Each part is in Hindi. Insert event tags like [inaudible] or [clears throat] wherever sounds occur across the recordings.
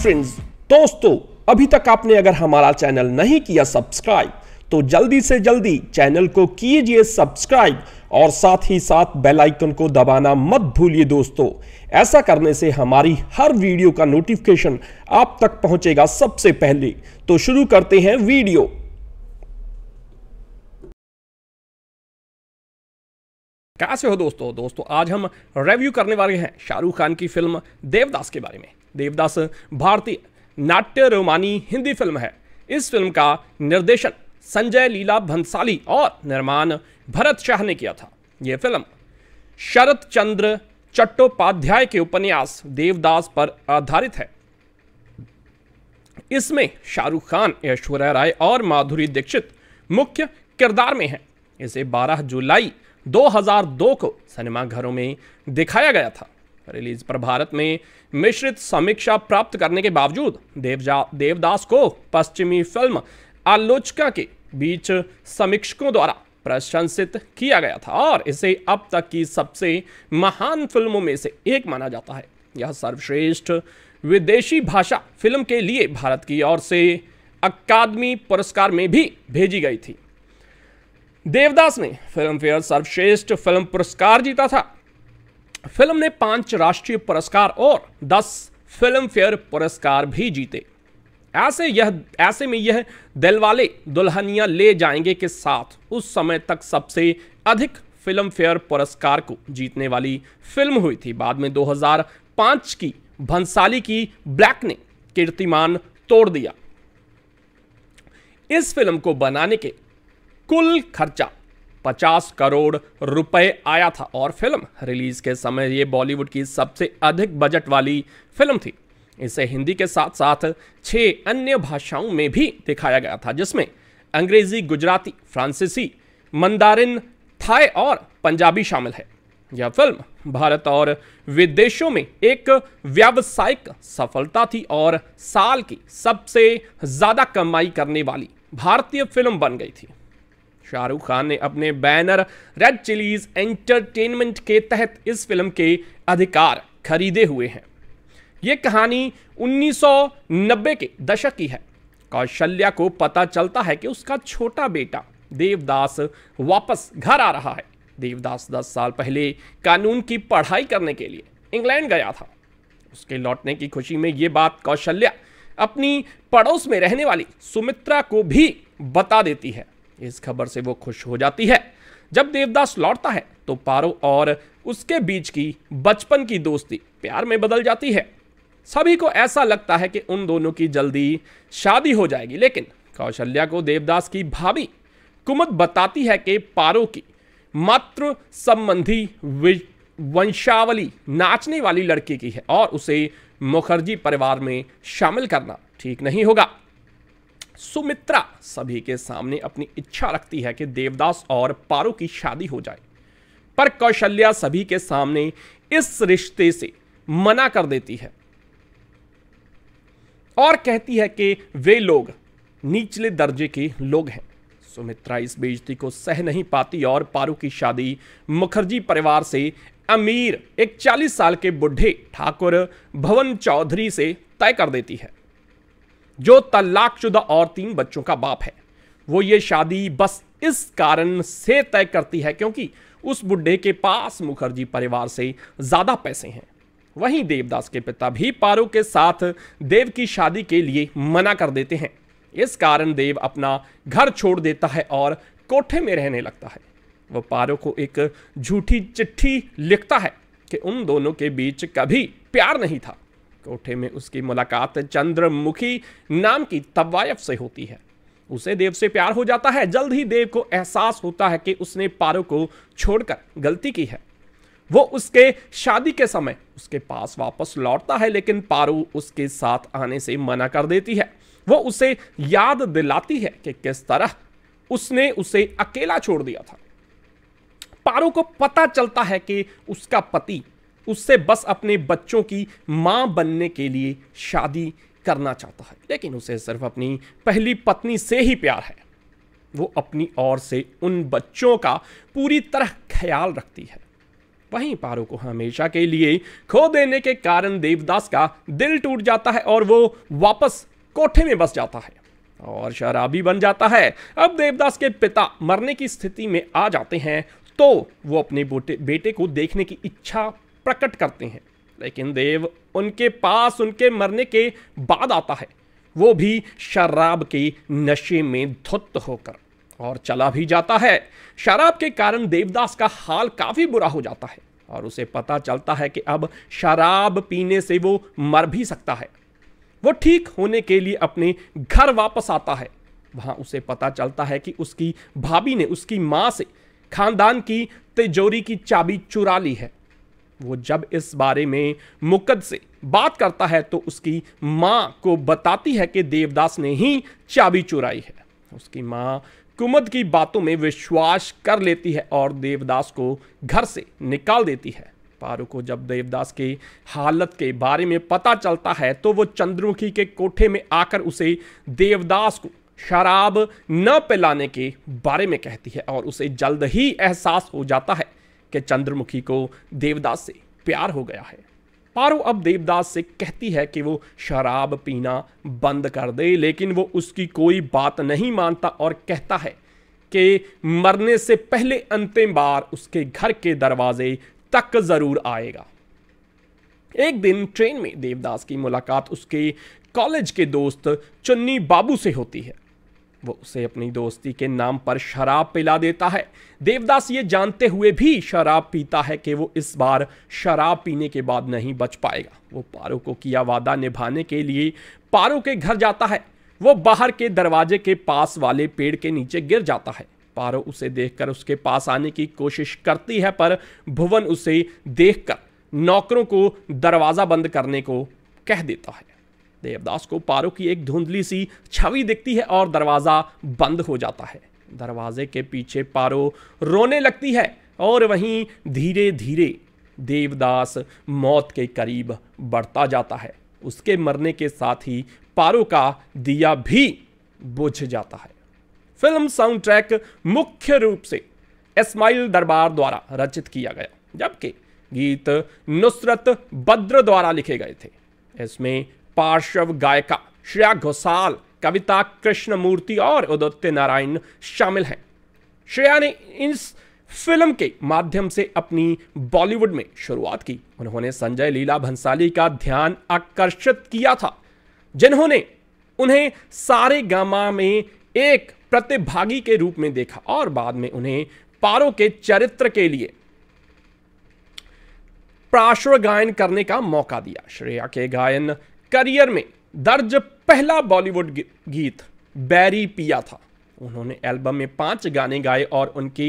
फ्रेंड्स दोस्तों अभी तक आपने अगर हमारा चैनल नहीं किया सब्सक्राइब तो जल्दी से जल्दी चैनल को कीजिए सब्सक्राइब और साथ ही साथ बेल आइकन को दबाना मत भूलिए दोस्तों ऐसा करने से हमारी हर वीडियो का नोटिफिकेशन आप तक पहुंचेगा सबसे पहले तो शुरू करते हैं वीडियो कैसे हो दोस्तों दोस्तों आज हम रिव्यू करने वाले हैं शाहरुख खान की फिल्म देवदास के बारे में देवदास भारतीय नाट्य रोमानी हिंदी फिल्म है इस फिल्म का निर्देशन संजय लीला भंसाली और निर्माण भरत शाह ने किया था यह फिल्म शरत चंद्र चट्टोपाध्याय के उपन्यास देवदास पर आधारित है इसमें शाहरुख खान ऐश्वर्या राय और माधुरी दीक्षित मुख्य किरदार में हैं इसे 12 जुलाई 2002 को सिनेमाघरों में दिखाया गया था रिलीज पर भारत में मिश्रित समीक्षा प्राप्त करने के बावजूद देवजा देवदास को पश्चिमी फिल्म आलोचका के बीच समीक्षकों द्वारा प्रशंसित किया गया था और इसे अब तक की सबसे महान फिल्मों में से एक माना जाता है यह सर्वश्रेष्ठ विदेशी भाषा फिल्म के लिए भारत की ओर से अकादमी पुरस्कार में भी भेजी गई थी देवदास ने फिल्म फेयर सर्वश्रेष्ठ फिल्म पुरस्कार जीता था फिल्म ने पांच राष्ट्रीय पुरस्कार और दस फिल्म फेयर पुरस्कार भी जीते ऐसे यह ऐसे में यह दिलवाले दुल्हनिया ले जाएंगे के साथ उस समय तक सबसे अधिक फिल्म फेयर पुरस्कार को जीतने वाली फिल्म हुई थी बाद में 2005 की भंसाली की ब्लैक ने कीर्तिमान तोड़ दिया इस फिल्म को बनाने के कुल खर्चा 50 करोड़ रुपए आया था और फिल्म रिलीज के समय ये बॉलीवुड की सबसे अधिक बजट वाली फिल्म थी इसे हिंदी के साथ साथ छः अन्य भाषाओं में भी दिखाया गया था जिसमें अंग्रेजी गुजराती फ्रांसीसी मंदारिन थाई और पंजाबी शामिल है यह फिल्म भारत और विदेशों में एक व्यावसायिक सफलता थी और साल की सबसे ज़्यादा कमाई करने वाली भारतीय फिल्म बन गई थी शाहरुख खान ने अपने बैनर रेड चिलीज एंटरटेनमेंट के तहत इस फिल्म के अधिकार खरीदे हुए हैं ये कहानी 1990 के दशक की है कौशल्या को पता चलता है कि उसका छोटा बेटा देवदास वापस घर आ रहा है देवदास 10 साल पहले कानून की पढ़ाई करने के लिए इंग्लैंड गया था उसके लौटने की खुशी में ये बात कौशल्या अपनी पड़ोस में रहने वाली सुमित्रा को भी बता देती है इस खबर से वो खुश हो जाती है जब देवदास लौटता है तो पारो और उसके बीच की बचपन की दोस्ती प्यार में बदल जाती है सभी को ऐसा लगता है कि उन दोनों की जल्दी शादी हो जाएगी लेकिन कौशल्या को देवदास की भाभी कुमत बताती है कि पारो की मात्र संबंधी वंशावली नाचने वाली लड़की की है और उसे मुखर्जी परिवार में शामिल करना ठीक नहीं होगा सुमित्रा सभी के सामने अपनी इच्छा रखती है कि देवदास और पारो की शादी हो जाए पर कौशल्या सभी के सामने इस रिश्ते से मना कर देती है और कहती है कि वे लोग निचले दर्जे के लोग हैं सुमित्रा इस बेजती को सह नहीं पाती और पारू की शादी मुखर्जी परिवार से अमीर एक 40 साल के बुढ़े ठाकुर भवन चौधरी से तय कर देती है जो तलाकशुदा और तीन बच्चों का बाप है वो ये शादी बस इस कारण से तय करती है क्योंकि उस बुढ़े के पास मुखर्जी परिवार से ज़्यादा पैसे हैं वहीं देवदास के पिता भी पारो के साथ देव की शादी के लिए मना कर देते हैं इस कारण देव अपना घर छोड़ देता है और कोठे में रहने लगता है वह पारो को एक झूठी चिट्ठी लिखता है कि उन दोनों के बीच कभी प्यार नहीं था कोठे में उसकी मुलाकात चंद्रमुखी नाम की तवायफ से होती है उसे देव से प्यार हो जाता है जल्द ही देव को एहसास होता है कि उसने पारो को छोड़कर गलती की है वो उसके शादी के समय उसके पास वापस लौटता है लेकिन पारो उसके साथ आने से मना कर देती है वो उसे याद दिलाती है कि किस तरह उसने उसे अकेला छोड़ दिया था पारो को पता चलता है कि उसका पति उससे बस अपने बच्चों की माँ बनने के लिए शादी करना चाहता है लेकिन उसे सिर्फ अपनी पहली पत्नी से ही प्यार है वो अपनी ओर से उन बच्चों का पूरी तरह ख्याल रखती है वहीं पारो को हमेशा के लिए खो देने के कारण देवदास का दिल टूट जाता है और वो वापस कोठे में बस जाता है और शराबी बन जाता है अब देवदास के पिता मरने की स्थिति में आ जाते हैं तो वो अपने बेटे को देखने की इच्छा प्रकट करते हैं लेकिन देव उनके पास उनके मरने के बाद आता है वो भी शराब के नशे में धुत होकर और चला भी जाता है शराब के कारण देवदास का हाल काफ़ी बुरा हो जाता है और उसे पता चलता है कि अब शराब पीने से वो मर भी सकता है वो ठीक होने के लिए अपने घर वापस आता है वहां उसे पता चलता है कि उसकी भाभी ने उसकी मां से खानदान की तिजोरी की चाबी चुरा ली है वो जब इस बारे में मुकद से बात करता है तो उसकी माँ को बताती है कि देवदास ने ही चाबी चुराई है उसकी माँ कुमद की बातों में विश्वास कर लेती है और देवदास को घर से निकाल देती है पारू को जब देवदास के हालत के बारे में पता चलता है तो वो चंद्रमुखी के कोठे में आकर उसे देवदास को शराब न पिलाने के बारे में कहती है और उसे जल्द ही एहसास हो जाता है कि चंद्रमुखी को देवदास से प्यार हो गया है पारो अब देवदास से कहती है कि वो शराब पीना बंद कर दे लेकिन वो उसकी कोई बात नहीं मानता और कहता है कि मरने से पहले अंतिम बार उसके घर के दरवाजे तक ज़रूर आएगा एक दिन ट्रेन में देवदास की मुलाकात उसके कॉलेज के दोस्त चुन्नी बाबू से होती है वो उसे अपनी दोस्ती के नाम पर शराब पिला देता है देवदास ये जानते हुए भी शराब पीता है कि वो इस बार शराब पीने के बाद नहीं बच पाएगा वो पारो को किया वादा निभाने के लिए पारो के घर जाता है वो बाहर के दरवाजे के पास वाले पेड़ के नीचे गिर जाता है पारो उसे देखकर उसके पास आने की कोशिश करती है पर भुवन उसे देखकर नौकरों को दरवाज़ा बंद करने को कह देता है देवदास को पारो की एक धुंधली सी छवि दिखती है और दरवाज़ा बंद हो जाता है दरवाजे के पीछे पारो रोने लगती है और वहीं धीरे धीरे देवदास मौत के करीब बढ़ता जाता है उसके मरने के साथ ही पारो का दिया भी बुझ जाता है फिल्म साउंड ट्रैक मुख्य रूप से इस्माइल दरबार द्वारा रचित किया गया जबकि गीत नुसरत बद्र द्वारा लिखे गए थे इसमें पार्श्व गायिका श्रेया घोषाल कविता कृष्णमूर्ति और उदित्य नारायण शामिल हैं श्रेया ने इस फिल्म के माध्यम से अपनी बॉलीवुड में शुरुआत की उन्होंने संजय लीला भंसाली का ध्यान आकर्षित किया था जिन्होंने उन्हें सारे गामा में एक प्रतिभागी के रूप में देखा और बाद में उन्हें पारो के चरित्र के लिए पार्श्व गायन करने का मौका दिया श्रेया के गायन करियर में दर्ज पहला बॉलीवुड गीत बैरी पिया था उन्होंने एल्बम में पांच गाने गाए और उनकी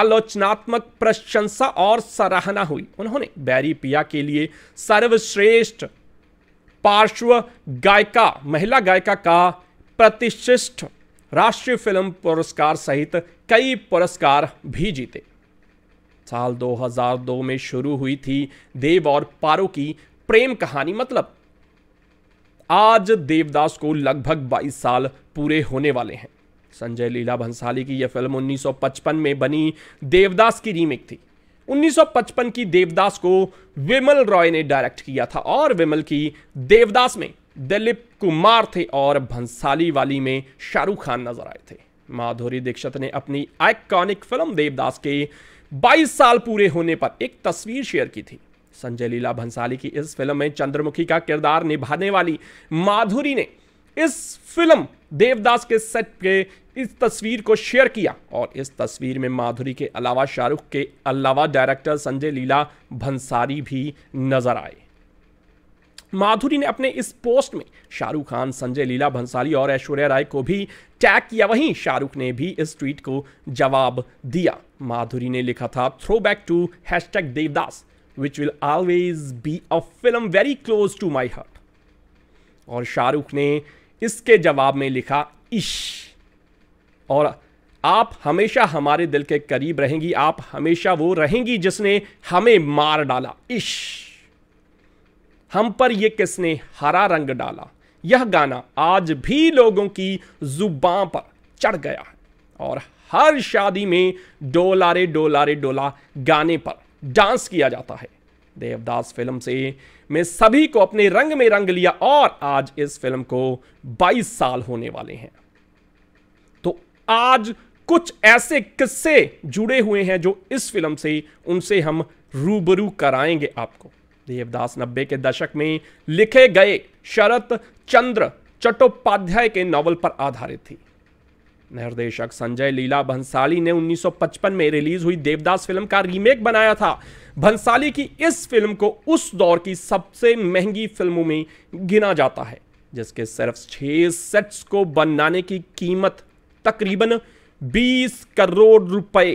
आलोचनात्मक प्रशंसा और सराहना हुई उन्होंने बैरी पिया के लिए सर्वश्रेष्ठ पार्श्व गायिका महिला गायिका का प्रतिष्ठित राष्ट्रीय फिल्म पुरस्कार सहित कई पुरस्कार भी जीते साल 2002 में शुरू हुई थी देव और पारो की प्रेम कहानी मतलब आज देवदास को लगभग 22 साल पूरे होने वाले हैं संजय लीला भंसाली की यह फिल्म 1955 में बनी देवदास की रीमेक थी 1955 की देवदास को विमल रॉय ने डायरेक्ट किया था और विमल की देवदास में दिलीप कुमार थे और भंसाली वाली में शाहरुख खान नजर आए थे माधुरी दीक्षित ने अपनी आइकॉनिक फिल्म देवदास के 22 साल पूरे होने पर एक तस्वीर शेयर की थी संजय लीला भंसाली की इस फिल्म में चंद्रमुखी का किरदार निभाने वाली माधुरी ने इस फिल्म देवदास के सेट के इस तस्वीर को शेयर किया और इस तस्वीर में माधुरी के अलावा शाहरुख के अलावा डायरेक्टर संजय लीला भंसारी भी नजर आए माधुरी ने अपने इस पोस्ट में शाहरुख खान संजय लीला भंसाली और ऐश्वर्या राय को भी टैग किया वहीं शाहरुख ने भी इस ट्वीट को जवाब दिया माधुरी ने लिखा था throwback to hash Devdas which will always be a film very close to my heart और शाहरुख ने इसके जवाब में लिखा इश और आप हमेशा हमारे दिल के करीब रहेंगी आप हमेशा वो रहेंगी जिसने हमें मार डाला इश हम पर ये किसने हरा रंग डाला यह गाना आज भी लोगों की जुबां पर चढ़ गया और हर शादी में डोलारे डोलारे डोला गाने पर डांस किया जाता है देवदास फिल्म से मैं सभी को अपने रंग में रंग लिया और आज इस फिल्म को 22 साल होने वाले हैं तो आज कुछ ऐसे किस्से जुड़े हुए हैं जो इस फिल्म से उनसे हम रूबरू कराएंगे आपको देवदास नब्बे के दशक में लिखे गए शरत चंद्र चट्टोपाध्याय के नॉवल पर आधारित थी निर्देशक संजय लीला भंसाली ने 1955 में रिलीज हुई देवदास फिल्म का रीमेक बनाया था भंसाली की इस फिल्म को उस दौर की सबसे महंगी फिल्मों में गिना जाता है जिसके सिर्फ छह सेट्स को बनाने की कीमत तकरीबन 20 करोड़ रुपए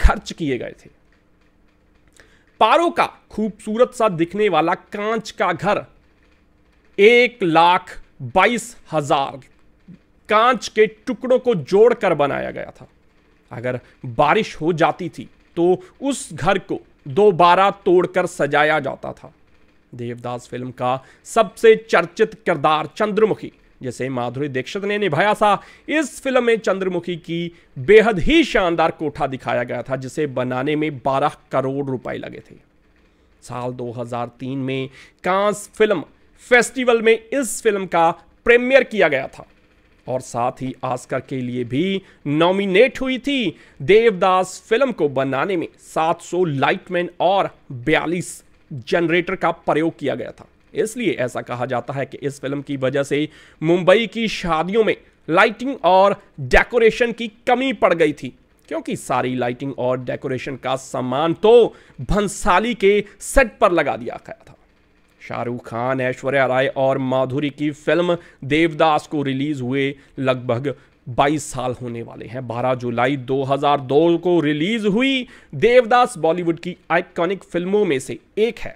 खर्च किए गए थे पारो का खूबसूरत सा दिखने वाला कांच का घर एक लाख बाईस हजार कांच के टुकड़ों को जोड़कर बनाया गया था अगर बारिश हो जाती थी तो उस घर को दोबारा तोड़कर सजाया जाता था देवदास फिल्म का सबसे चर्चित किरदार चंद्रमुखी जैसे माधुरी दीक्षित ने निभाया था इस फिल्म में चंद्रमुखी की बेहद ही शानदार कोठा दिखाया गया था जिसे बनाने में 12 करोड़ रुपए लगे थे साल 2003 में कांस फिल्म फेस्टिवल में इस फिल्म का प्रीमियर किया गया था और साथ ही आस्कर के लिए भी नॉमिनेट हुई थी देवदास फिल्म को बनाने में 700 लाइटमैन और 42 जनरेटर का प्रयोग किया गया था इसलिए ऐसा कहा जाता है कि इस फिल्म की वजह से मुंबई की शादियों में लाइटिंग और डेकोरेशन की कमी पड़ गई थी क्योंकि सारी लाइटिंग और डेकोरेशन का सामान तो भंसाली के सेट पर लगा दिया गया था शाहरुख खान ऐश्वर्या राय और माधुरी की फिल्म देवदास को रिलीज हुए लगभग 22 साल होने वाले हैं 12 जुलाई 2002 को रिलीज हुई देवदास बॉलीवुड की आइकॉनिक फिल्मों में से एक है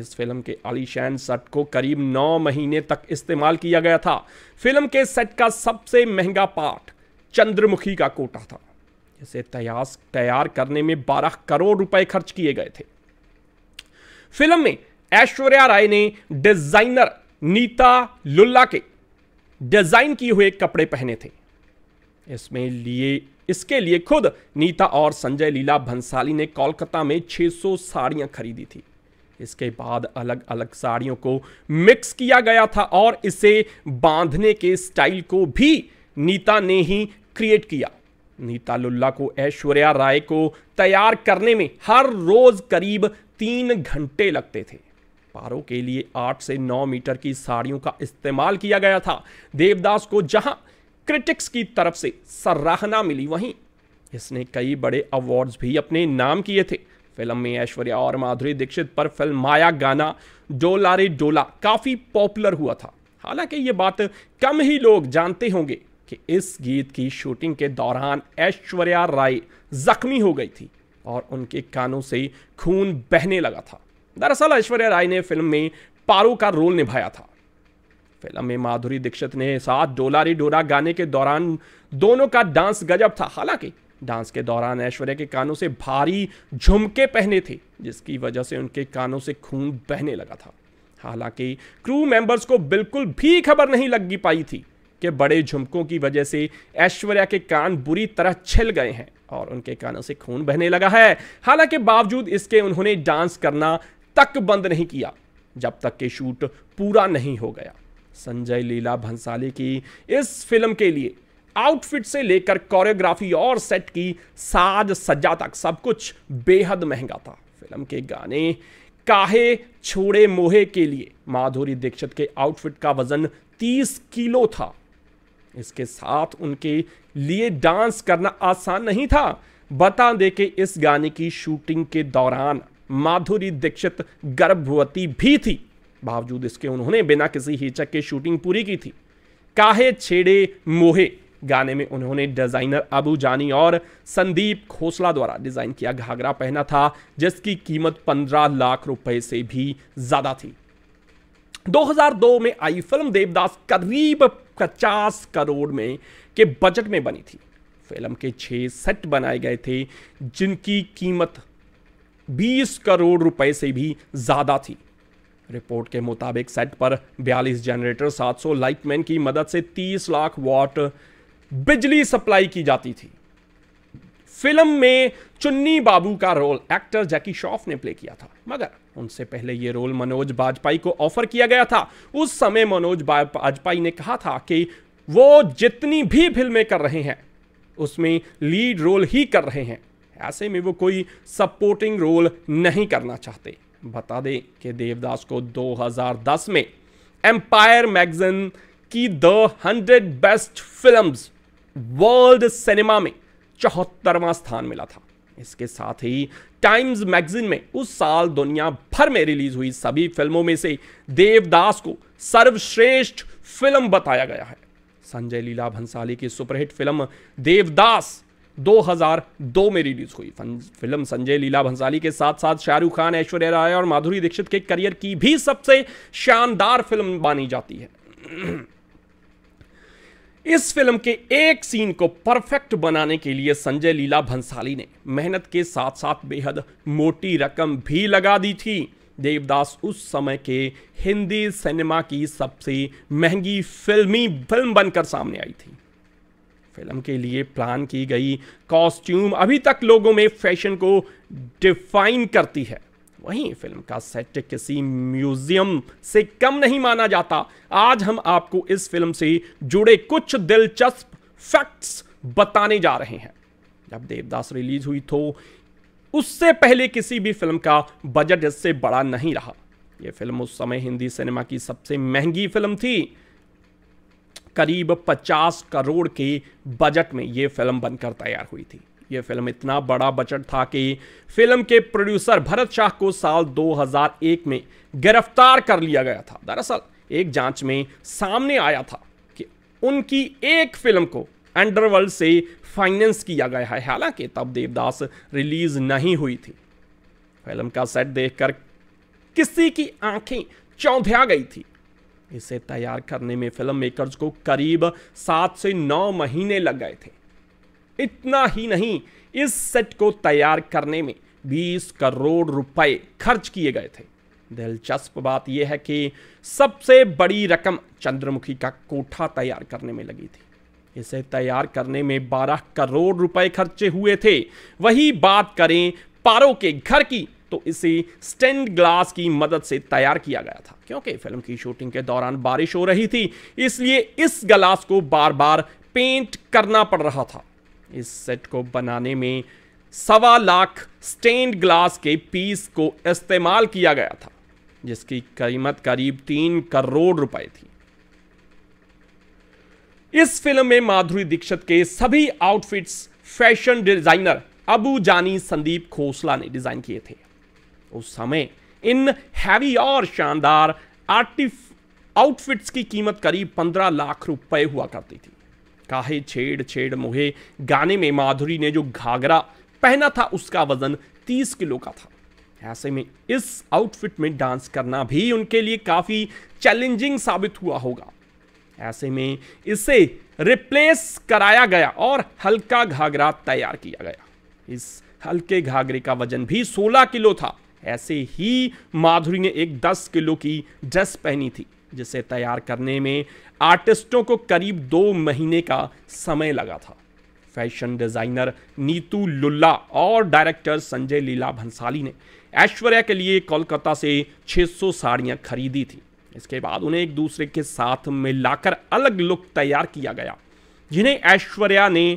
इस फिल्म के आलीशान सेट को करीब 9 महीने तक इस्तेमाल किया गया था फिल्म के सेट का सबसे महंगा पार्ट चंद्रमुखी का कोटा था इसे तैयार करने में 12 करोड़ रुपए खर्च किए गए थे फिल्म में ऐश्वर्या राय ने डिजाइनर नीता लुल्ला के डिजाइन किए हुए कपड़े पहने थे इसमें लिए इसके लिए खुद नीता और संजय लीला भंसाली ने कोलकाता में 600 साड़ियां खरीदी थी इसके बाद अलग अलग साड़ियों को मिक्स किया गया था और इसे बांधने के स्टाइल को भी नीता ने ही क्रिएट किया नीता लुल्ला को ऐश्वर्या राय को तैयार करने में हर रोज करीब तीन घंटे लगते थे पारों के लिए आठ से नौ मीटर की साड़ियों का इस्तेमाल किया गया था देवदास को जहां क्रिटिक्स की तरफ से सराहना मिली वहीं इसने कई बड़े अवार्ड्स भी अपने नाम किए थे फिल्म में ऐश्वर्या और माधुरी दीक्षित पर फिल्म माया गाना डोला रे डोला काफ़ी पॉपुलर हुआ था हालांकि ये बात कम ही लोग जानते होंगे कि इस गीत की शूटिंग के दौरान ऐश्वर्या राय जख्मी हो गई थी और उनके कानों से खून बहने लगा था दरअसल ऐश्वर्या राय ने फिल्म में पारो का रोल निभाया था फिल्म में माधुरी दीक्षित ने साथ डोलारी डोरा गाने के दौरान दोनों का डांस गजब था हालांकि डांस के दौरान ऐश्वर्या के कानों से भारी झुमके पहने थे जिसकी वजह से उनके कानों से खून बहने लगा था हालांकि क्रू मेंबर्स को बिल्कुल भी खबर नहीं लग पाई थी कि बड़े झुमकों की वजह से ऐश्वर्या के कान बुरी तरह छिल गए हैं और उनके कानों से खून बहने लगा है हालांकि बावजूद इसके उन्होंने डांस करना तक बंद नहीं किया जब तक कि शूट पूरा नहीं हो गया संजय लीला भंसाली की इस फिल्म के लिए आउटफिट से लेकर कोरियोग्राफी और सेट की साज सज्जा तक सब कुछ बेहद महंगा था फिल्म के गाने काहे छोड़े मोहे के लिए माधुरी दीक्षित के आउटफिट का वजन 30 किलो था इसके साथ उनके लिए डांस करना आसान नहीं था बता दें कि इस गाने की शूटिंग के दौरान माधुरी दीक्षित गर्भवती भी थी बावजूद इसके उन्होंने बिना किसी हिचक के शूटिंग पूरी की थी काहे छेड़े मोहे गाने में उन्होंने डिज़ाइनर अबू जानी और संदीप खोसला द्वारा डिज़ाइन किया घाघरा पहना था जिसकी कीमत 15 लाख रुपए से भी ज़्यादा थी 2002 में आई फिल्म देवदास करीब 50 करोड़ में के बजट में बनी थी फिल्म के छह सेट बनाए गए थे जिनकी कीमत 20 करोड़ रुपए से भी ज़्यादा थी रिपोर्ट के मुताबिक सेट पर 42 जनरेटर 700 लाइटमैन की मदद से 30 लाख वॉट बिजली सप्लाई की जाती थी फिल्म में चुन्नी बाबू का रोल एक्टर जैकी श्रॉफ ने प्ले किया था मगर उनसे पहले यह रोल मनोज बाजपाई को ऑफर किया गया था उस समय मनोज बाजपाई ने कहा था कि वो जितनी भी फिल्में कर रहे हैं उसमें लीड रोल ही कर रहे हैं ऐसे में वो कोई सपोर्टिंग रोल नहीं करना चाहते बता दें कि देवदास को 2010 में एम्पायर मैगजीन की the hundred best films world cinema में चौहत्तरवां स्थान मिला था इसके साथ ही टाइम्स मैगजीन में उस साल दुनिया भर में रिलीज हुई सभी फिल्मों में से देवदास को सर्वश्रेष्ठ फिल्म बताया गया है संजय लीला भंसाली की सुपरहिट फिल्म देवदास 2002 में रिलीज हुई फिल्म संजय लीला भंसाली के साथ साथ शाहरुख खान ऐश्वर्या राय और माधुरी दीक्षित के करियर की भी सबसे शानदार फिल्म मानी जाती है इस फिल्म के एक सीन को परफेक्ट बनाने के लिए संजय लीला भंसाली ने मेहनत के साथ साथ बेहद मोटी रकम भी लगा दी थी देवदास उस समय के हिंदी सिनेमा की सबसे महंगी फिल्मी फिल्म बनकर सामने आई थी फिल्म के लिए प्लान की गई कॉस्ट्यूम अभी तक लोगों में फैशन को डिफाइन करती है वहीं फिल्म का सेट किसी म्यूजियम से कम नहीं माना जाता आज हम आपको इस फिल्म से जुड़े कुछ दिलचस्प फैक्ट्स बताने जा रहे हैं जब देवदास रिलीज हुई तो उससे पहले किसी भी फिल्म का बजट इससे बड़ा नहीं रहा यह फिल्म उस समय हिंदी सिनेमा की सबसे महंगी फिल्म थी करीब 50 करोड़ के बजट में ये फिल्म बनकर तैयार हुई थी ये फिल्म इतना बड़ा बजट था कि फिल्म के प्रोड्यूसर भरत शाह को साल 2001 में गिरफ्तार कर लिया गया था दरअसल एक जांच में सामने आया था कि उनकी एक फिल्म को अंडरवर्ल्ड से फाइनेंस किया गया है हालांकि तब देवदास रिलीज नहीं हुई थी फिल्म का सेट देखकर किसी की आंखें चौंधिया गई थी इसे तैयार करने में फिल्म मेकर्स को करीब सात से नौ महीने लग गए थे इतना ही नहीं इस सेट को तैयार करने में 20 करोड़ रुपए खर्च किए गए थे दिलचस्प बात यह है कि सबसे बड़ी रकम चंद्रमुखी का कोठा तैयार करने में लगी थी इसे तैयार करने में 12 करोड़ रुपए खर्चे हुए थे वही बात करें पारो के घर की तो इसे स्टेंड ग्लास की मदद से तैयार किया गया था क्योंकि फिल्म की शूटिंग के दौरान बारिश हो रही थी इसलिए इस ग्लास को बार बार पेंट करना पड़ रहा था इस सेट को बनाने में सवा लाख स्टेंड ग्लास के पीस को इस्तेमाल किया गया था जिसकी कीमत करीब तीन करोड़ रुपए थी इस फिल्म में माधुरी दीक्षित के सभी आउटफिट्स फैशन डिजाइनर अबू जानी संदीप खोसला ने डिजाइन किए थे उस समय इन हैवी और शानदार आर्टिफ आउटफिट्स की कीमत करीब पंद्रह लाख रुपए हुआ करती थी काहे छेड़ छेड़ मोहे गाने में माधुरी ने जो घाघरा पहना था उसका वजन तीस किलो का था ऐसे में इस आउटफिट में डांस करना भी उनके लिए काफ़ी चैलेंजिंग साबित हुआ होगा ऐसे में इसे रिप्लेस कराया गया और हल्का घाघरा तैयार किया गया इस हल्के घाघरे का वजन भी 16 किलो था ऐसे ही माधुरी ने एक 10 किलो की ड्रेस पहनी थी जिसे तैयार करने में आर्टिस्टों को करीब दो महीने का समय लगा था फैशन डिज़ाइनर नीतू लुल्ला और डायरेक्टर संजय लीला भंसाली ने ऐश्वर्या के लिए कोलकाता से 600 साड़ियां खरीदी थी इसके बाद उन्हें एक दूसरे के साथ मिलाकर अलग लुक तैयार किया गया जिन्हें ऐश्वर्या ने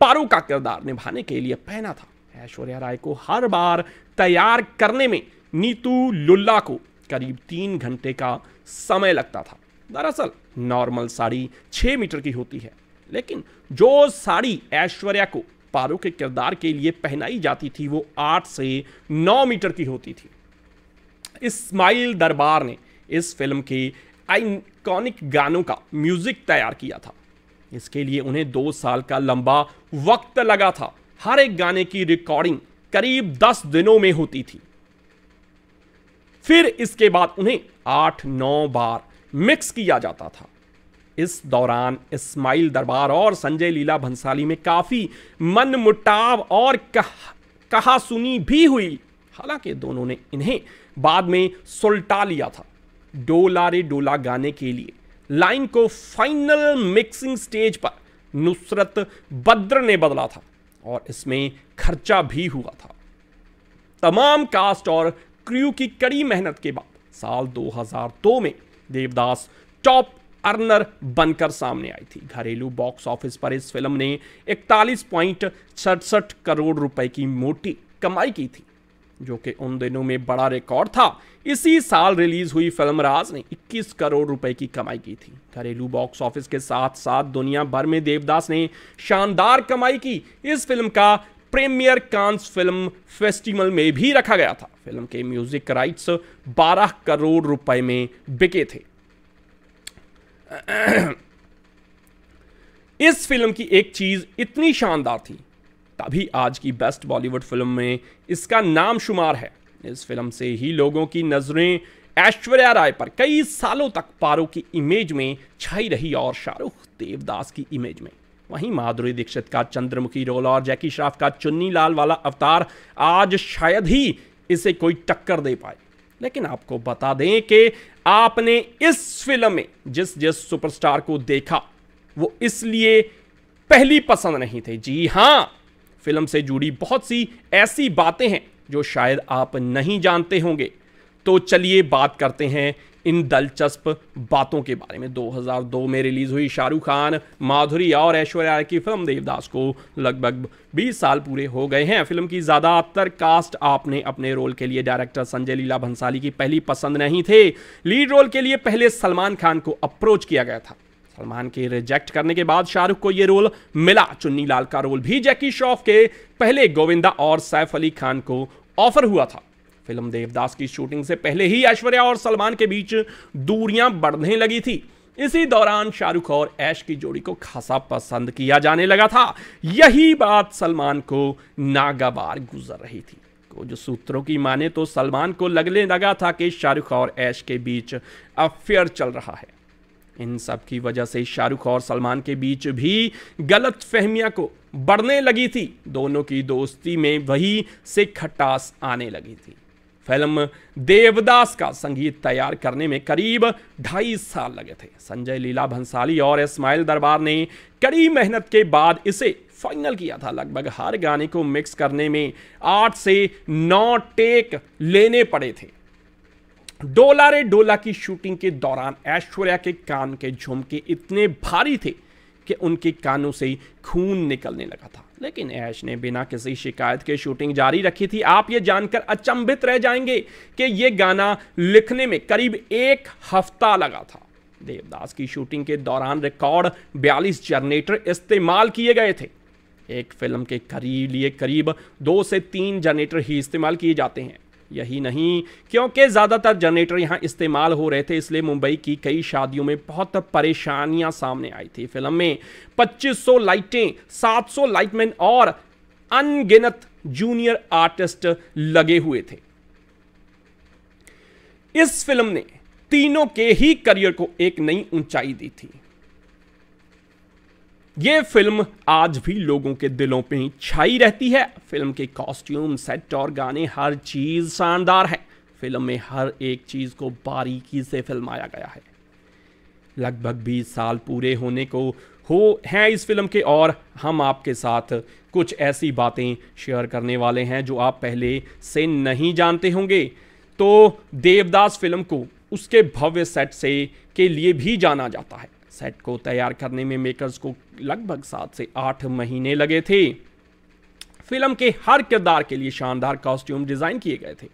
पारो का किरदार निभाने के लिए पहना था ऐश्वर्या राय को हर बार तैयार करने में नीतू लुल्ला को करीब तीन घंटे का समय लगता था दरअसल नॉर्मल साड़ी छः मीटर की होती है लेकिन जो साड़ी ऐश्वर्या को पारो के किरदार के लिए पहनाई जाती थी वो आठ से नौ मीटर की होती थी इस्माइल दरबार ने इस फिल्म के आइकॉनिक गानों का म्यूजिक तैयार किया था इसके लिए उन्हें दो साल का लंबा वक्त लगा था हर एक गाने की रिकॉर्डिंग करीब दस दिनों में होती थी फिर इसके बाद उन्हें आठ नौ बार मिक्स किया जाता था इस दौरान इस्माइल दरबार और संजय लीला भंसाली में काफी मन मुटाव और कह, कहा सुनी भी हुई हालांकि दोनों ने इन्हें बाद में सुलटा लिया था डोला रे डोला गाने के लिए लाइन को फाइनल मिक्सिंग स्टेज पर नुसरत बद्र ने बदला था और इसमें खर्चा भी हुआ था तमाम कास्ट और क्रू की कड़ी मेहनत के बाद साल 2002 में देवदास टॉप अर्नर बनकर सामने आई थी घरेलू बॉक्स ऑफिस पर इस फिल्म ने इकतालीस पॉइंट सड़सठ करोड़ रुपए की मोटी कमाई की थी जो कि उन दिनों में बड़ा रिकॉर्ड था इसी साल रिलीज हुई फिल्म राज ने 21 करोड़ रुपए की कमाई की थी घरेलू बॉक्स ऑफिस के साथ साथ दुनिया भर में देवदास ने शानदार कमाई की इस फिल्म का प्रीमियर कांस फिल्म फेस्टिवल में भी रखा गया था फिल्म के म्यूजिक राइट्स 12 करोड़ रुपए में बिके थे [clears throat] इस फिल्म की एक चीज इतनी शानदार थी तभी आज की बेस्ट बॉलीवुड फिल्म में इसका नाम शुमार है इस फिल्म से ही लोगों की नज़रें ऐश्वर्या राय पर कई सालों तक पारो की इमेज में छाई रही और शाहरुख देवदास की इमेज में वहीं माधुरी दीक्षित का चंद्रमुखी रोल और जैकी श्राफ का चुन्नी लाल वाला अवतार आज शायद ही इसे कोई टक्कर दे पाए लेकिन आपको बता दें कि आपने इस फिल्म में जिस जिस सुपरस्टार को देखा वो इसलिए पहली पसंद नहीं थे जी हां फिल्म से जुड़ी बहुत सी ऐसी बातें हैं जो शायद आप नहीं जानते होंगे तो चलिए बात करते हैं इन दिलचस्प बातों के बारे में 2002 में रिलीज़ हुई शाहरुख खान माधुरी और ऐश्वर्या की फिल्म देवदास को लगभग 20 साल पूरे हो गए हैं फिल्म की ज़्यादातर कास्ट आपने अपने रोल के लिए डायरेक्टर संजय लीला भंसाली की पहली पसंद नहीं थे लीड रोल के लिए पहले सलमान खान को अप्रोच किया गया था सलमान के रिजेक्ट करने के बाद शाहरुख को यह रोल मिला चुन्नी लाल का रोल भी जैकी श्रॉफ के पहले गोविंदा और सैफ अली खान को ऑफर हुआ था फिल्म देवदास की शूटिंग से पहले ही ऐश्वर्या और सलमान के बीच दूरियां बढ़ने लगी थी इसी दौरान शाहरुख और ऐश की जोड़ी को खासा पसंद किया जाने लगा था यही बात सलमान को नागाबार गुजर रही थी कुछ सूत्रों की माने तो सलमान को लगने लगा था कि शाहरुख और ऐश के बीच अफेयर चल रहा है इन सब की वजह से शाहरुख और सलमान के बीच भी गलत फहमिया को बढ़ने लगी थी दोनों की दोस्ती में वही से खटास आने लगी थी फिल्म देवदास का संगीत तैयार करने में करीब ढाई साल लगे थे संजय लीला भंसाली और इस्माइल दरबार ने कड़ी मेहनत के बाद इसे फाइनल किया था लगभग हर गाने को मिक्स करने में आठ से नौ टेक लेने पड़े थे डोला रे डोला की शूटिंग के दौरान ऐश्वर्या के कान के झुमके इतने भारी थे कि उनके कानों से खून निकलने लगा था लेकिन ऐश ने बिना किसी शिकायत के शूटिंग जारी रखी थी आप ये जानकर अचंभित रह जाएंगे कि ये गाना लिखने में करीब एक हफ्ता लगा था देवदास की शूटिंग के दौरान रिकॉर्ड 42 जनरेटर इस्तेमाल किए गए थे एक फिल्म के करीब लिए करीब दो से तीन जनरेटर ही इस्तेमाल किए जाते हैं यही नहीं क्योंकि ज़्यादातर जनरेटर यहाँ इस्तेमाल हो रहे थे इसलिए मुंबई की कई शादियों में बहुत परेशानियां सामने आई थी फिल्म में 2500 लाइटें 700 लाइटमैन और अनगिनत जूनियर आर्टिस्ट लगे हुए थे इस फिल्म ने तीनों के ही करियर को एक नई ऊंचाई दी थी ये फिल्म आज भी लोगों के दिलों पे ही छाई रहती है फिल्म के कॉस्ट्यूम सेट और गाने हर चीज़ शानदार है फिल्म में हर एक चीज़ को बारीकी से फिल्माया गया है लगभग 20 साल पूरे होने को हो हैं इस फिल्म के और हम आपके साथ कुछ ऐसी बातें शेयर करने वाले हैं जो आप पहले से नहीं जानते होंगे तो देवदास फिल्म को उसके भव्य सेट से के लिए भी जाना जाता है सेट को तैयार करने में मेकर्स को लगभग सात से आठ महीने लगे थे फिल्म के हर किरदार के लिए शानदार कॉस्ट्यूम डिजाइन किए गए थे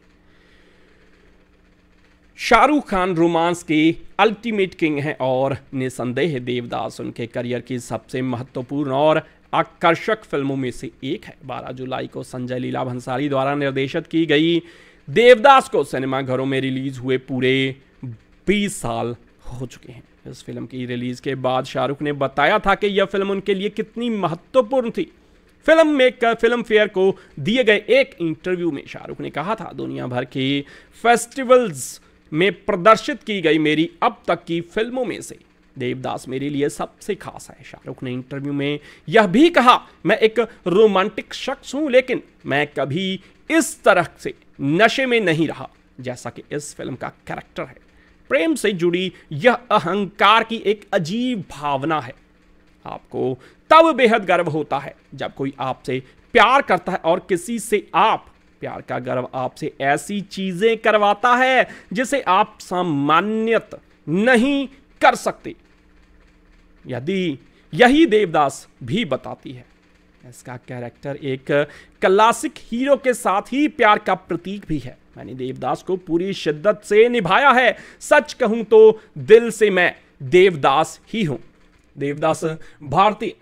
शाहरुख खान रोमांस के अल्टीमेट किंग हैं और निसंदेह देवदास उनके करियर की सबसे महत्वपूर्ण और आकर्षक फिल्मों में से एक है 12 जुलाई को संजय लीला भंसाली द्वारा निर्देशित की गई देवदास को सिनेमाघरों में रिलीज हुए पूरे 20 साल हो चुके हैं इस फिल्म की रिलीज़ के बाद शाहरुख ने बताया था कि यह फिल्म उनके लिए कितनी महत्वपूर्ण थी फिल्म मेकर फिल्म फेयर को दिए गए एक इंटरव्यू में शाहरुख ने कहा था दुनिया भर के फेस्टिवल्स में प्रदर्शित की गई मेरी अब तक की फिल्मों में से देवदास मेरे लिए सबसे खास है शाहरुख ने इंटरव्यू में यह भी कहा मैं एक रोमांटिक शख्स हूं लेकिन मैं कभी इस तरह से नशे में नहीं रहा जैसा कि इस फिल्म का कैरेक्टर है प्रेम से जुड़ी यह अहंकार की एक अजीब भावना है आपको तब बेहद गर्व होता है जब कोई आपसे प्यार करता है और किसी से आप प्यार का गर्व आपसे ऐसी चीजें करवाता है जिसे आप सामान्यत नहीं कर सकते यदि यही देवदास भी बताती है इसका कैरेक्टर एक क्लासिक हीरो के साथ ही प्यार का प्रतीक भी है मैंने देवदास को पूरी शिद्दत से निभाया है सच कहूं तो दिल से मैं देवदास ही हूं देवदास भारतीय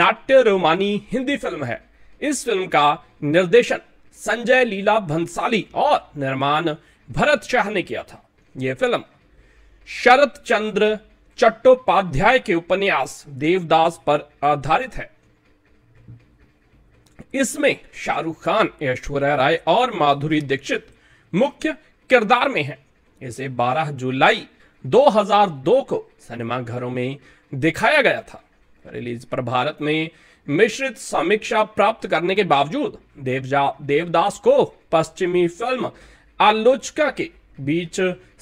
नाट्य रोमानी हिंदी फिल्म है इस फिल्म का निर्देशन संजय लीला भंसाली और निर्माण भरत शाह ने किया था यह फिल्म शरत चंद्र चट्टोपाध्याय के उपन्यास देवदास पर आधारित है इसमें शाहरुख खान ऐश्वर्या राय और माधुरी दीक्षित मुख्य किरदार में है इसे 12 जुलाई 2002 को सिनेमा घरों में दिखाया गया था रिलीज पर भारत में मिश्रित समीक्षा प्राप्त करने के बावजूद देवजा देवदास को पश्चिमी फिल्म आलोचका के बीच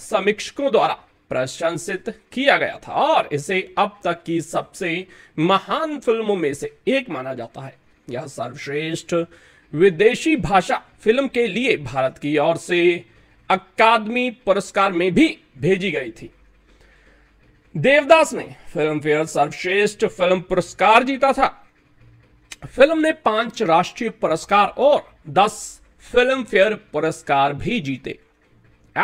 समीक्षकों द्वारा प्रशंसित किया गया था और इसे अब तक की सबसे महान फिल्मों में से एक माना जाता है यह सर्वश्रेष्ठ विदेशी भाषा फिल्म के लिए भारत की ओर से अकादमी पुरस्कार में भी भेजी गई थी देवदास ने फिल्म फेयर सर्वश्रेष्ठ फिल्म पुरस्कार जीता था फिल्म ने पांच राष्ट्रीय पुरस्कार और दस फिल्म फेयर पुरस्कार भी जीते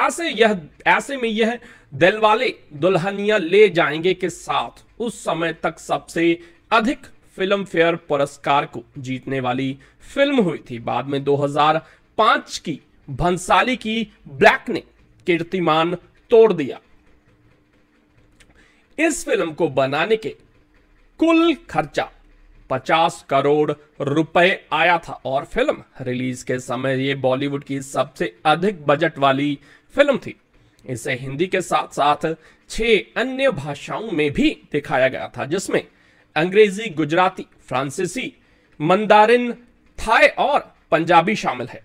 ऐसे यह ऐसे में यह दिलवाले दुल्हनिया ले जाएंगे के साथ उस समय तक सबसे अधिक फिल्म फेयर पुरस्कार को जीतने वाली फिल्म हुई थी बाद में 2005 की भंसाली की ब्लैक ने कीर्तिमान तोड़ दिया इस फिल्म को बनाने के कुल खर्चा 50 करोड़ रुपए आया था और फिल्म रिलीज के समय यह बॉलीवुड की सबसे अधिक बजट वाली फिल्म थी इसे हिंदी के साथ साथ छह अन्य भाषाओं में भी दिखाया गया था जिसमें अंग्रेजी गुजराती फ्रांसीसी मंदारिन थाई और पंजाबी शामिल है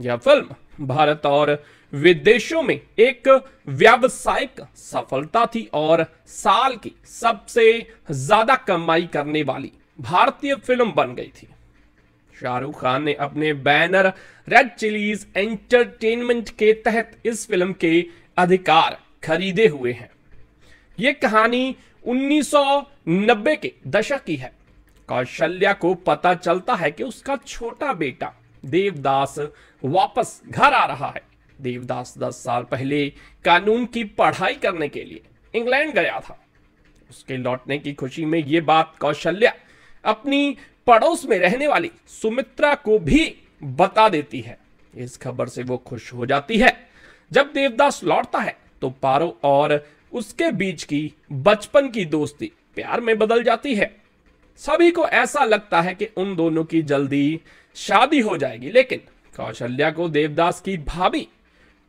यह फिल्म भारत और विदेशों में एक व्यावसायिक सफलता थी और साल की सबसे ज्यादा कमाई करने वाली भारतीय फिल्म बन गई थी शाहरुख खान ने अपने बैनर रेड चिलीज एंटरटेनमेंट के तहत इस फिल्म के अधिकार खरीदे हुए हैं यह कहानी 1990 के दशक की है कौशल्या को पता चलता है कि उसका छोटा बेटा देवदास वापस घर आ रहा है देवदास 10 साल पहले कानून की पढ़ाई करने के लिए इंग्लैंड गया था उसके लौटने की खुशी में यह बात कौशल्या अपनी पड़ोस में रहने वाली सुमित्रा को भी बता देती है इस खबर से वो खुश हो जाती है जब देवदास लौटता है तो पारो और उसके बीच की बचपन की दोस्ती प्यार में बदल जाती है सभी को ऐसा लगता है कि उन दोनों की जल्दी शादी हो जाएगी लेकिन कौशल्या को देवदास की भाभी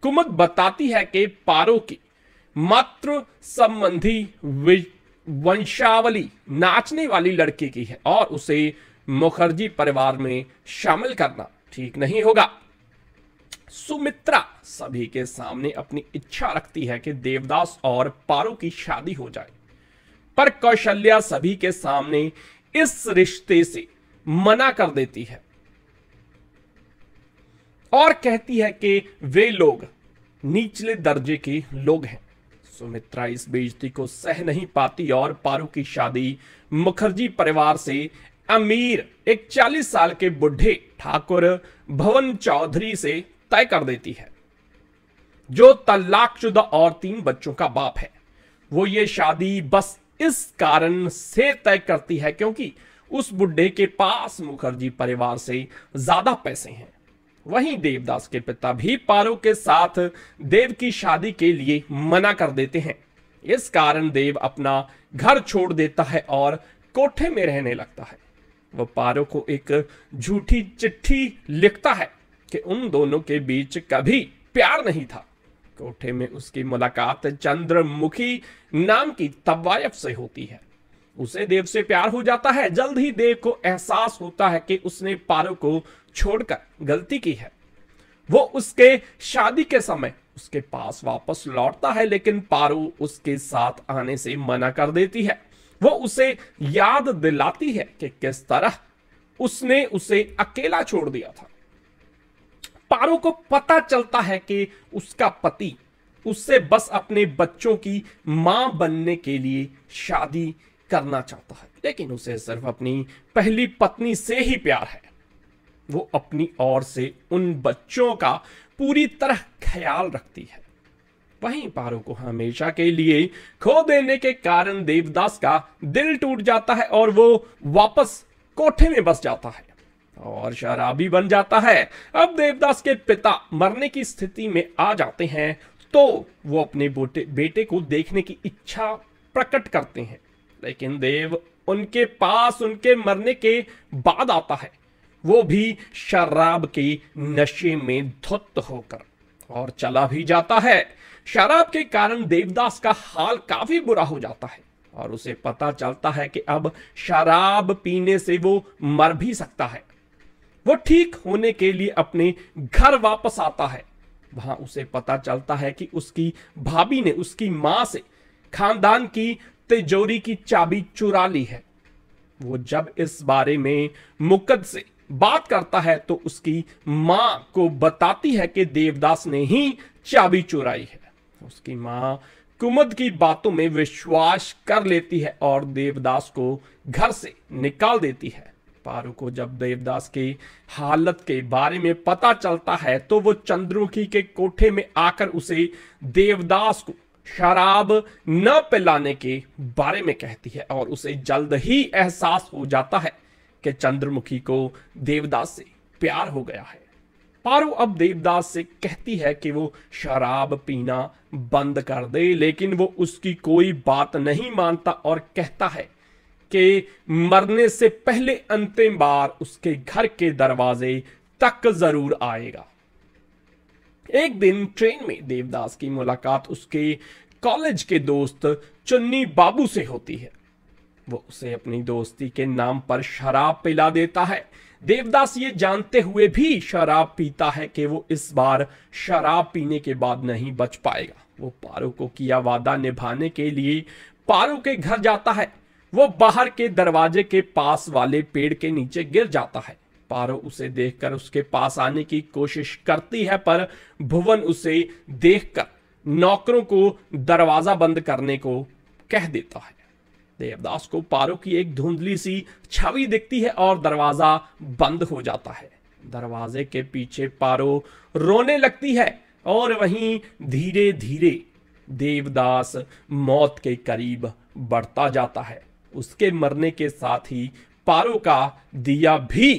कुमुद बताती है कि पारो की मात्र संबंधी वंशावली नाचने वाली लड़की की है और उसे मुखर्जी परिवार में शामिल करना ठीक नहीं होगा सुमित्रा सभी के सामने अपनी इच्छा रखती है कि देवदास और पारो की शादी हो जाए पर कौशल्या सभी के सामने इस रिश्ते से मना कर देती है और कहती है कि वे लोग निचले दर्जे के लोग हैं सुमित्रा इस बेजती को सह नहीं पाती और पारू की शादी मुखर्जी परिवार से अमीर एक चालीस साल के बुढ़े ठाकुर भवन चौधरी से तय कर देती है जो तलाकशुदा और तीन बच्चों का बाप है वो ये शादी बस इस कारण से तय करती है क्योंकि उस बुढ़े के पास मुखर्जी परिवार से ज्यादा पैसे हैं वहीं देवदास के पिता भी पारो के साथ देव की शादी के लिए मना कर देते हैं इस कारण देव अपना घर छोड़ देता है और कोठे में रहने लगता है वह पारो को एक झूठी चिट्ठी लिखता है कि उन दोनों के बीच कभी प्यार नहीं था कोठे में उसकी मुलाकात चंद्रमुखी नाम की तवायफ से होती है उसे देव से प्यार हो जाता है जल्द ही देव को एहसास होता है कि उसने पारो को छोड़कर गलती की है वो उसके शादी के समय उसके पास वापस लौटता है लेकिन पारो उसके साथ आने से मना कर देती है वो उसे याद दिलाती है कि किस तरह उसने उसे अकेला छोड़ दिया था पारो को पता चलता है कि उसका पति उससे बस अपने बच्चों की मां बनने के लिए शादी करना चाहता है लेकिन उसे सिर्फ अपनी पहली पत्नी से ही प्यार है वो अपनी ओर से उन बच्चों का पूरी तरह ख्याल रखती है वहीं पारो को हमेशा के लिए खो देने के कारण देवदास का दिल टूट जाता है और वो वापस कोठे में बस जाता है और शराबी बन जाता है अब देवदास के पिता मरने की स्थिति में आ जाते हैं तो वो अपने बोटे बेटे को देखने की इच्छा प्रकट करते हैं लेकिन देव उनके पास उनके मरने के बाद आता है वो भी शराब के नशे में धुत होकर और चला भी जाता है शराब के कारण देवदास का हाल काफी बुरा हो जाता है और उसे पता चलता है कि अब शराब पीने से वो मर भी सकता है वो ठीक होने के लिए अपने घर वापस आता है वहां उसे पता चलता है कि उसकी भाभी ने उसकी मां से खानदान की तिजोरी की चाबी चुरा ली है वो जब इस बारे में मुकद से बात करता है तो उसकी मां को बताती है कि देवदास ने ही चाबी चुराई है उसकी मां कुमद की बातों में विश्वास कर लेती है और देवदास को घर से निकाल देती है पारू को जब देवदास की हालत के बारे में पता चलता है तो वो चंद्रमुखी के कोठे में आकर उसे देवदास को शराब न पिलाने के बारे में कहती है और उसे जल्द ही एहसास हो जाता है कि चंद्रमुखी को देवदास से प्यार हो गया है पारू अब देवदास से कहती है कि वो शराब पीना बंद कर दे लेकिन वो उसकी कोई बात नहीं मानता और कहता है के मरने से पहले अंतिम बार उसके घर के दरवाजे तक जरूर आएगा एक दिन ट्रेन में देवदास की मुलाकात उसके कॉलेज के दोस्त चुन्नी बाबू से होती है वो उसे अपनी दोस्ती के नाम पर शराब पिला देता है देवदास ये जानते हुए भी शराब पीता है कि वो इस बार शराब पीने के बाद नहीं बच पाएगा वो पारो को किया वादा निभाने के लिए पारो के घर जाता है वो बाहर के दरवाजे के पास वाले पेड़ के नीचे गिर जाता है पारो उसे देखकर उसके पास आने की कोशिश करती है पर भुवन उसे देखकर नौकरों को दरवाजा बंद करने को कह देता है देवदास को पारो की एक धुंधली सी छवि दिखती है और दरवाजा बंद हो जाता है दरवाजे के पीछे पारो रोने लगती है और वहीं धीरे धीरे देवदास मौत के करीब बढ़ता जाता है उसके मरने के साथ ही पारो का दिया भी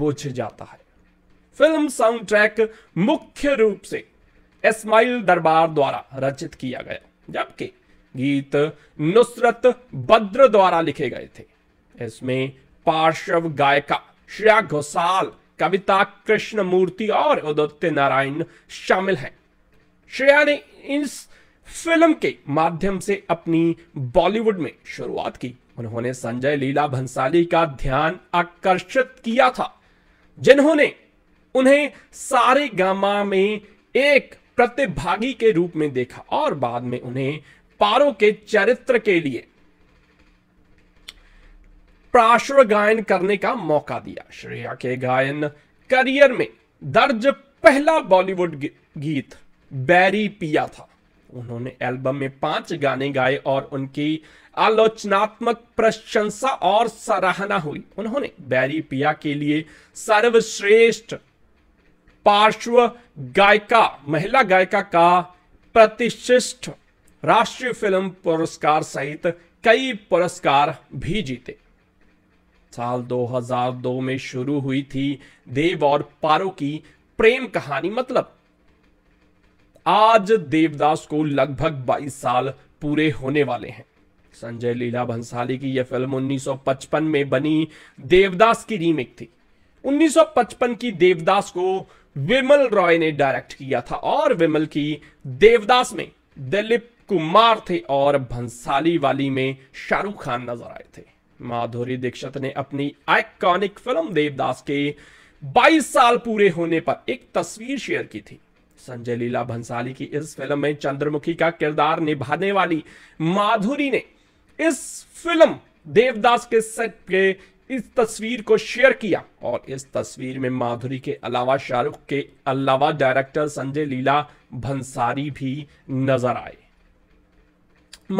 बुझ जाता है फिल्म साउंड ट्रैक मुख्य रूप से इस्माइल दरबार द्वारा रचित किया गया जबकि गीत नुसरत बद्र द्वारा लिखे गए थे इसमें पार्श्व गायिका श्रेया घोषाल कविता कृष्ण मूर्ति और उदित्य नारायण शामिल हैं श्रेया ने इस फिल्म के माध्यम से अपनी बॉलीवुड में शुरुआत की उन्होंने संजय लीला भंसाली का ध्यान आकर्षित किया था जिन्होंने उन्हें सारे गामा में एक प्रतिभागी के रूप में देखा और बाद में उन्हें पारो के चरित्र के लिए प्राश्र गायन करने का मौका दिया श्रेया के गायन करियर में दर्ज पहला बॉलीवुड गीत बैरी पिया था उन्होंने एल्बम में पांच गाने गाए और उनकी आलोचनात्मक प्रशंसा और सराहना हुई उन्होंने बैरी पिया के लिए सर्वश्रेष्ठ पार्श्व गायिका महिला गायिका का प्रतिष्ठित राष्ट्रीय फिल्म पुरस्कार सहित कई पुरस्कार भी जीते साल 2002 में शुरू हुई थी देव और पारो की प्रेम कहानी मतलब आज देवदास को लगभग 22 साल पूरे होने वाले हैं संजय लीला भंसाली की यह फिल्म 1955 में बनी देवदास की रीमेक थी 1955 की देवदास को विमल रॉय ने डायरेक्ट किया था और विमल की देवदास में दिलीप कुमार थे और भंसाली वाली में शाहरुख खान नजर आए थे माधुरी दीक्षित ने अपनी आइकॉनिक फिल्म देवदास के 22 साल पूरे होने पर एक तस्वीर शेयर की थी संजय लीला भंसाली की इस फिल्म में चंद्रमुखी का किरदार निभाने वाली माधुरी ने इस फिल्म देवदास के सेट के इस तस्वीर को शेयर किया और इस तस्वीर में माधुरी के अलावा शाहरुख के अलावा डायरेक्टर संजय लीला भंसारी भी नजर आए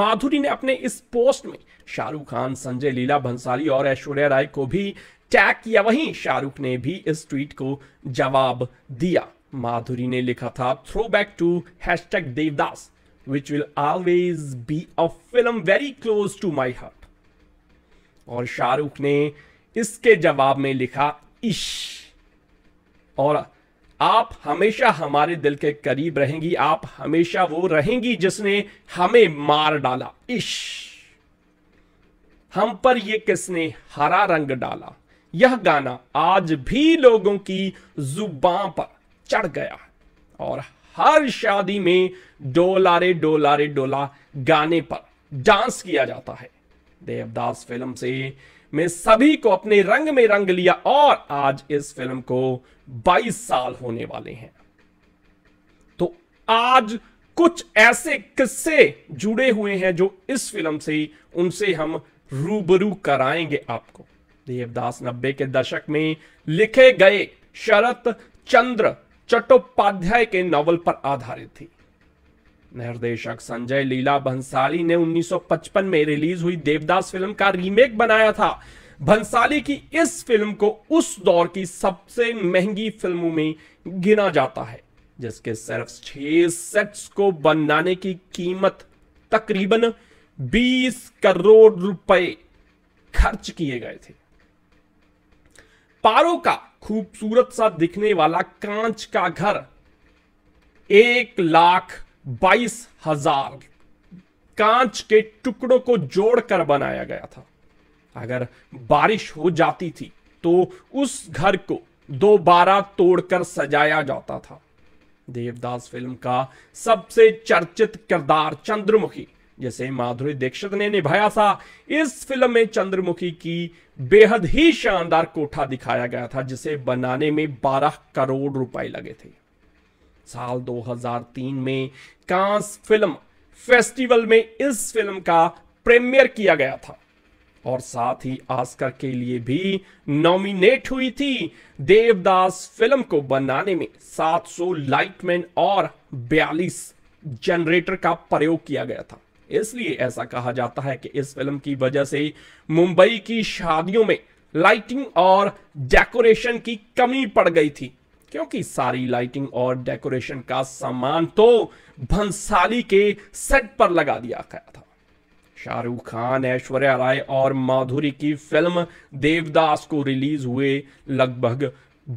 माधुरी ने अपने इस पोस्ट में शाहरुख खान संजय लीला भंसारी और ऐश्वर्या राय को भी टैग किया वहीं शाहरुख ने भी इस ट्वीट को जवाब दिया माधुरी ने लिखा था throwback to hashtag Devdas which will always be a film very close to my heart और शाहरुख ने इसके जवाब में लिखा इश और आप हमेशा हमारे दिल के करीब रहेंगी आप हमेशा वो रहेंगी जिसने हमें मार डाला इश हम पर ये किसने हरा रंग डाला यह गाना आज भी लोगों की जुबान पर चढ़ गया और हर शादी में डोलारे डोलारे डोला गाने पर डांस किया जाता है देवदास फिल्म से मैं सभी को अपने रंग में रंग लिया और आज इस फिल्म को 22 साल होने वाले हैं तो आज कुछ ऐसे किस्से जुड़े हुए हैं जो इस फिल्म से उनसे हम रूबरू कराएंगे आपको देवदास नब्बे के दशक में लिखे गए शरत चंद्र चट्टोपाध्याय के नॉवल पर आधारित थी निर्देशक संजय लीला भंसाली ने 1955 में रिलीज हुई देवदास फिल्म का रीमेक बनाया था भंसाली की इस फिल्म को उस दौर की सबसे महंगी फिल्मों में गिना जाता है जिसके सिर्फ छह सेट्स को बनाने की कीमत तकरीबन 20 करोड़ रुपए खर्च किए गए थे पारो का खूबसूरत सा दिखने वाला कांच का घर एक लाख बाईस हजार कांच के टुकड़ों को जोड़कर बनाया गया था अगर बारिश हो जाती थी तो उस घर को दोबारा तोड़कर सजाया जाता था देवदास फिल्म का सबसे चर्चित किरदार चंद्रमुखी जैसे माधुरी दीक्षित ने निभाया था इस फिल्म में चंद्रमुखी की बेहद ही शानदार कोठा दिखाया गया था जिसे बनाने में 12 करोड़ रुपए लगे थे साल 2003 में कांस फिल्म फेस्टिवल में इस फिल्म का प्रीमियर किया गया था और साथ ही आस्कर के लिए भी नॉमिनेट हुई थी देवदास फिल्म को बनाने में 700 लाइटमैन और 42 जनरेटर का प्रयोग किया गया था इसलिए ऐसा कहा जाता है कि इस फिल्म की वजह से मुंबई की शादियों में लाइटिंग और डेकोरेशन की कमी पड़ गई थी क्योंकि सारी लाइटिंग और डेकोरेशन का सामान तो भंसाली के सेट पर लगा दिया गया था शाहरुख खान ऐश्वर्या राय और माधुरी की फिल्म देवदास को रिलीज हुए लगभग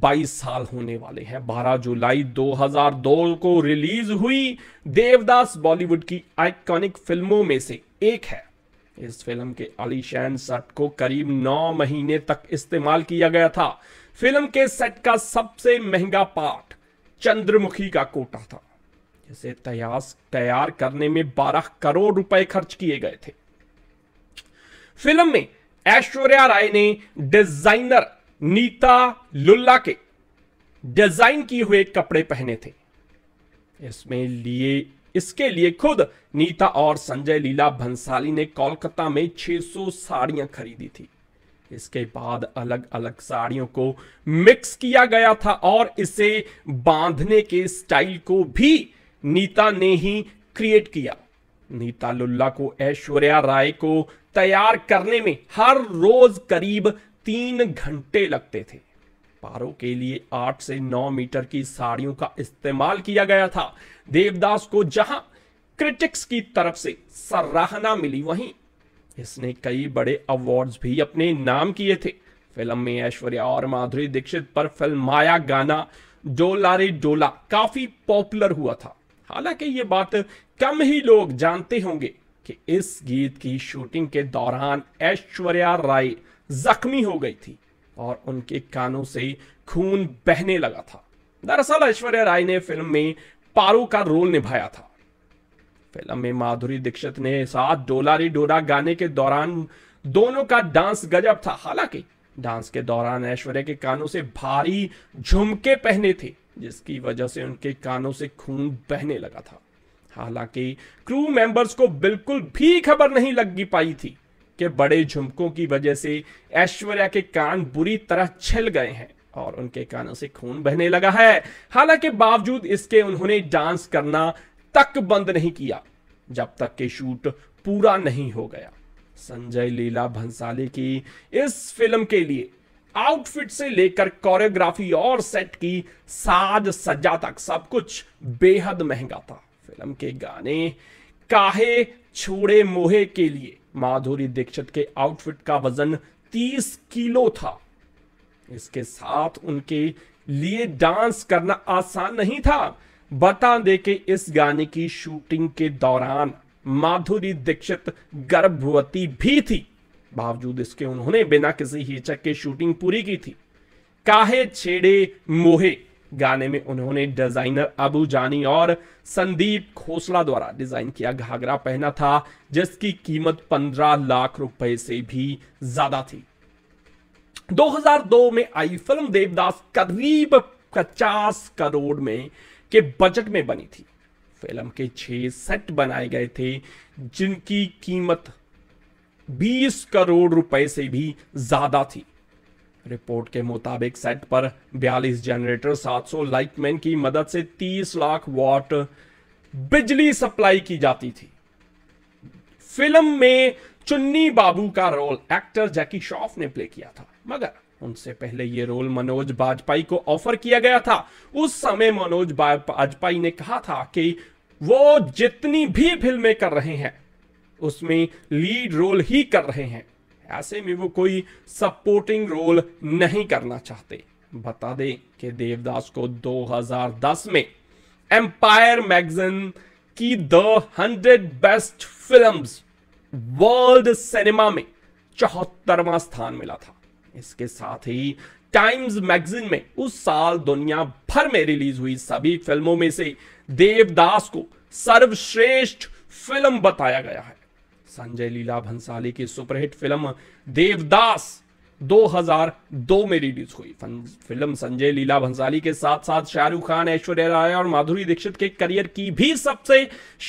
22 साल होने वाले हैं 12 जुलाई 2002 को रिलीज हुई देवदास बॉलीवुड की आइकॉनिक फिल्मों में से एक है इस फिल्म के आलिशान सेट को करीब 9 महीने तक इस्तेमाल किया गया था फिल्म के सेट का सबसे महंगा पार्ट चंद्रमुखी का कोटा था जिसे तैयार करने में 12 करोड़ रुपए खर्च किए गए थे फिल्म में ऐश्वर्या राय ने डिजाइनर नीता लुल्ला के डिजाइन किए हुए कपड़े पहने थे इसमें लिए इसके लिए खुद नीता और संजय लीला भंसाली ने कोलकाता में 600 साड़ियां खरीदी थी इसके बाद अलग अलग साड़ियों को मिक्स किया गया था और इसे बांधने के स्टाइल को भी नीता ने ही क्रिएट किया नीता लुल्ला को ऐश्वर्या राय को तैयार करने में हर रोज करीब तीन घंटे लगते थे पारों के लिए आठ से नौ मीटर की साड़ियों का इस्तेमाल किया गया था देवदास को जहां क्रिटिक्स की तरफ से सराहना मिली वहीं इसने कई बड़े अवार्ड्स भी अपने नाम किए थे फिल्म में ऐश्वर्या और माधुरी दीक्षित पर फिल्म माया गाना डोला रे डोला काफी पॉपुलर हुआ था हालांकि ये बात कम ही लोग जानते होंगे कि इस गीत की शूटिंग के दौरान ऐश्वर्या राय जख्मी हो गई थी और उनके कानों से खून बहने लगा था दरअसल ऐश्वर्या राय ने फिल्म में पारो का रोल निभाया था फिल्म में माधुरी दीक्षित ने साथ डोलारी डोरा गाने के दौरान दोनों का डांस गजब था हालांकि डांस के दौरान ऐश्वर्या के कानों से भारी झुमके पहने थे जिसकी वजह से उनके कानों से खून बहने लगा था हालांकि क्रू मेंबर्स को बिल्कुल भी खबर नहीं लग पाई थी के बड़े झुमकों की वजह से ऐश्वर्या के कान बुरी तरह छिल गए हैं और उनके कानों से खून बहने लगा है हालांकि बावजूद इसके उन्होंने डांस करना तक बंद नहीं किया जब तक के शूट पूरा नहीं हो गया संजय लीला भंसाली की इस फिल्म के लिए आउटफिट से लेकर कोरियोग्राफी और सेट की साज सज्जा तक सब कुछ बेहद महंगा था फिल्म के गाने काहे छोड़े मोहे के लिए माधुरी दीक्षित के आउटफिट का वजन 30 किलो था इसके साथ उनके लिए डांस करना आसान नहीं था बता दे कि इस गाने की शूटिंग के दौरान माधुरी दीक्षित गर्भवती भी थी बावजूद इसके उन्होंने बिना किसी हिचक के शूटिंग पूरी की थी काहे छेड़े मोहे गाने में उन्होंने डिजाइनर अबू जानी और संदीप खोसला द्वारा डिजाइन किया घाघरा पहना था जिसकी कीमत 15 लाख रुपए से भी ज्यादा थी 2002 में आई फिल्म देवदास करीब 50 करोड़ में के बजट में बनी थी फिल्म के छह सेट बनाए गए थे जिनकी कीमत 20 करोड़ रुपए से भी ज्यादा थी रिपोर्ट के मुताबिक सेट पर 42 जनरेटर 700 लाइटमैन की मदद से 30 लाख वॉट बिजली सप्लाई की जाती थी फिल्म में चुन्नी बाबू का रोल एक्टर जैकी श्रॉफ ने प्ले किया था मगर उनसे पहले यह रोल मनोज बाजपाई को ऑफर किया गया था उस समय मनोज बाजपाई ने कहा था कि वो जितनी भी फिल्में कर रहे हैं उसमें लीड रोल ही कर रहे हैं ऐसे में वो कोई सपोर्टिंग रोल नहीं करना चाहते बता दें कि देवदास को 2010 में एम्पायर मैगजीन की the hundred best films world cinema में चौहत्तरवा स्थान मिला था इसके साथ ही टाइम्स मैगजीन में उस साल दुनिया भर में रिलीज हुई सभी फिल्मों में से देवदास को सर्वश्रेष्ठ फिल्म बताया गया है संजय लीला भंसाली की सुपरहिट फिल्म देवदास 2002 में रिलीज हुई फिल्म संजय लीला भंसाली के साथ साथ शाहरुख खान ऐश्वर्या राय और माधुरी दीक्षित के करियर की भी सबसे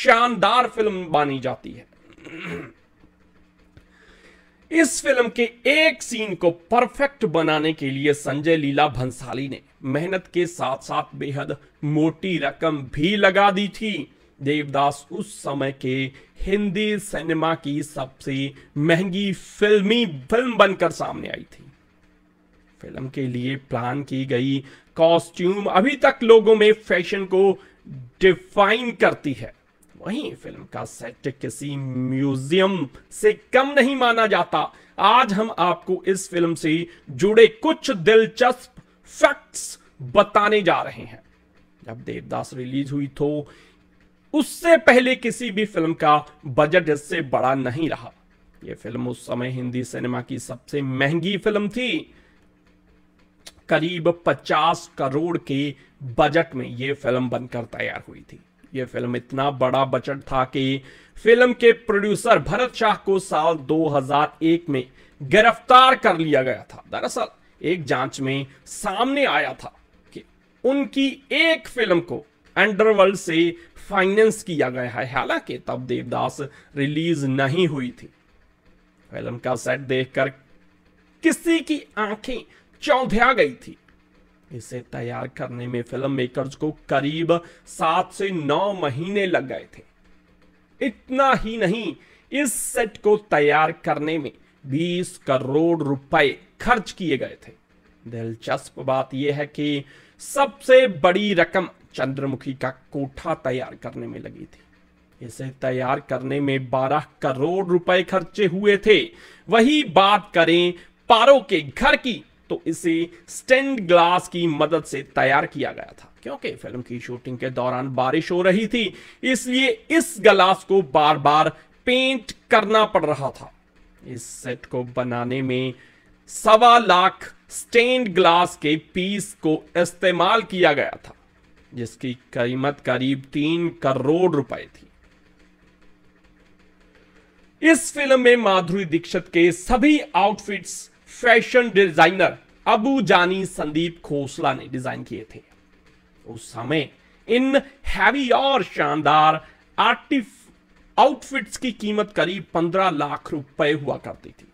शानदार फिल्म मानी जाती है इस फिल्म के एक सीन को परफेक्ट बनाने के लिए संजय लीला भंसाली ने मेहनत के साथ साथ बेहद मोटी रकम भी लगा दी थी देवदास उस समय के हिंदी सिनेमा की सबसे महंगी फिल्मी फिल्म बनकर सामने आई थी फिल्म के लिए प्लान की गई कॉस्ट्यूम अभी तक लोगों में फैशन को डिफाइन करती है वहीं फिल्म का सेट किसी म्यूजियम से कम नहीं माना जाता आज हम आपको इस फिल्म से जुड़े कुछ दिलचस्प फैक्ट्स बताने जा रहे हैं जब देवदास रिलीज हुई तो उससे पहले किसी भी फिल्म का बजट इससे बड़ा नहीं रहा यह फिल्म उस समय हिंदी सिनेमा की सबसे महंगी फिल्म थी करीब 50 करोड़ के बजट में यह फिल्म बनकर तैयार हुई थी यह फिल्म इतना बड़ा बजट था कि फिल्म के प्रोड्यूसर भरत शाह को साल 2001 में गिरफ्तार कर लिया गया था दरअसल एक जांच में सामने आया था कि उनकी एक फिल्म को अंडरवर्ल्ड से फाइनेंस किया गया है हालांकि तब देवदास रिलीज नहीं हुई थी फिल्म का सेट देखकर किसी की आंखें चौंधिया गई थी इसे तैयार करने में फिल्म मेकर्स को करीब सात से नौ महीने लग गए थे इतना ही नहीं इस सेट को तैयार करने में 20 करोड़ रुपए खर्च किए गए थे दिलचस्प बात यह है कि सबसे बड़ी रकम चंद्रमुखी का कोठा तैयार करने में लगी थी इसे तैयार करने में 12 करोड़ रुपए खर्चे हुए थे वही बात करें पारो के घर की तो इसे स्टेंड ग्लास की मदद से तैयार किया गया था क्योंकि फिल्म की शूटिंग के दौरान बारिश हो रही थी इसलिए इस ग्लास को बार बार पेंट करना पड़ रहा था इस सेट को बनाने में सवा लाख स्टेंड ग्लास के पीस को इस्तेमाल किया गया था जिसकी कीमत करीब तीन करोड़ रुपए थी इस फिल्म में माधुरी दीक्षित के सभी आउटफिट्स फैशन डिजाइनर अबू जानी संदीप खोसला ने डिजाइन किए थे उस समय इन हैवी और शानदार आर्टिफ आउटफिट्स की कीमत करीब पंद्रह लाख रुपए हुआ करती थी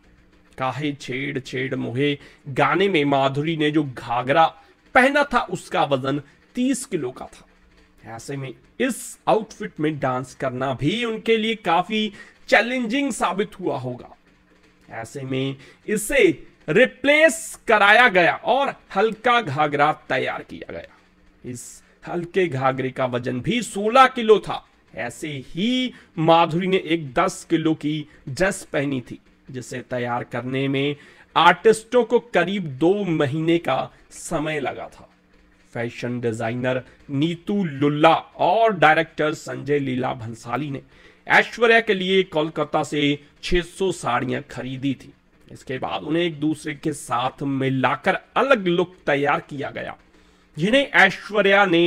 काहे छेड़ छेड़ मुहे गाने में माधुरी ने जो घाघरा पहना था उसका वजन तीस किलो का था ऐसे में इस आउटफिट में डांस करना भी उनके लिए काफी चैलेंजिंग साबित हुआ होगा ऐसे में इसे रिप्लेस कराया गया और हल्का घाघरा तैयार किया गया इस हल्के घाघरे का वजन भी 16 किलो था ऐसे ही माधुरी ने एक 10 किलो की ड्रेस पहनी थी जिसे तैयार करने में आर्टिस्टों को करीब दो महीने का समय लगा था फैशन डिजाइनर नीतू लुल्ला और डायरेक्टर संजय लीला भंसाली ने ऐश्वर्या के लिए कोलकाता से 600 साड़ियां खरीदी थी इसके बाद उन्हें एक दूसरे के साथ मिलाकर अलग लुक तैयार किया गया जिन्हें ऐश्वर्या ने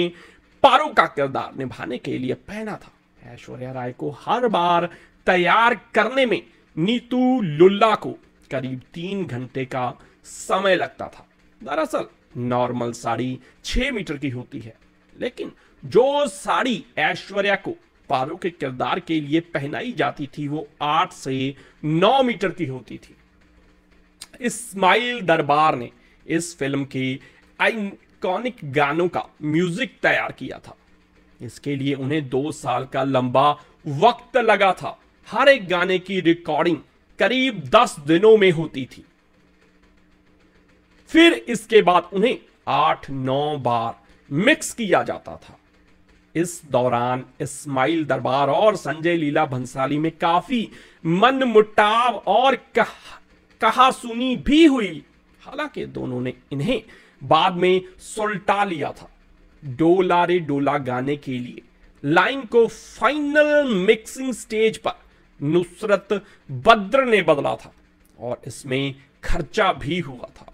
पारो का किरदार निभाने के लिए पहना था ऐश्वर्या राय को हर बार तैयार करने में नीतू लुल्ला को करीब तीन घंटे का समय लगता था दरअसल नॉर्मल साड़ी छह मीटर की होती है लेकिन जो साड़ी ऐश्वर्या को पारो के किरदार के लिए पहनाई जाती थी वो आठ से नौ मीटर की होती थी इस्माइल दरबार ने इस फिल्म के आइकॉनिक गानों का म्यूजिक तैयार किया था इसके लिए उन्हें दो साल का लंबा वक्त लगा था हर एक गाने की रिकॉर्डिंग करीब दस दिनों में होती थी फिर इसके बाद उन्हें आठ नौ बार मिक्स किया जाता था इस दौरान इस्माइल दरबार और संजय लीला भंसाली में काफी मन मुटाव और कह, कहा सुनी भी हुई हालांकि दोनों ने इन्हें बाद में सुलटा लिया था डोला रे डोला गाने के लिए लाइन को फाइनल मिक्सिंग स्टेज पर नुसरत बद्र ने बदला था और इसमें खर्चा भी हुआ था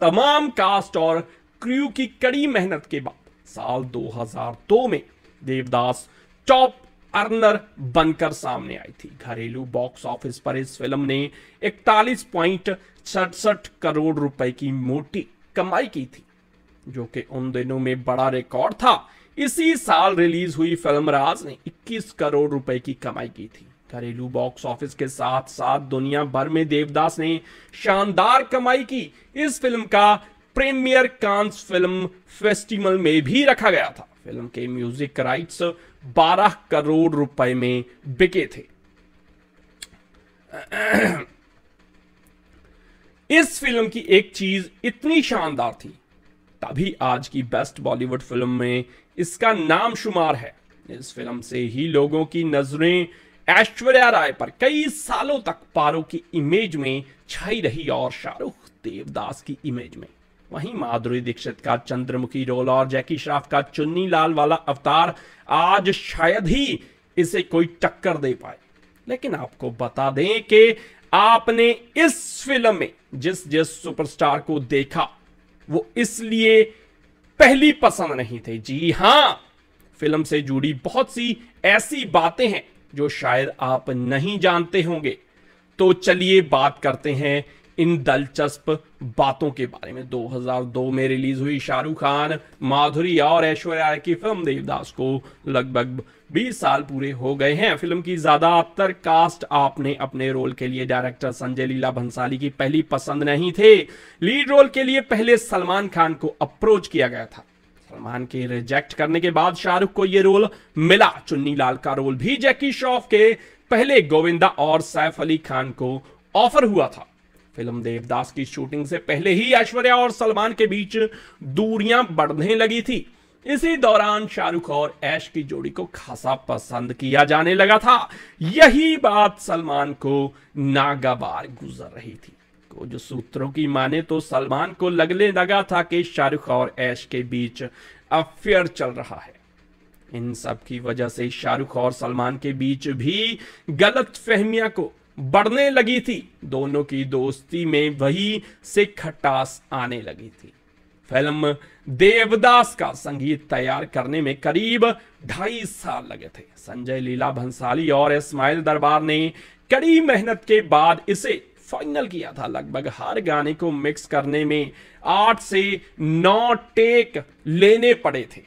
तमाम कास्ट और क्रू की कड़ी मेहनत के बाद साल 2002 में देवदास टॉप अर्नर बनकर सामने आई थी घरेलू बॉक्स ऑफिस पर इस फिल्म ने इकतालीस पॉइंट सड़सठ करोड़ रुपए की मोटी कमाई की थी जो कि उन दिनों में बड़ा रिकॉर्ड था इसी साल रिलीज हुई फिल्म राज ने 21 करोड़ रुपए की कमाई की थी घरेलू बॉक्स ऑफिस के साथ साथ दुनिया भर में देवदास ने शानदार कमाई की इस फिल्म का प्रीमियर कांस फिल्म फेस्टिवल में भी रखा गया था फिल्म के म्यूजिक राइट्स 12 करोड़ रुपए में बिके थे इस फिल्म की एक चीज इतनी शानदार थी तभी आज की बेस्ट बॉलीवुड फिल्म में इसका नाम शुमार है इस फिल्म से ही लोगों की नजरें ऐश्वर्या राय पर कई सालों तक पारो की इमेज में छाई रही और शाहरुख देवदास की इमेज में वहीं माधुरी दीक्षित का चंद्रमुखी रोल और जैकी श्राफ का चुन्नी लाल वाला अवतार आज शायद ही इसे कोई टक्कर दे पाए लेकिन आपको बता दें कि आपने इस फिल्म में जिस जिस सुपरस्टार को देखा वो इसलिए पहली पसंद नहीं थे जी हां फिल्म से जुड़ी बहुत सी ऐसी बातें हैं जो शायद आप नहीं जानते होंगे तो चलिए बात करते हैं इन दिलचस्प बातों के बारे में 2002 में रिलीज हुई शाहरुख खान माधुरी और ऐश्वर्या की फिल्म देवदास को लगभग 20 साल पूरे हो गए हैं फिल्म की ज्यादातर कास्ट आपने अपने रोल के लिए डायरेक्टर संजय लीला भंसाली की पहली पसंद नहीं थे लीड रोल के लिए पहले सलमान खान को अप्रोच किया गया था सलमान के रिजेक्ट करने के बाद शाहरुख को यह रोल मिला चुन्नी लाल का रोल भी जैकी श्रॉफ के पहले गोविंदा और सैफ अली खान को ऑफर हुआ था फिल्म देवदास की शूटिंग से पहले ही ऐश्वर्या और सलमान के बीच दूरियां बढ़ने लगी थी इसी दौरान शाहरुख और ऐश की जोड़ी को खासा पसंद किया जाने लगा था यही बात सलमान को नागवार गुजर रही थी कुछ सूत्रों की माने तो सलमान को लगने लगा था कि शाहरुख और ऐश के बीच अफेयर चल रहा है इन सब की वजह से शाहरुख और सलमान के बीच भी गलत फहमिया को बढ़ने लगी थी दोनों की दोस्ती में वही से खटास आने लगी थी फिल्म देवदास का संगीत तैयार करने में करीब ढाई साल लगे थे संजय लीला भंसाली और इस्माइल दरबार ने कड़ी मेहनत के बाद इसे फाइनल किया था लगभग हर गाने को मिक्स करने में आठ से नौ टेक लेने पड़े थे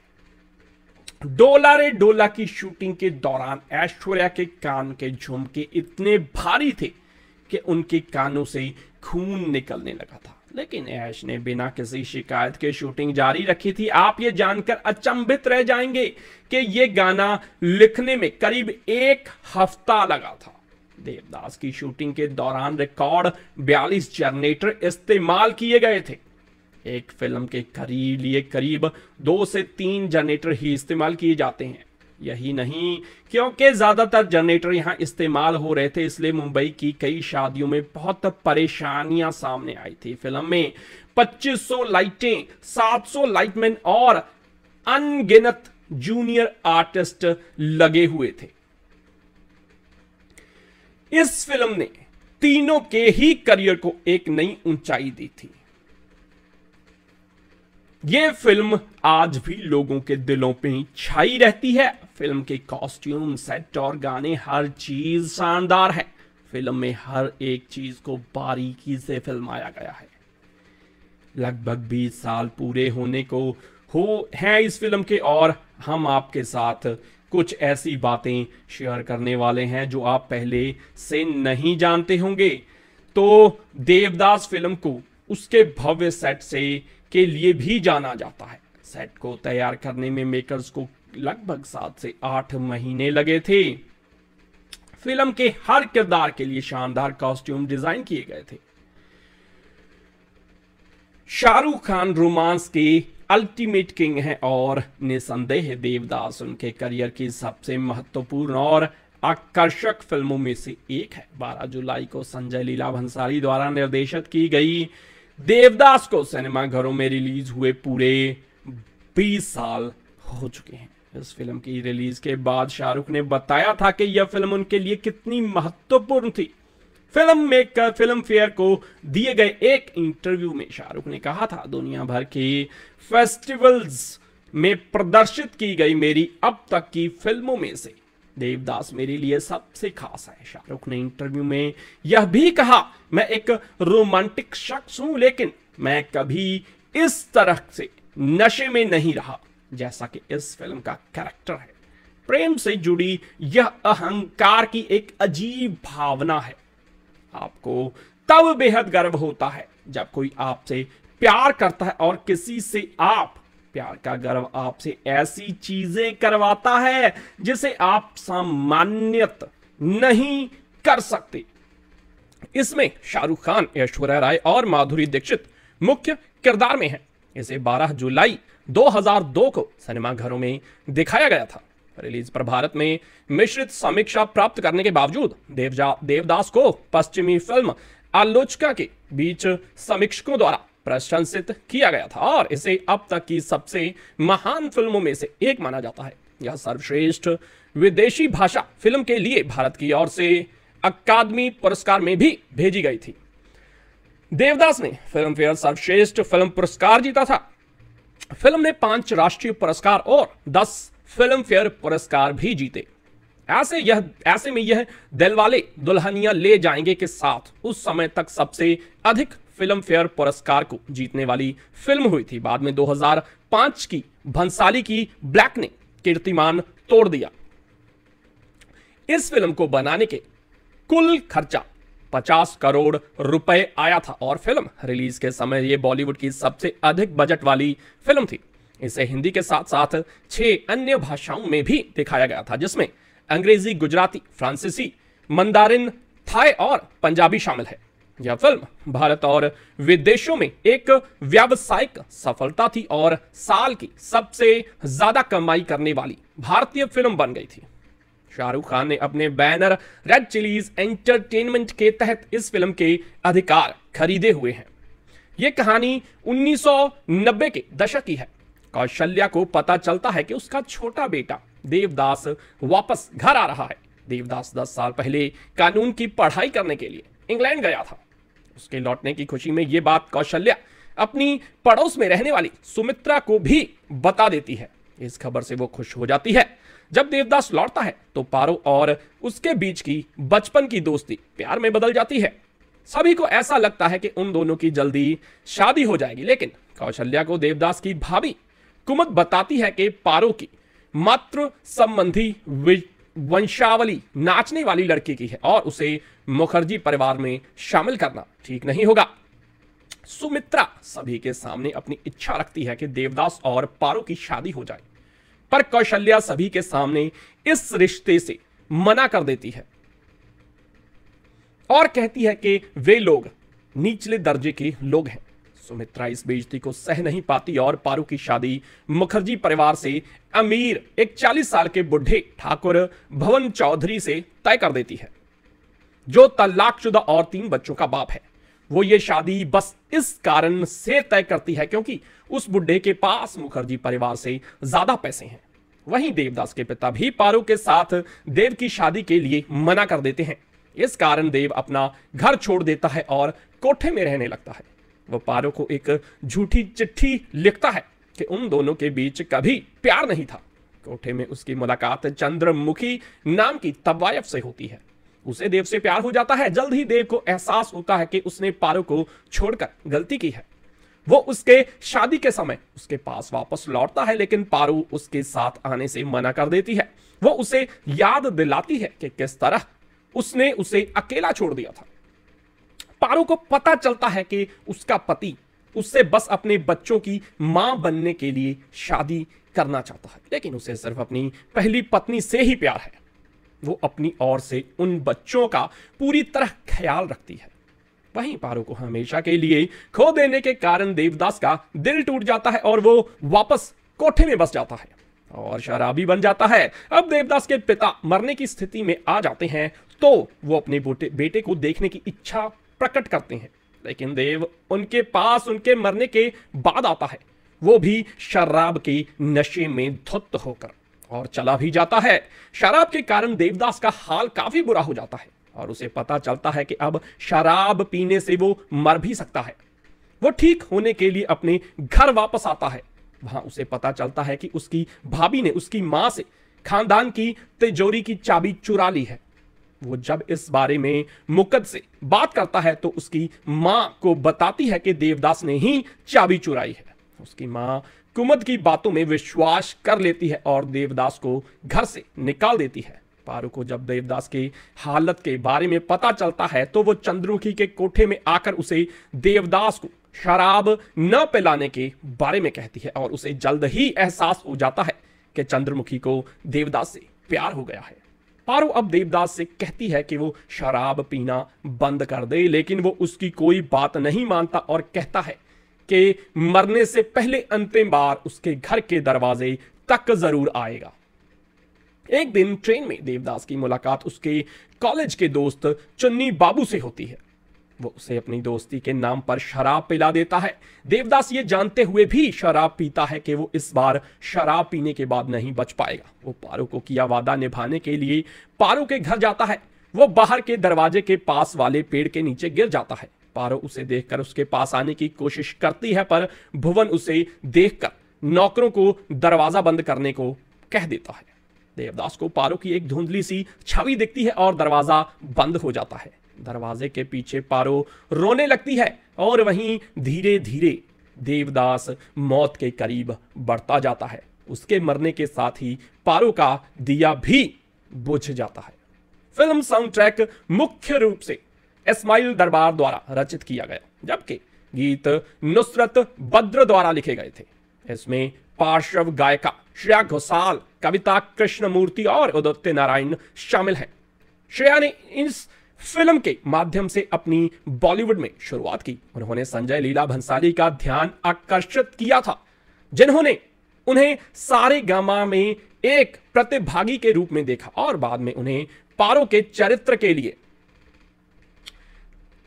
डोला रे डोला की शूटिंग के दौरान ऐश्वर्या के कान के झुमके इतने भारी थे कि उनके कानों से खून निकलने लगा था लेकिन ऐश ने बिना किसी शिकायत के शूटिंग जारी रखी थी आप ये जानकर अचंभित रह जाएंगे कि ये गाना लिखने में करीब एक हफ्ता लगा था देवदास की शूटिंग के दौरान रिकॉर्ड 42 जनरेटर इस्तेमाल किए गए थे एक फिल्म के करीब लिए करीब दो से तीन जनरेटर ही इस्तेमाल किए जाते हैं यही नहीं क्योंकि ज़्यादातर जनरेटर यहां इस्तेमाल हो रहे थे इसलिए मुंबई की कई शादियों में बहुत परेशानियां सामने आई थी फिल्म में 2500 लाइटें 700 लाइटमैन और अनगिनत जूनियर आर्टिस्ट लगे हुए थे इस फिल्म ने तीनों के ही करियर को एक नई ऊंचाई दी थी ये फिल्म आज भी लोगों के दिलों पे ही छाई रहती है फिल्म के कॉस्ट्यूम सेट और गाने हर चीज शानदार है फिल्म में हर एक चीज को बारीकी से फिल्माया गया है लगभग 20 साल पूरे होने को हो हैं इस फिल्म के और हम आपके साथ कुछ ऐसी बातें शेयर करने वाले हैं जो आप पहले से नहीं जानते होंगे तो देवदास फिल्म को उसके भव्य सेट से के लिए भी जाना जाता है सेट को तैयार करने में मेकर्स को लगभग सात से आठ महीने लगे थे फिल्म के हर किरदार के लिए शानदार कॉस्ट्यूम डिजाइन किए गए थे शाहरुख खान रोमांस के अल्टीमेट किंग हैं और निसंदेह देवदास उनके करियर की सबसे महत्वपूर्ण और आकर्षक फिल्मों में से एक है 12 जुलाई को संजय लीला भंसाली द्वारा निर्देशित की गई देवदास को सिनेमाघरों में रिलीज हुए पूरे 20 साल हो चुके हैं इस फिल्म की रिलीज के बाद शाहरुख ने बताया था कि यह फिल्म उनके लिए कितनी महत्वपूर्ण थी फिल्म मेकर फिल्म फेयर को दिए गए एक इंटरव्यू में शाहरुख ने कहा था दुनिया भर के फेस्टिवल्स में प्रदर्शित की गई मेरी अब तक की फिल्मों में से देवदास मेरे लिए सबसे खास है शाहरुख ने इंटरव्यू में यह भी कहा मैं एक रोमांटिक शख्स हूं लेकिन मैं कभी इस तरह से नशे में नहीं रहा जैसा कि इस फिल्म का कैरेक्टर है प्रेम से जुड़ी यह अहंकार की एक अजीब भावना है आपको तब बेहद गर्व होता है जब कोई आपसे प्यार करता है और किसी से आप प्यार का गर्व आपसे ऐसी चीजें करवाता है जिसे आप सामान्यत नहीं कर सकते इसमें शाहरुख खान ऐश्वर्या राय और माधुरी दीक्षित मुख्य किरदार में हैं। इसे 12 जुलाई 2002 को सिनेमाघरों में दिखाया गया था रिलीज पर भारत में मिश्रित समीक्षा प्राप्त करने के बावजूद देवजा देवदास को पश्चिमी फिल्म आलोचका के बीच समीक्षकों द्वारा प्रशंसित किया गया था और इसे अब तक की सबसे महान फिल्मों में से एक माना जाता है यह सर्वश्रेष्ठ विदेशी भाषा फिल्म के लिए भारत की ओर से अकादमी पुरस्कार में भी भेजी गई थी देवदास ने फिल्म फेयर सर्वश्रेष्ठ फिल्म पुरस्कार जीता था फिल्म ने पांच राष्ट्रीय पुरस्कार और दस फिल्म फेयर पुरस्कार भी जीते ऐसे यह ऐसे में यह दिलवाले दुल्हनिया ले जाएंगे के साथ उस समय तक सबसे अधिक फिल्म फेयर पुरस्कार को जीतने वाली फिल्म हुई थी बाद में 2005 की भंसाली की ब्लैक ने कीर्तिमान तोड़ दिया इस फिल्म को बनाने के कुल खर्चा 50 करोड़ रुपए आया था और फिल्म रिलीज के समय यह बॉलीवुड की सबसे अधिक बजट वाली फिल्म थी इसे हिंदी के साथ साथ छह अन्य भाषाओं में भी दिखाया गया था जिसमें अंग्रेजी गुजराती फ्रांसीसी मंदारिन थाई और पंजाबी शामिल है यह फिल्म भारत और विदेशों में एक व्यावसायिक सफलता थी और साल की सबसे ज्यादा कमाई करने वाली भारतीय फिल्म बन गई थी शाहरुख खान ने अपने बैनर रेड चिलीज एंटरटेनमेंट के तहत इस फिल्म के अधिकार खरीदे हुए हैं यह कहानी 1990 के दशक की है कौशल्या को पता चलता है कि उसका छोटा बेटा देवदास वापस घर आ रहा है देवदास दस साल पहले कानून की पढ़ाई करने के लिए इंग्लैंड गया था उसके लौटने की खुशी में यह बात कौशल्या अपनी पड़ोस में रहने वाली सुमित्रा को भी बता देती है इस खबर से वो खुश हो जाती है जब देवदास लौटता है तो पारो और उसके बीच की बचपन की दोस्ती प्यार में बदल जाती है सभी को ऐसा लगता है कि उन दोनों की जल्दी शादी हो जाएगी लेकिन कौशल्या को देवदास की भाभी कुमत बताती है कि पारो की मात्र संबंधी वंशावली नाचने वाली लड़की की है और उसे मुखर्जी परिवार में शामिल करना ठीक नहीं होगा सुमित्रा सभी के सामने अपनी इच्छा रखती है कि देवदास और पारो की शादी हो जाए पर कौशल्या सभी के सामने इस रिश्ते से मना कर देती है और कहती है कि वे लोग निचले दर्जे के लोग हैं सुमित्रा इस बेजती को सह नहीं पाती और पारू की शादी मुखर्जी परिवार से अमीर एक 40 साल के बुढ़े ठाकुर भवन चौधरी से तय कर देती है जो तलाकशुदा और तीन बच्चों का बाप है वो ये शादी बस इस कारण से तय करती है क्योंकि उस बुढ़े के पास मुखर्जी परिवार से ज्यादा पैसे हैं वहीं देवदास के पिता भी पारू के साथ देव की शादी के लिए मना कर देते हैं इस कारण देव अपना घर छोड़ देता है और कोठे में रहने लगता है वपारो को एक झूठी चिट्ठी लिखता है कि उन दोनों के बीच कभी प्यार नहीं था कोठे में उसकी मुलाकात चंद्रमुखी नाम की तवायफ से होती है उसे देव से प्यार हो जाता है जल्द ही देव को एहसास होता है कि उसने पारो को छोड़कर गलती की है वो उसके शादी के समय उसके पास वापस लौटता है लेकिन पारो उसके साथ आने से मना कर देती है वो उसे याद दिलाती है कि किस तरह उसने उसे अकेला छोड़ दिया था पारू को पता चलता है कि उसका पति उससे बस अपने बच्चों की मां बनने के लिए शादी करना चाहता है लेकिन उसे सिर्फ अपनी पहली पत्नी से ही प्यार है वो अपनी ओर से उन बच्चों का पूरी तरह ख्याल रखती है वहीं पारो को हमेशा के लिए खो देने के कारण देवदास का दिल टूट जाता है और वो वापस कोठे में बस जाता है और शराबी बन जाता है अब देवदास के पिता मरने की स्थिति में आ जाते हैं तो वो अपने बेटे को देखने की इच्छा प्रकट करते हैं लेकिन देव उनके पास उनके मरने के बाद आता है वो भी शराब के नशे में धुत होकर और चला भी जाता है शराब के कारण देवदास का हाल काफी बुरा हो जाता है और उसे पता चलता है कि अब शराब पीने से वो मर भी सकता है वो ठीक होने के लिए अपने घर वापस आता है वहां उसे पता चलता है कि उसकी भाभी ने उसकी मां से खानदान की तिजोरी की चाबी चुरा ली है वो जब इस बारे में मुकद से बात करता है तो उसकी माँ को बताती है कि देवदास ने ही चाबी चुराई है उसकी माँ कुमद की बातों में विश्वास कर लेती है और देवदास को घर से निकाल देती है पारू को जब देवदास की हालत के बारे में पता चलता है तो वो चंद्रमुखी के कोठे में आकर उसे देवदास को शराब न पिलाने के बारे में कहती है और उसे जल्द ही एहसास हो जाता है कि चंद्रमुखी को देवदास से प्यार हो गया है पारो अब देवदास से कहती है कि वो शराब पीना बंद कर दे लेकिन वो उसकी कोई बात नहीं मानता और कहता है कि मरने से पहले अंतिम बार उसके घर के दरवाजे तक जरूर आएगा एक दिन ट्रेन में देवदास की मुलाकात उसके कॉलेज के दोस्त चुन्नी बाबू से होती है वो उसे अपनी दोस्ती के नाम पर शराब पिला देता है देवदास ये जानते हुए भी शराब पीता है कि वो इस बार शराब पीने के बाद नहीं बच पाएगा वो पारो को किया वादा निभाने के लिए पारो के घर जाता है वो बाहर के दरवाजे के पास वाले पेड़ के नीचे गिर जाता है पारो उसे देखकर उसके पास आने की कोशिश करती है पर भुवन उसे देखकर नौकरों को दरवाजा बंद करने को कह देता है देवदास को पारो की एक धुंधली सी छवि दिखती है और दरवाजा बंद हो जाता है दरवाजे के पीछे पारो रोने लगती है और वहीं धीरे धीरे देवदास मौत के करीब बढ़ता जाता है उसके मरने के साथ ही पारो का दिया भी बुझ जाता है फिल्म साउंड ट्रैक मुख्य रूप से इस्माइल दरबार द्वारा रचित किया गया जबकि गीत नुसरत बद्र द्वारा लिखे गए थे इसमें पार्श्व गायिका श्रेया घोषाल कविता कृष्णमूर्ति और उदित्य नारायण शामिल हैं श्रेया ने इस फिल्म के माध्यम से अपनी बॉलीवुड में शुरुआत की उन्होंने संजय लीला भंसाली का ध्यान आकर्षित किया था जिन्होंने उन्हें सारे गामा में एक प्रतिभागी के रूप में देखा और बाद में उन्हें पारो के चरित्र के लिए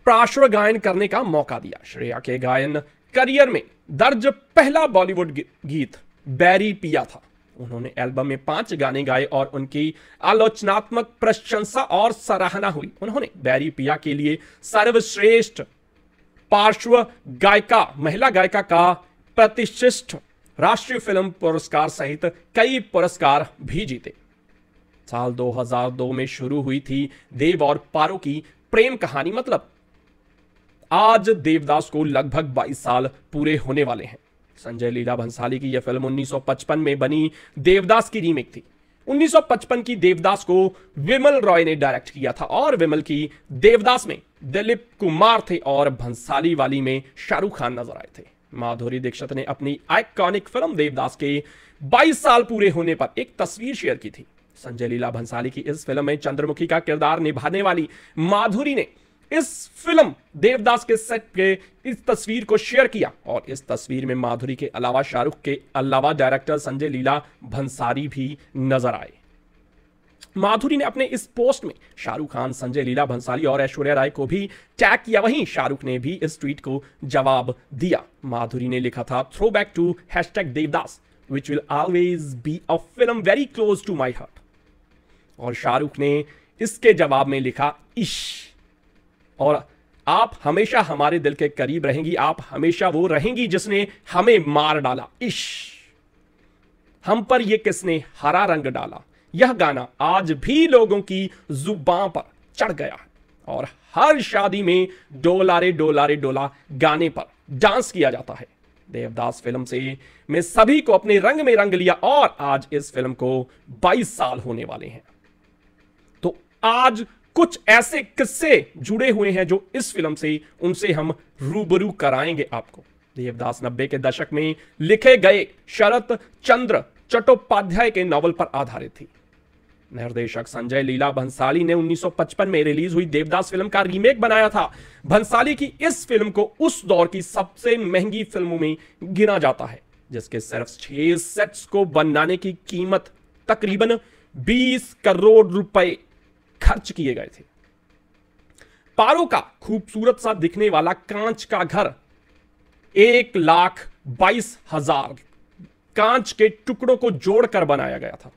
प्राश्व गायन करने का मौका दिया श्रेया के गायन करियर में दर्ज पहला बॉलीवुड गीत बैरी पिया था उन्होंने एल्बम में पांच गाने गाए और उनकी आलोचनात्मक प्रशंसा और सराहना हुई उन्होंने बैरी पिया के लिए सर्वश्रेष्ठ पार्श्व गायिका महिला गायिका का प्रतिष्ठित राष्ट्रीय फिल्म पुरस्कार सहित कई पुरस्कार भी जीते साल 2002 में शुरू हुई थी देव और पारो की प्रेम कहानी मतलब आज देवदास को लगभग 22 साल पूरे होने वाले हैं संजय लीला भंसाली की यह फिल्म 1955 में बनी देवदास की रीमेक थी 1955 की देवदास को विमल रॉय ने डायरेक्ट किया था और विमल की देवदास में दिलीप कुमार थे और भंसाली वाली में शाहरुख खान नजर आए थे माधुरी दीक्षित ने अपनी आइकॉनिक फिल्म देवदास के 22 साल पूरे होने पर एक तस्वीर शेयर की थी संजय लीला भंसाली की इस फिल्म में चंद्रमुखी का किरदार निभाने वाली माधुरी ने इस फिल्म देवदास के सेट के इस तस्वीर को शेयर किया और इस तस्वीर में माधुरी के अलावा शाहरुख के अलावा डायरेक्टर संजय लीला भंसारी भी नजर आए माधुरी ने अपने इस पोस्ट में शाहरुख खान संजय लीला भंसाली और ऐश्वर्या राय को भी टैग किया वहीं शाहरुख ने भी इस ट्वीट को जवाब दिया माधुरी ने लिखा था throwback to hash Devdas which will always be a film very close to my heart और शाहरुख ने इसके जवाब में लिखा इश और आप हमेशा हमारे दिल के करीब रहेंगी आप हमेशा वो रहेंगी जिसने हमें मार डाला इश हम पर ये किसने हरा रंग डाला यह गाना आज भी लोगों की जुबां पर चढ़ गया और हर शादी में डोलारे डोलारे डोला गाने पर डांस किया जाता है देवदास फिल्म से मैं सभी को अपने रंग में रंग लिया और आज इस फिल्म को 22 साल होने वाले हैं तो आज कुछ ऐसे किस्से जुड़े हुए हैं जो इस फिल्म से उनसे हम रूबरू कराएंगे आपको देवदास नब्बे के दशक में लिखे गए शरत चंद्र चट्टोपाध्याय के नॉवल पर आधारित थी निर्देशक संजय लीला भंसाली ने 1955 में रिलीज हुई देवदास फिल्म का रीमेक बनाया था भंसाली की इस फिल्म को उस दौर की सबसे महंगी फिल्मों में गिना जाता है जिसके सिर्फ छह सेट्स को बनाने की कीमत तकरीबन 20 करोड़ रुपए खर्च किए गए थे पारो का खूबसूरत सा दिखने वाला कांच का घर एक लाख बाईस हजार कांच के टुकड़ों को जोड़कर बनाया गया था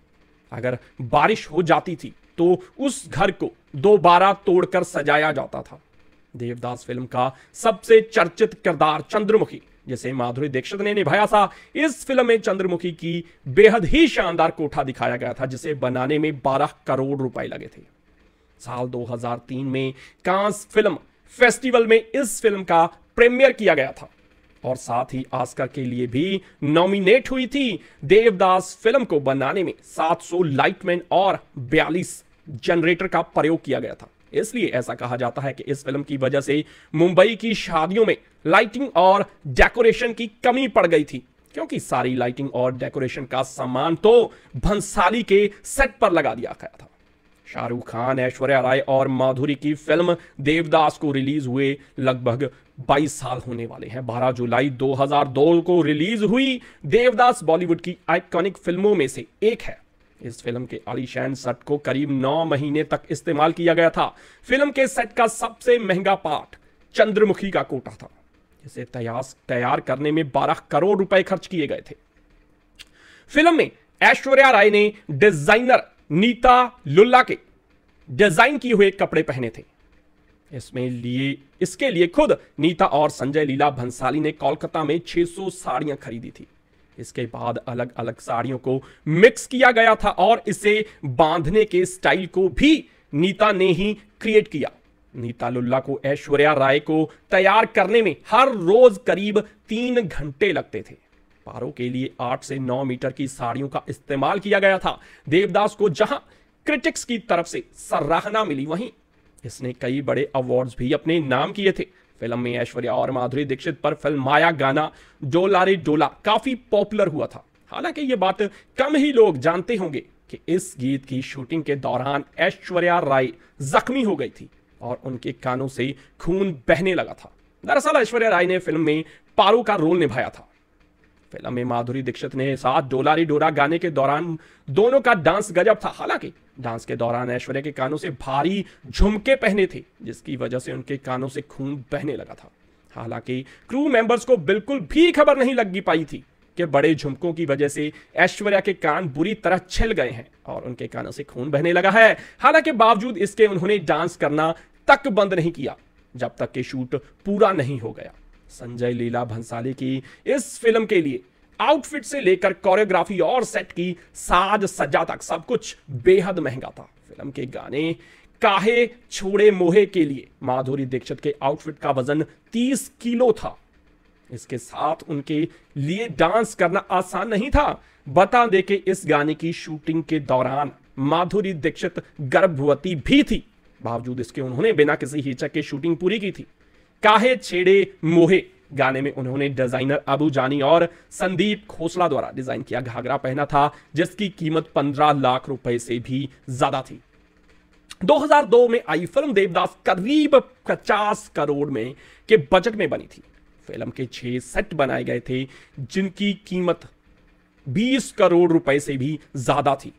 अगर बारिश हो जाती थी तो उस घर को दोबारा तोड़कर सजाया जाता था देवदास फिल्म का सबसे चर्चित किरदार चंद्रमुखी जिसे माधुरी दीक्षित ने निभाया था इस फिल्म में चंद्रमुखी की बेहद ही शानदार कोठा दिखाया गया था जिसे बनाने में 12 करोड़ रुपए लगे थे साल 2003 में कांस फिल्म फेस्टिवल में इस फिल्म का प्रीमियर किया गया था और साथ ही आस्कर के लिए भी नॉमिनेट हुई थी देवदास फिल्म को बनाने में 700 लाइटमैन और 42 जनरेटर का प्रयोग किया गया था इसलिए ऐसा कहा जाता है कि इस फिल्म की वजह से मुंबई की शादियों में लाइटिंग और डेकोरेशन की कमी पड़ गई थी क्योंकि सारी लाइटिंग और डेकोरेशन का सामान तो भंसाली के सेट पर लगा दिया गया था शाहरुख खान ऐश्वर्या राय और माधुरी की फिल्म देवदास को रिलीज हुए लगभग 22 साल होने वाले हैं 12 जुलाई 2002 को रिलीज हुई देवदास बॉलीवुड की आइकॉनिक फिल्मों में से एक है इस फिल्म के आलिशान सेट को करीब नौ महीने तक इस्तेमाल किया गया था फिल्म के सेट का सबसे महंगा पार्ट चंद्रमुखी का कोटा था जिसे तैयार करने में 12 करोड़ रुपए खर्च किए गए थे फिल्म में ऐश्वर्या राय ने डिजाइनर नीता लुल्ला के डिजाइन किए हुए कपड़े पहने थे इसमें लिए इसके लिए खुद नीता और संजय लीला भंसाली ने कोलकाता में 600 साड़ियां खरीदी थी इसके बाद अलग अलग साड़ियों को मिक्स किया गया था और इसे बांधने के स्टाइल को भी नीता ने ही क्रिएट किया नीता लुल्ला को ऐश्वर्या राय को तैयार करने में हर रोज करीब तीन घंटे लगते थे पारों के लिए आठ से नौ मीटर की साड़ियों का इस्तेमाल किया गया था देवदास को जहां क्रिटिक्स की तरफ से सराहना मिली वहीं इसने कई बड़े अवार्ड्स भी अपने नाम किए थे फिल्म में ऐश्वर्या और माधुरी दीक्षित पर फिल्म माया गाना डोला रे डोला काफी पॉपुलर हुआ था हालांकि ये बात कम ही लोग जानते होंगे कि इस गीत की शूटिंग के दौरान ऐश्वर्या राय जख्मी हो गई थी और उनके कानों से खून बहने लगा था दरअसल ऐश्वर्या राय ने फिल्म में पारो का रोल निभाया था फिल्म में माधुरी दीक्षित ने साथ डोलारी डोरा गाने के दौरान दोनों का डांस गजब था हालांकि डांस के दौरान ऐश्वर्या के कानों से भारी झुमके पहने थे जिसकी वजह से उनके कानों से खून बहने लगा था हालांकि क्रू मेंबर्स को बिल्कुल भी खबर नहीं लगी पाई थी कि बड़े झुमकों की वजह से ऐश्वर्या के कान बुरी तरह छिल गए हैं और उनके कानों से खून बहने लगा है हालांकि बावजूद इसके उन्होंने डांस करना तक बंद नहीं किया जब तक कि शूट पूरा नहीं हो गया संजय लीला भंसाली की इस फिल्म के लिए आउटफिट से लेकर कोरियोग्राफी और सेट की साज सज्जा तक सब कुछ बेहद महंगा था फिल्म के गाने काहे छोड़े मोहे के लिए माधुरी दीक्षित के आउटफिट का वजन 30 किलो था इसके साथ उनके लिए डांस करना आसान नहीं था बता दे के इस गाने की शूटिंग के दौरान माधुरी दीक्षित गर्भवती भी थी बावजूद इसके उन्होंने बिना किसी हिचक के शूटिंग पूरी की थी काहे छेड़े मोहे गाने में उन्होंने डिजाइनर अबू जानी और संदीप खोसला द्वारा डिजाइन किया घाघरा पहना था जिसकी कीमत 15 लाख रुपए से भी ज्यादा थी 2002 में आई फिल्म देवदास करीब 50 करोड़ में के बजट में बनी थी फिल्म के छह सेट बनाए गए थे जिनकी कीमत 20 करोड़ रुपए से भी ज्यादा थी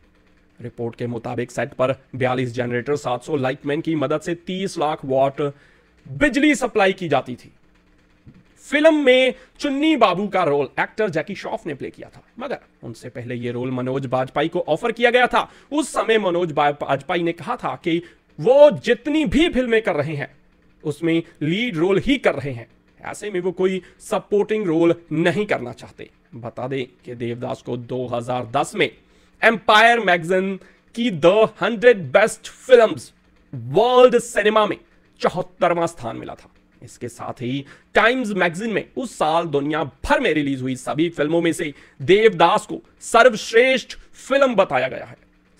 रिपोर्ट के मुताबिक सेट पर 42 जनरेटर 700 लाइटमैन की मदद से 30 लाख वॉट बिजली सप्लाई की जाती थी फिल्म में चुन्नी बाबू का रोल एक्टर जैकी श्रॉफ ने प्ले किया था मगर उनसे पहले यह रोल मनोज बाजपाई को ऑफर किया गया था उस समय मनोज बाजपाई ने कहा था कि वो जितनी भी फिल्में कर रहे हैं उसमें लीड रोल ही कर रहे हैं ऐसे में वो कोई सपोर्टिंग रोल नहीं करना चाहते बता दें कि देवदास को 2010 में एम्पायर मैगजीन की the hundred best films world cinema में चौहत्तरवा स्थान मिला था इसके साथ ही टाइम्स मैगजीन में उस साल दुनिया भर में रिलीज हुई सभी फिल्मों में से देवदास को सर्वश्रेष्ठ फिल्म बताया गया है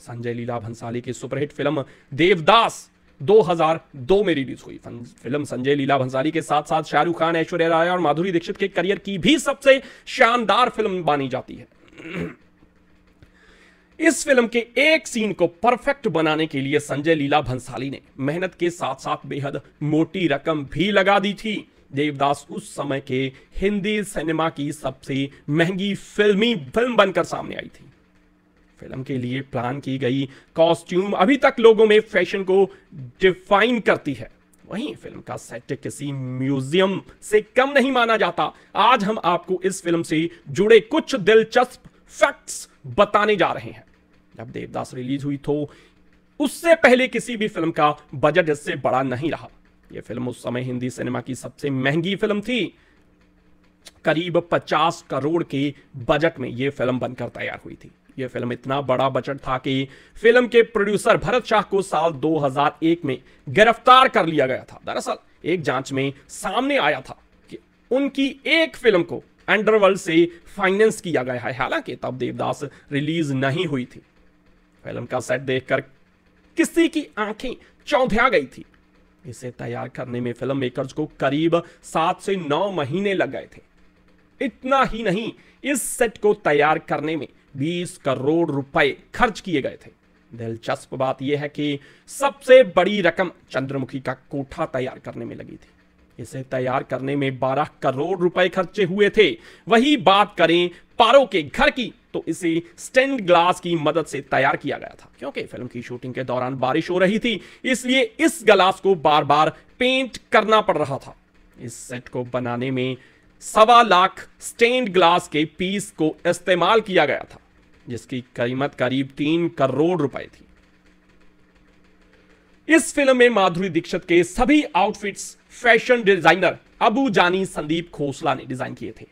संजय लीला भंसाली की सुपरहिट फिल्म देवदास 2002 में रिलीज हुई फिल्म संजय लीला भंसाली के साथ साथ शाहरुख खान ऐश्वर्या राय और माधुरी दीक्षित के करियर की भी सबसे शानदार फिल्म मानी जाती है इस फिल्म के एक सीन को परफेक्ट बनाने के लिए संजय लीला भंसाली ने मेहनत के साथ साथ बेहद मोटी रकम भी लगा दी थी देवदास उस समय के हिंदी सिनेमा की सबसे महंगी फिल्मी फिल्म बनकर सामने आई थी फिल्म के लिए प्लान की गई कॉस्ट्यूम अभी तक लोगों में फैशन को डिफाइन करती है वहीं फिल्म का सेट किसी म्यूजियम से कम नहीं माना जाता आज हम आपको इस फिल्म से जुड़े कुछ दिलचस्प फैक्ट्स बताने जा रहे हैं जब देवदास रिलीज हुई तो उससे पहले किसी भी फिल्म का बजट इससे बड़ा नहीं रहा यह फिल्म उस समय हिंदी सिनेमा की सबसे महंगी फिल्म थी करीब 50 करोड़ के बजट में यह फिल्म बनकर तैयार हुई थी यह फिल्म इतना बड़ा बजट था कि फिल्म के प्रोड्यूसर भरत शाह को साल 2001 में गिरफ्तार कर लिया गया था दरअसल एक जांच में सामने आया था कि उनकी एक फिल्म को अंडरवर्ल्ड से फाइनेंस किया गया है हालांकि तब देवदास रिलीज नहीं हुई थी फिल्म का सेट देखकर किसी की आंखें चौंधिया गई थी इसे तैयार करने में फिल्म मेकर्स को करीब सात से नौ महीने लग गए थे इतना ही नहीं इस सेट को तैयार करने में 20 करोड़ रुपए खर्च किए गए थे दिलचस्प बात यह है कि सबसे बड़ी रकम चंद्रमुखी का कोठा तैयार करने में लगी थी इसे तैयार करने में 12 करोड़ रुपए खर्चे हुए थे वही बात करें पारो के घर की तो इसे स्टेंड ग्लास की मदद से तैयार किया गया था क्योंकि फिल्म की शूटिंग के दौरान बारिश हो रही थी इसलिए इस ग्लास को बार बार पेंट करना पड़ रहा था इस सेट को बनाने में सवा लाख स्टेंड ग्लास के पीस को इस्तेमाल किया गया था जिसकी कीमत करीब तीन करोड़ रुपए थी इस फिल्म में माधुरी दीक्षित के सभी आउटफिट्स फैशन डिजाइनर अबू जानी संदीप खोसला ने डिजाइन किए थे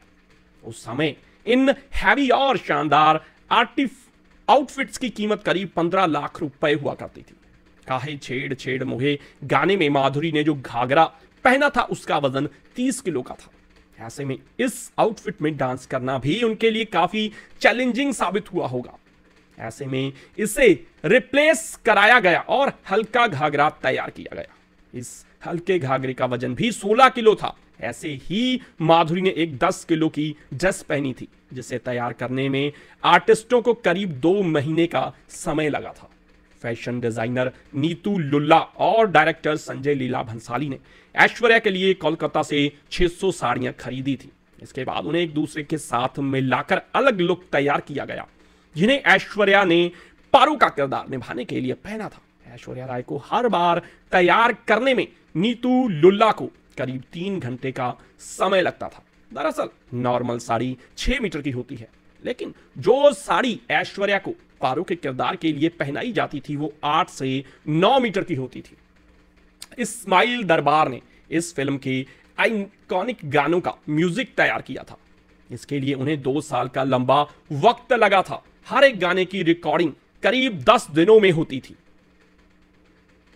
उस समय इन हैवी और शानदार आर्टिफ आउटफिट्स की कीमत करीब पंद्रह लाख रुपए हुआ करती थी काहे छेड़ छेड़ मुहे गाने में माधुरी ने जो घाघरा पहना था उसका वजन तीस किलो का था ऐसे में इस आउटफिट में डांस करना भी उनके लिए काफी चैलेंजिंग साबित हुआ होगा ऐसे में इसे रिप्लेस कराया गया और हल्का घाघरा तैयार किया गया इस हल्के घाघरे का वजन भी 16 किलो था ऐसे ही माधुरी ने एक 10 किलो की ड्रेस पहनी थी जिसे तैयार करने में आर्टिस्टों को करीब दो महीने का समय लगा था फैशन डिजाइनर नीतू लुल्ला और डायरेक्टर संजय लीला भंसाली ने ऐश्वर्या के लिए कोलकाता से 600 साड़ियां खरीदी थी इसके बाद उन्हें एक दूसरे के साथ मिलाकर अलग लुक तैयार किया गया जिन्हें ऐश्वर्या ने पारू का किरदार निभाने के लिए पहना था ऐश्वर्या राय को हर बार तैयार करने में नीतू लुल्ला को करीब तीन घंटे का समय लगता था दरअसल नॉर्मल साड़ी छह मीटर की होती है लेकिन जो साड़ी ऐश्वर्या को पारो के किरदार के लिए पहनाई जाती थी वो आठ से नौ मीटर की होती थी इस्माइल दरबार ने इस फिल्म के आइकॉनिक गानों का म्यूजिक तैयार किया था इसके लिए उन्हें दो साल का लंबा वक्त लगा था हर एक गाने की रिकॉर्डिंग करीब दस दिनों में होती थी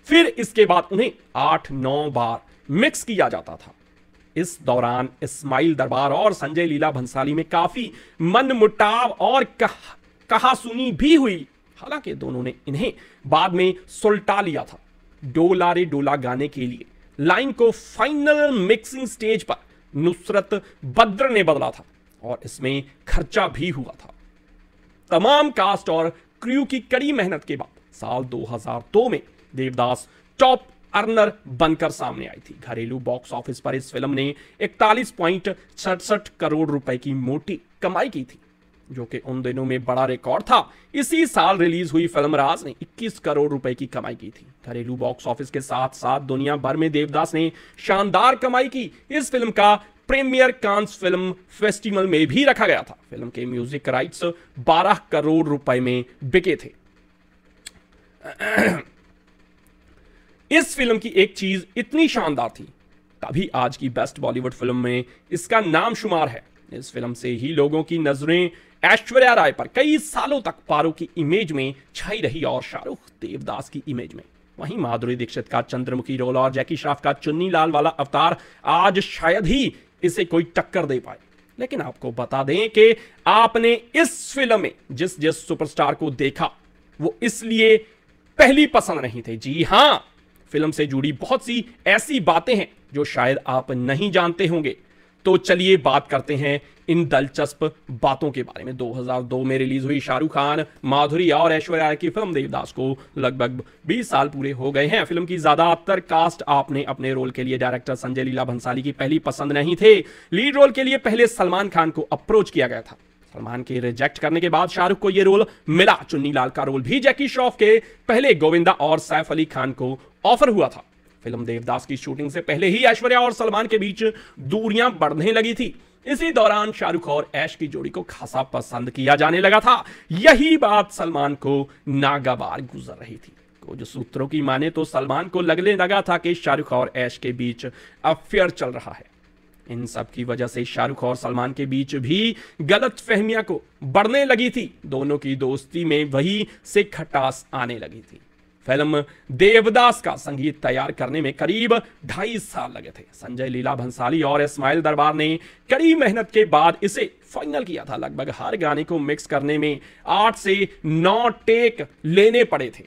फिर इसके बाद उन्हें आठ नौ बार मिक्स किया जाता था इस दौरान इस्माइल दरबार और संजय लीला भंसाली में काफी मन मुटाव और कहासुनी कहा भी हुई हालांकि दोनों ने इन्हें बाद में सुलटा लिया था डोला रे डोला गाने के लिए लाइन को फाइनल मिक्सिंग स्टेज पर नुसरत बद्र ने बदला था और इसमें खर्चा भी हुआ था तमाम कास्ट और क्रू की कड़ी मेहनत के बाद साल 2002 में देवदास टॉप अर्नर बनकर सामने आई थी घरेलू बॉक्स ऑफिस पर इस फिल्म ने इकतालीस पॉइंट सड़सठ करोड़ रुपए की मोटी कमाई की थी जो कि उन दिनों में बड़ा रिकॉर्ड था इसी साल रिलीज हुई फिल्म राज ने 21 करोड़ रुपए की कमाई की थी घरेलू बॉक्स ऑफिस के साथ साथ दुनिया भर में देवदास ने शानदार कमाई की इस फिल्म का प्रीमियर कांस फिल्म फेस्टिवल में भी रखा गया था फिल्म के म्यूजिक राइट्स 12 करोड़ रुपए में बिके थे इस फिल्म की एक चीज इतनी शानदार थी तभी आज की बेस्ट बॉलीवुड फिल्म में इसका नाम शुमार है इस फिल्म से ही लोगों की नजरें ऐश्वर्या राय पर कई सालों तक पारो की इमेज में छाई रही और शाहरुख देवदास की इमेज में वहीं माधुरी दीक्षित का चंद्रमुखी रोल और जैकी श्राफ का चुन्नी लाल वाला अवतार आज शायद ही इसे कोई टक्कर दे पाए लेकिन आपको बता दें कि आपने इस फिल्म में जिस जिस सुपरस्टार को देखा वो इसलिए पहली पसंद नहीं थे जी हां फिल्म से जुड़ी बहुत सी ऐसी बातें हैं जो शायद आप नहीं जानते होंगे तो चलिए बात करते हैं इन दिलचस्प बातों के बारे में 2002 में रिलीज हुई शाहरुख खान माधुरी और ऐश्वर्या की फिल्म देवदास को लगभग 20 साल पूरे हो गए हैं फिल्म की ज्यादातर कास्ट आपने अपने रोल के लिए डायरेक्टर संजय लीला भंसाली की पहली पसंद नहीं थे लीड रोल के लिए पहले सलमान खान को अप्रोच किया गया था सलमान के रिजेक्ट करने के बाद शाहरुख को यह रोल मिला चुन्नी लाल का रोल भी जैकी श्रॉफ के पहले गोविंदा और सैफ अली खान को ऑफर हुआ था फिल्म देवदास की शूटिंग से पहले ही ऐश्वर्या और सलमान के बीच दूरियां बढ़ने लगी थी इसी दौरान शाहरुख और ऐश की जोड़ी को खासा पसंद किया जाने लगा था यही बात सलमान को नागाबार गुजर रही थी कुछ सूत्रों की माने तो सलमान को लगने लगा था कि शाहरुख और ऐश के बीच अफेयर चल रहा है इन सब की वजह से शाहरुख और सलमान के बीच भी गलत फहमिया को बढ़ने लगी थी दोनों की दोस्ती में वही से खटास आने लगी थी फिल्म देवदास का संगीत तैयार करने में करीब ढाई साल लगे थे संजय लीला भंसाली और इस्माइल दरबार ने कड़ी मेहनत के बाद इसे फाइनल किया था लगभग हर गाने को मिक्स करने में आठ से नौ टेक लेने पड़े थे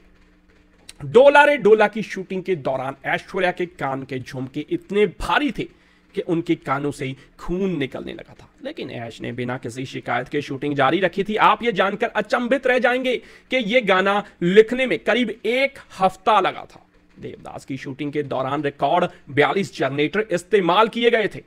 डोला रे डोला की शूटिंग के दौरान ऐश्वर्या के कान के झुमके इतने भारी थे कि उनके कानों से खून निकलने लगा था लेकिन ऐश ने बिना किसी शिकायत के शूटिंग जारी रखी थी आप ये जानकर अचंभित रह जाएंगे कि ये गाना लिखने में करीब एक हफ्ता लगा था देवदास की शूटिंग के दौरान रिकॉर्ड 42 जनरेटर इस्तेमाल किए गए थे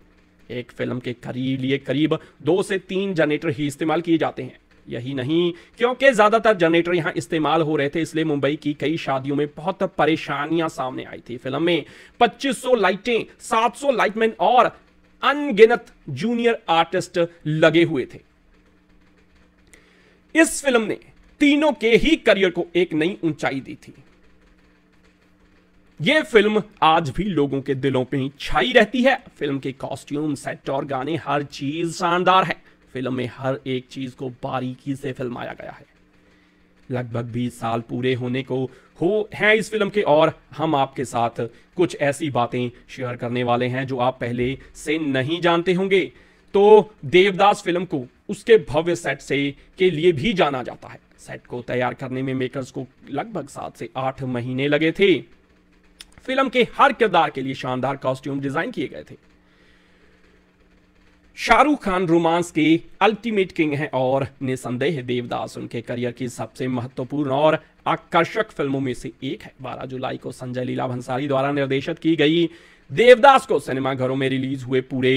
एक फिल्म के करीब लिए करीब दो से तीन जनरेटर ही इस्तेमाल किए जाते हैं यही नहीं क्योंकि ज़्यादातर जनरेटर यहां इस्तेमाल हो रहे थे इसलिए मुंबई की कई शादियों में बहुत परेशानियां सामने आई थी फिल्म में 2500 लाइटें 700 लाइटमैन और अनगिनत जूनियर आर्टिस्ट लगे हुए थे इस फिल्म ने तीनों के ही करियर को एक नई ऊंचाई दी थी यह फिल्म आज भी लोगों के दिलों पर ही छाई रहती है फिल्म के कॉस्ट्यूम सेट और गाने हर चीज शानदार है फिल्म में हर एक चीज़ को बारीकी से फिल्माया गया है लगभग 20 साल पूरे होने को हो हैं इस फिल्म के और हम आपके साथ कुछ ऐसी बातें शेयर करने वाले हैं जो आप पहले से नहीं जानते होंगे तो देवदास फिल्म को उसके भव्य सेट से के लिए भी जाना जाता है सेट को तैयार करने में मेकर्स को लगभग सात से आठ महीने लगे थे फिल्म के हर किरदार के लिए शानदार कॉस्ट्यूम डिजाइन किए गए थे शाहरुख खान रोमांस के अल्टीमेट किंग हैं और निसंदेह देवदास उनके करियर की सबसे महत्वपूर्ण और आकर्षक फिल्मों में से एक है 12 जुलाई को संजय लीला भंसाली द्वारा निर्देशित की गई देवदास को सिनेमाघरों में रिलीज हुए पूरे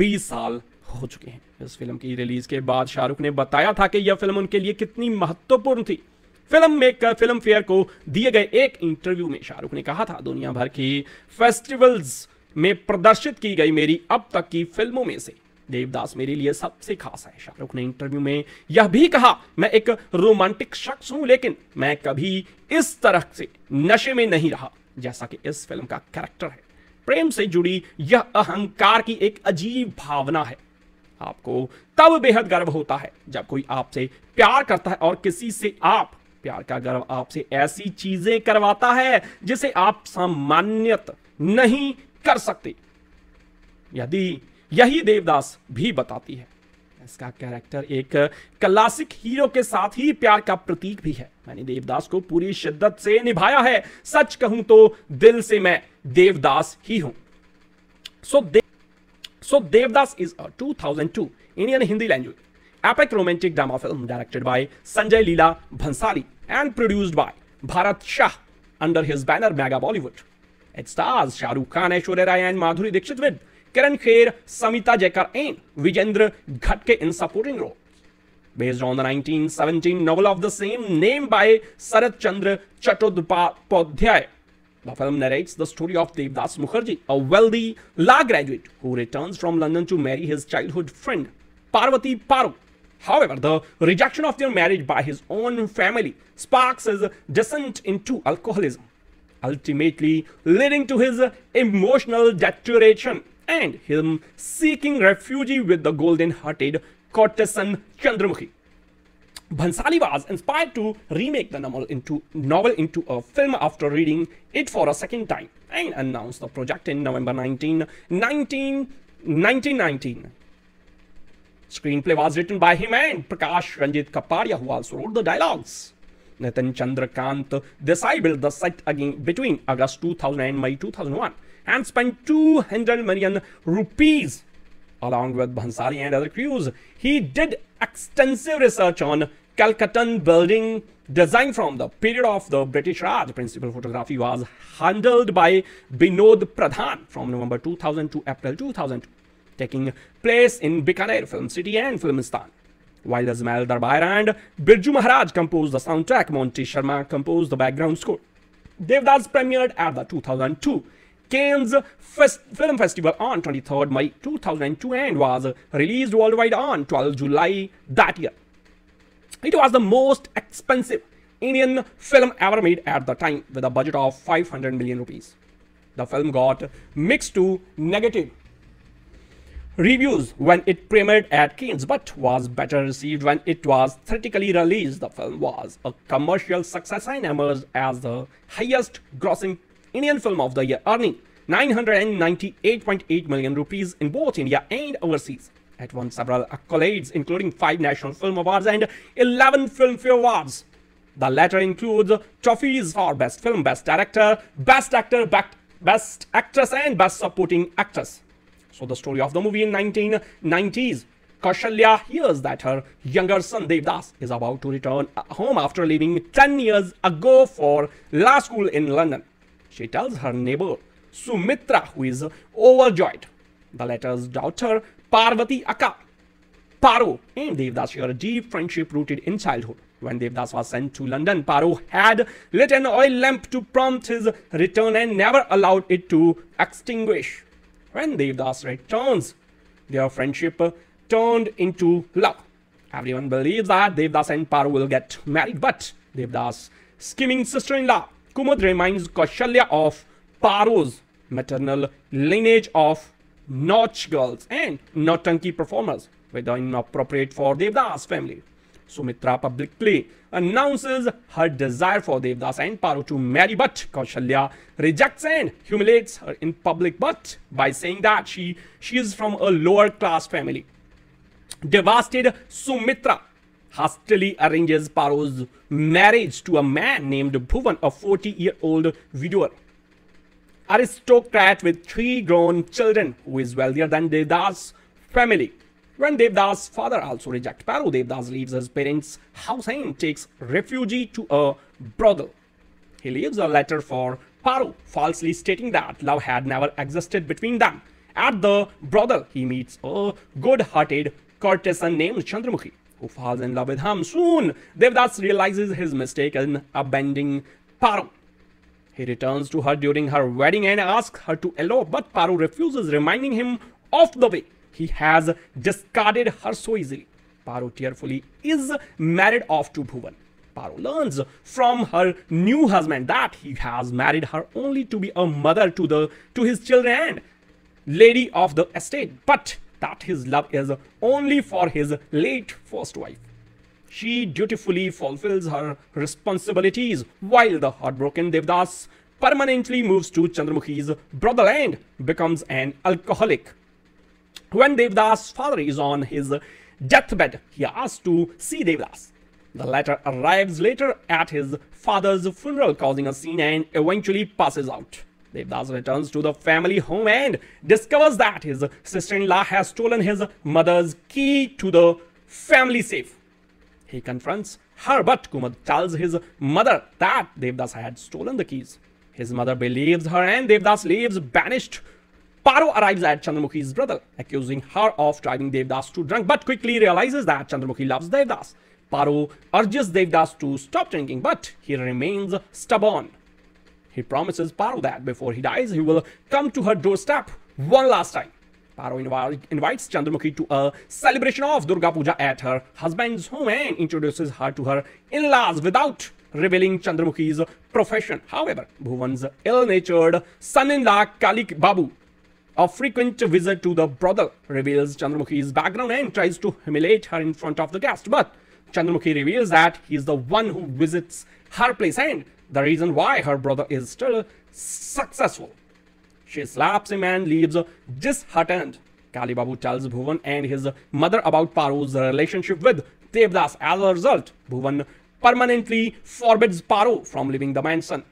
20 साल हो चुके हैं इस फिल्म की रिलीज के बाद शाहरुख ने बताया था कि यह फिल्म उनके लिए कितनी महत्वपूर्ण थी फिल्म मेकर फिल्म फेयर को दिए गए एक इंटरव्यू में शाहरुख ने कहा था दुनिया भर की फेस्टिवल्स में प्रदर्शित की गई मेरी अब तक की फिल्मों में से देवदास मेरे लिए सबसे खास है शाहरुख ने इंटरव्यू में यह भी कहा मैं एक रोमांटिक शख्स हूं लेकिन मैं कभी इस तरह से नशे में नहीं रहा जैसा कि इस फिल्म का कैरेक्टर है प्रेम से जुड़ी यह अहंकार की एक अजीब भावना है आपको तब बेहद गर्व होता है जब कोई आपसे प्यार करता है और किसी से आप प्यार का गर्व आपसे ऐसी चीजें करवाता है जिसे आप सामान्यत नहीं कर सकते यदि यही देवदास भी बताती है इसका कैरेक्टर एक क्लासिक हीरो के साथ ही प्यार का प्रतीक भी है मैंने देवदास को पूरी शिद्दत से निभाया है सच कहूं तो दिल से मैं देवदास ही हूं so they so Devdas is a 2002 Indian Hindi language epic romantic drama film directed by Sanjay Leela Bhansali and produced by Bharat Shah under his banner Mega Bollywood It stars Shah Rukh Khan, Aishwarya Rai and Madhuri Dixit with Karan Kher, Samita Jaikar and Vijendra Ghatke in supporting roles. Based on the 1917 novel of the same name by Sarat Chandra Chattopadhyay. The film narrates the story of Devdas Mukherjee, a wealthy law graduate who returns from London to marry his childhood friend Parvati Paru. However, the rejection of their marriage by his own family sparks his descent into alcoholism. ultimately leading to his emotional deterioration and him seeking refuge with the golden-hearted courtesan Chandramukhi. Bhansali was inspired to remake the novel into, novel into a film after reading it for a second time and announced the project in November 19, 19 1919. Screenplay was written by him and Prakash Ranjit Kapadia who also wrote the dialogues. Nathan Chandrakant disabled the set again between August 2000 and May 2001 and spent 200 million rupees along with Bhansali and other crews. He did extensive research on Calcuttan building design from the period of the British Raj. Principal photography was handled by Binod Pradhan from November 2000 to April 2000, taking place in Bikaner Film City and Filmistan while Ajmal Darbar and Birju Maharaj composed the soundtrack, Monty Sharma composed the background score. Devdas premiered at the 2002 Cannes Fest Film Festival on 23rd May 2002 and was released worldwide on 12 July that year. It was the most expensive Indian film ever made at the time with a budget of 500 million rupees. The film got mixed to negative reviews when it premiered at Cannes but was better received when it was theatrically released. The film was a commercial success and emerged as the highest grossing Indian film of the year, earning 998.8 million rupees in both India and overseas. It won several accolades including 5 National Film Awards and 11 Filmfare Awards. The latter includes trophies for Best Film, Best Director, Best Actor, Best Actress and Best Supporting Actress. So the story of the movie in 1990s. Kaushalya hears that her younger son Devdas is about to return home after leaving 10 years ago for law school in London. She tells her neighbor Sumitra who is overjoyed. The latter's daughter Parvati Akka. Paro and Devdas share a deep friendship rooted in childhood. When Devdas was sent to London, Paro had lit an oil lamp to prompt his return and never allowed it to extinguish. When Devdas returns, their friendship uh, turned into love. Everyone believes that Devdas and Paru will get married, but Devdas' scheming sister-in-law Kumud reminds Kaushalya of Paru's maternal lineage of notch girls and notanki performers, whether inappropriate for Devdas' family. Sumitra publicly announces her desire for Devdas and Paru to marry, but Kaushalya rejects and humiliates her in public, but by saying that she, she is from a lower class family. Devastated, Sumitra hastily arranges Paru's marriage to a man named Bhuvan, a 40-year-old widower aristocrat with three grown children who is wealthier than Devdas' family. When Devdas' father also rejects Paro, Devdas leaves his parents' house and takes refuge to a brothel. He leaves a letter for Paro, falsely stating that love had never existed between them. At the brothel, he meets a good-hearted courtesan named Chandramukhi, who falls in love with him. Soon, Devdas realizes his mistake in abandoning Paro. He returns to her during her wedding and asks her to elope, but Paro refuses, reminding him of the way he has discarded her so easily. Paro tearfully is married off to Bhuvan. Paro learns from her new husband that he has married her only to be a mother to the to his children and lady of the estate, but that his love is only for his late first wife. She dutifully fulfills her responsibilities while the heartbroken Devdas permanently moves to Chandramukhi's brotherland, becomes an alcoholic, when Devdas' father is on his deathbed, he asks to see Devdas. The latter arrives later at his father's funeral, causing a scene and eventually passes out. Devdas returns to the family home and discovers that his sister-in-law has stolen his mother's key to the family safe. He confronts her, but Kumad tells his mother that Devdas had stolen the keys. His mother believes her and Devdas leaves banished Paro arrives at Chandramukhi's brother, accusing her of driving Devdas to drunk, but quickly realizes that Chandramukhi loves Devdas. Paro urges Devdas to stop drinking, but he remains stubborn. He promises Paro that before he dies, he will come to her doorstep one last time. Paro invites Chandramukhi to a celebration of Durga Puja at her husband's home and introduces her to her in-laws without revealing Chandramukhi's profession. However, Bhuvan's ill-natured son-in-law Kalik Babu a frequent visit to the brothel reveals Chandramukhi's background and tries to humiliate her in front of the guest. But Chandramukhi reveals that he is the one who visits her place and the reason why her brother is still successful. She slaps him and leaves disheartened. Kali Babu tells Bhuvan and his mother about Paru's relationship with Devdas. As a result, Bhuvan permanently forbids Paru from leaving the mansion.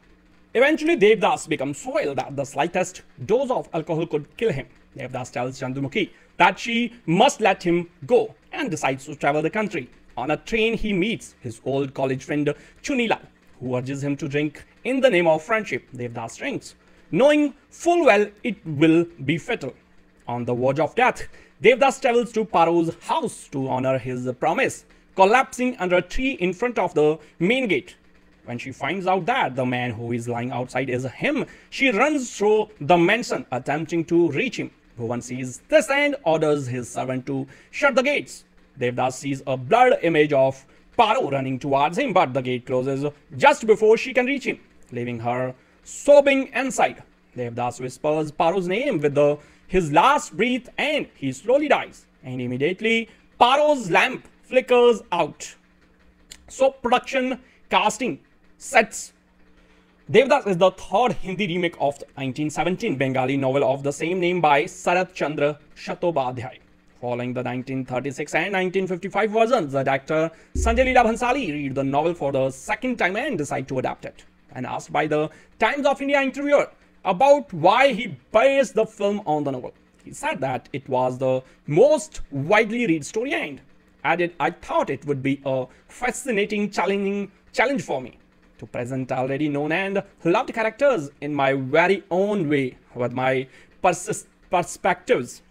Eventually, Devdas becomes ill that the slightest dose of alcohol could kill him. Devdas tells Mukhi that she must let him go and decides to travel the country. On a train, he meets his old college friend Chunila, who urges him to drink in the name of friendship. Devdas drinks, knowing full well it will be fatal. On the verge of death, Devdas travels to Paro's house to honor his promise, collapsing under a tree in front of the main gate. When she finds out that the man who is lying outside is him, she runs through the mansion, attempting to reach him. Bhuvan sees this and orders his servant to shut the gates. Devdas sees a blurred image of Paro running towards him, but the gate closes just before she can reach him, leaving her sobbing inside. Devdas whispers Paro's name with the, his last breath and he slowly dies. And immediately, Paro's lamp flickers out. So production casting sets. Devdas is the third Hindi remake of the 1917 Bengali novel of the same name by Sarat Chandra Chattopadhyay. Following the 1936 and 1955 versions, the director Sanjay Leela Bhansali read the novel for the second time and decided to adapt it. And asked by the Times of India interviewer about why he based the film on the novel. He said that it was the most widely read story and added, I thought it would be a fascinating, challenging challenge for me to present already known and loved characters in my very own way with my pers perspectives.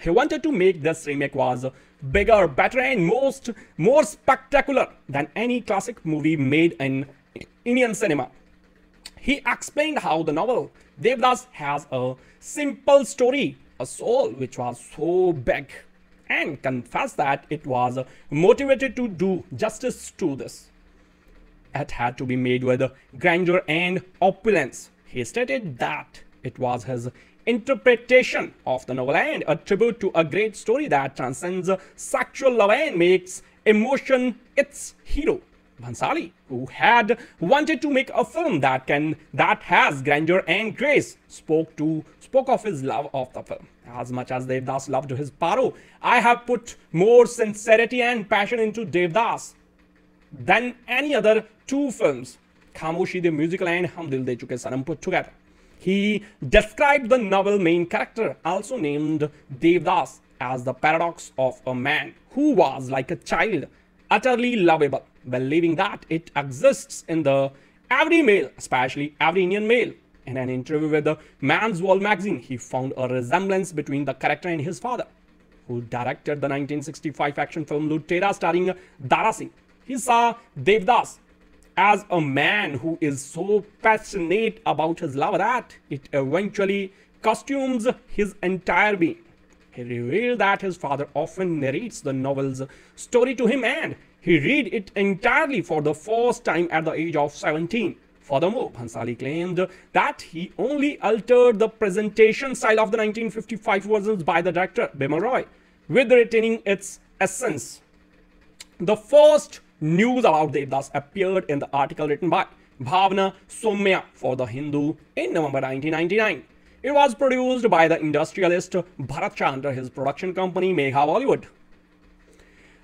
He wanted to make this remake was bigger, better and most more spectacular than any classic movie made in Indian cinema. He explained how the novel Devdas has a simple story, a soul which was so big and confessed that it was motivated to do justice to this it had to be made with grandeur and opulence. He stated that it was his interpretation of the novel and a tribute to a great story that transcends sexual love and makes emotion its hero. Bansali, who had wanted to make a film that can that has grandeur and grace, spoke to spoke of his love of the film. As much as Devdas loved his Paro, I have put more sincerity and passion into Devdas than any other two films, Khamoshi the Musical and Ham Dil De Chuke Sanam put together. He described the novel main character, also named Devdas, as the paradox of a man who was like a child, utterly lovable, believing that it exists in the every male, especially every Indian male. In an interview with the Man's World magazine, he found a resemblance between the character and his father, who directed the 1965 action film Lutera starring Dara Singh. He saw Devdas as a man who is so passionate about his love that it eventually costumes his entire being. He revealed that his father often narrates the novel's story to him and he read it entirely for the first time at the age of 17. Furthermore, Bhansali claimed that he only altered the presentation style of the 1955 versions by the director Bimal Roy, with retaining its essence. The first News about Devdas appeared in the article written by Bhavna Somya for The Hindu in November 1999. It was produced by the industrialist Bharat Chandra, his production company Megha Bollywood.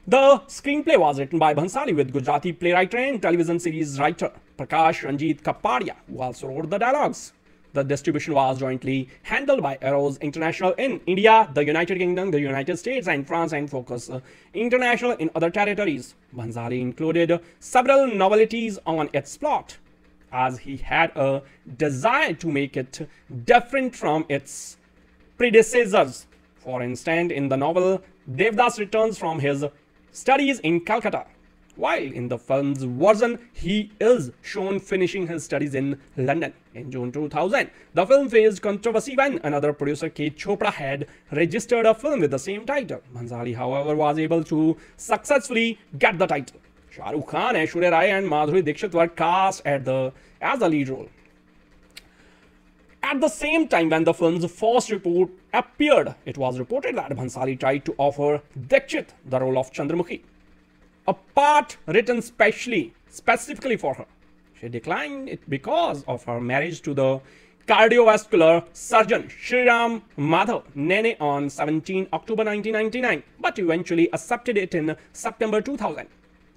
The screenplay was written by Bhansali with Gujarati playwright and television series writer Prakash Ranjit Kapadia, who also wrote the dialogues. The distribution was jointly handled by Arrows International in India, the United Kingdom, the United States, and France, and Focus uh, International in other territories. Banzari included several novelties on its plot, as he had a desire to make it different from its predecessors. For instance, in the novel, Devdas returns from his studies in Calcutta while in the film's version, he is shown finishing his studies in London. In June 2000, the film faced controversy when another producer, Kate Chopra, had registered a film with the same title. Manzali, however, was able to successfully get the title. Shah Rukh Khan, Aishwarya Rai and Madhuri Dixit were cast the, as the lead role. At the same time when the film's first report appeared, it was reported that Bhansali tried to offer Dixit the role of Chandramukhi a part written specially, specifically for her. She declined it because of her marriage to the cardiovascular surgeon Shriram Madhav Nene on 17 October 1999, but eventually accepted it in September 2000.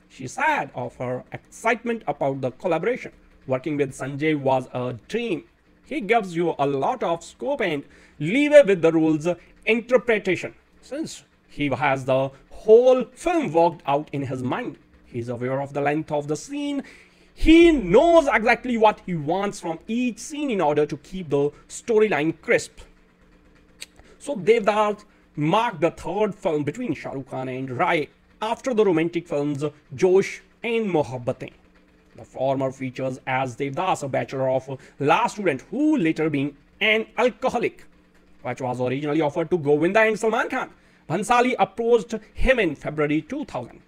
She said of her excitement about the collaboration. Working with Sanjay was a dream. He gives you a lot of scope and leeway with the rules interpretation. Since he has the whole film worked out in his mind. He's aware of the length of the scene. He knows exactly what he wants from each scene in order to keep the storyline crisp. So Devdas marked the third film between Shah Rukh Khan and Rai after the romantic films Josh and Mohabbatein. The former features as Devdas, a bachelor of law student who later being an alcoholic, which was originally offered to Govinda and Salman Khan. Bansali approached him in February 2000.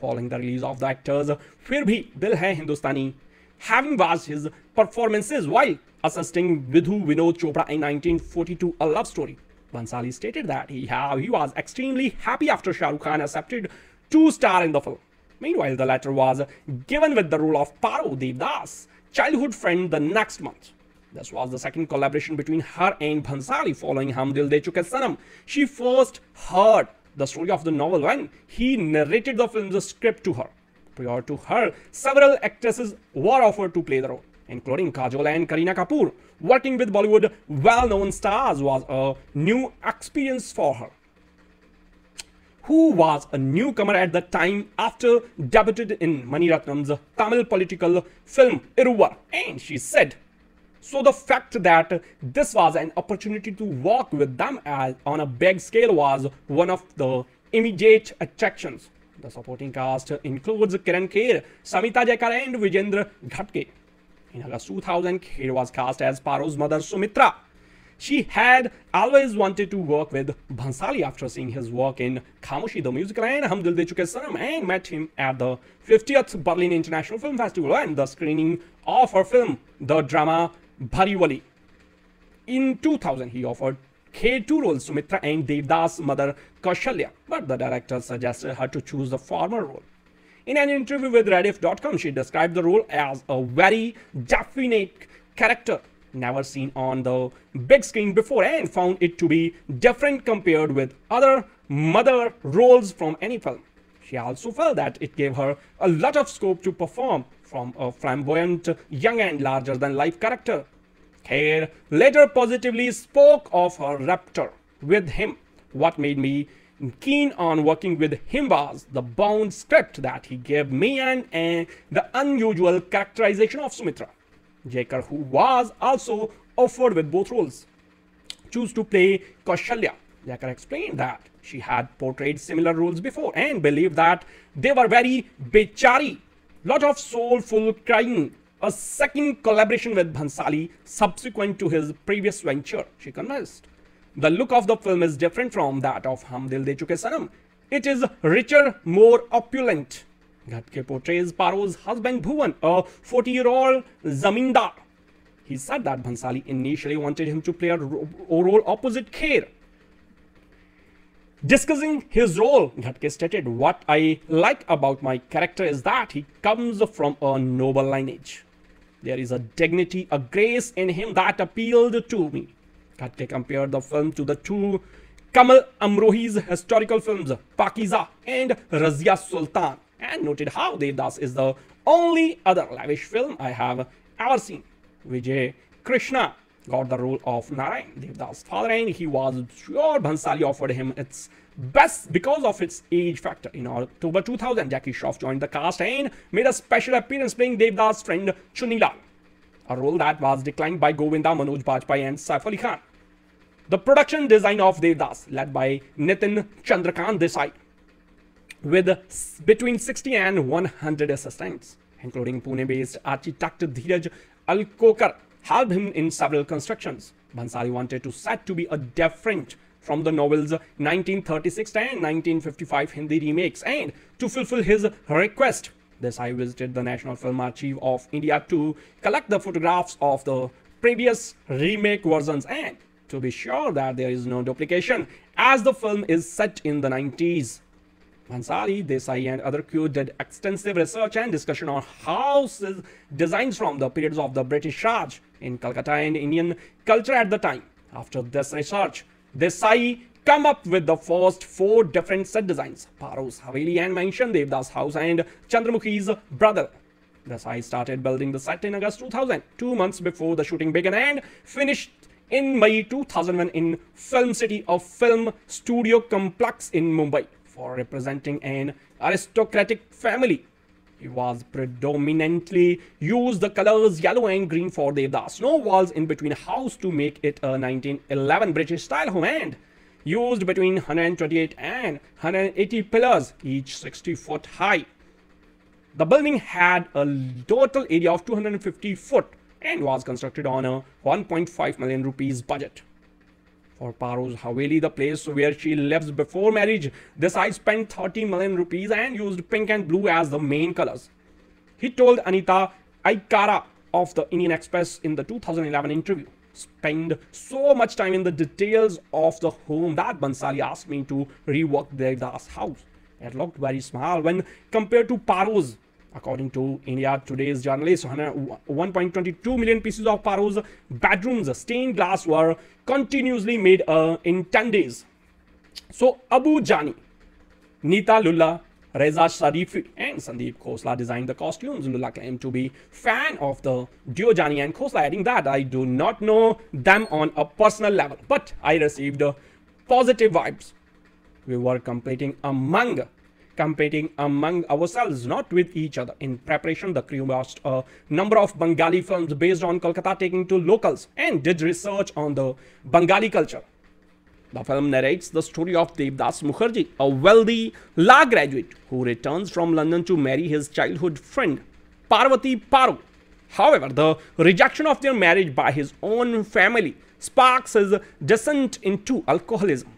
Following the release of the actors Fir Dil Hai Hindustani, having watched his performances while assisting Vidhu Vinod Chopra in 1942 A Love Story, Bansali stated that he, he was extremely happy after Shah Rukh Khan accepted two star in the film. Meanwhile, the latter was given with the role of Paro Devdas, childhood friend the next month. This was the second collaboration between her and Bhansali following Hum Dil De Chuke Sanam. She first heard the story of the novel when he narrated the film's script to her. Prior to her, several actresses were offered to play the role, including Kajol and Kareena Kapoor. Working with Bollywood well-known stars was a new experience for her who was a newcomer at the time after debuted in Mani Ratnam's Tamil political film Iruvar and she said so the fact that this was an opportunity to work with them as, on a big scale was one of the immediate attractions. The supporting cast includes Kiran Kher, Samita Jaikar and Vijendra Ghatke. In August 2000, Kher was cast as Paro's mother Sumitra. She had always wanted to work with Bhansali after seeing his work in Khamoshi the Musical and Hum Dil De Chuke Sanam and met him at the 50th Berlin International Film Festival and the screening of her film, the drama Bhariwali. In 2000, he offered k two roles to Mitra and Devdas' mother Kaushalya, but the director suggested her to choose the former role. In an interview with Rediff.com, she described the role as a very definite character never seen on the big screen before and found it to be different compared with other mother roles from any film. She also felt that it gave her a lot of scope to perform from a flamboyant, young and larger than life character. Hare later positively spoke of her rapture with him. What made me keen on working with him was the bound script that he gave me and, and eh, the unusual characterization of Sumitra. Jaker, who was also offered with both roles, chose to play Kaushalya. Jaker explained that she had portrayed similar roles before and believed that they were very bechari lot of soulful crying, a second collaboration with Bhansali subsequent to his previous venture, she confessed. The look of the film is different from that of Ham Dil De Chuke Sanam. It is richer, more opulent. Ghatke portrays Paro's husband Bhuvan, a 40-year-old zamindar. He said that Bhansali initially wanted him to play a role opposite Kher, Discussing his role, Ghatke stated, What I like about my character is that he comes from a noble lineage. There is a dignity, a grace in him that appealed to me. Ghatke compared the film to the two Kamal Amrohi's historical films, Pakiza and Razia Sultan, and noted how Devdas is the only other lavish film I have ever seen. Vijay Krishna got the role of Narayan Devdas' father and he was sure Bhansali offered him its best because of its age factor. In October 2000, Jackie Shroff joined the cast and made a special appearance playing Devdas' friend Chunila, a role that was declined by Govinda, Manoj Bajpayee and Saif Ali Khan. The production design of Devdas, led by Nitin Chandrakant Desai, with between 60 and 100 assistants, including Pune-based architect Dhiraj Alkokar helped him in several constructions. Bhansali wanted to set to be a different from the novel's 1936 and 1955 Hindi remakes and to fulfill his request. This I visited the National Film Archive of India to collect the photographs of the previous remake versions and to be sure that there is no duplication as the film is set in the 90s. Ansari, Desai, and other crew did extensive research and discussion on houses designs from the periods of the British Raj in Calcutta and Indian culture at the time. After this research, Desai come up with the first four different set designs, Paros, Haveli and Manshan Devdas house and Chandramukhi's brother. Desai started building the set in August 2000, two months before the shooting began and finished in May 2001 in Film City, a film studio complex in Mumbai for representing an aristocratic family. He was predominantly used the colors yellow and green for Devdas. No walls in between house to make it a 1911 British style home and used between 128 and 180 pillars, each 60 foot high. The building had a total area of 250 foot and was constructed on a 1.5 million rupees budget. Or Paro's Haveli, the place where she lives before marriage. This I spent 30 million rupees and used pink and blue as the main colors. He told Anita Aikara of the Indian Express in the 2011 interview. Spend so much time in the details of the home that Bansali asked me to rework their house. It looked very small when compared to Paro's According to India Today's journalist, 1.22 million pieces of Paro's bedrooms stained glass were continuously made uh, in 10 days. So Abu Jani, Nita Lulla, Reza Sharifi and Sandeep Khosla designed the costumes. Lulla claimed to be fan of the duo Jani and Khosla, adding that I do not know them on a personal level, but I received positive vibes. We were completing a manga competing among ourselves, not with each other. In preparation, the crew watched a number of Bengali films based on Kolkata taking to locals and did research on the Bengali culture. The film narrates the story of Devdas Mukherjee, a wealthy law graduate who returns from London to marry his childhood friend Parvati Paru. However, the rejection of their marriage by his own family sparks his descent into alcoholism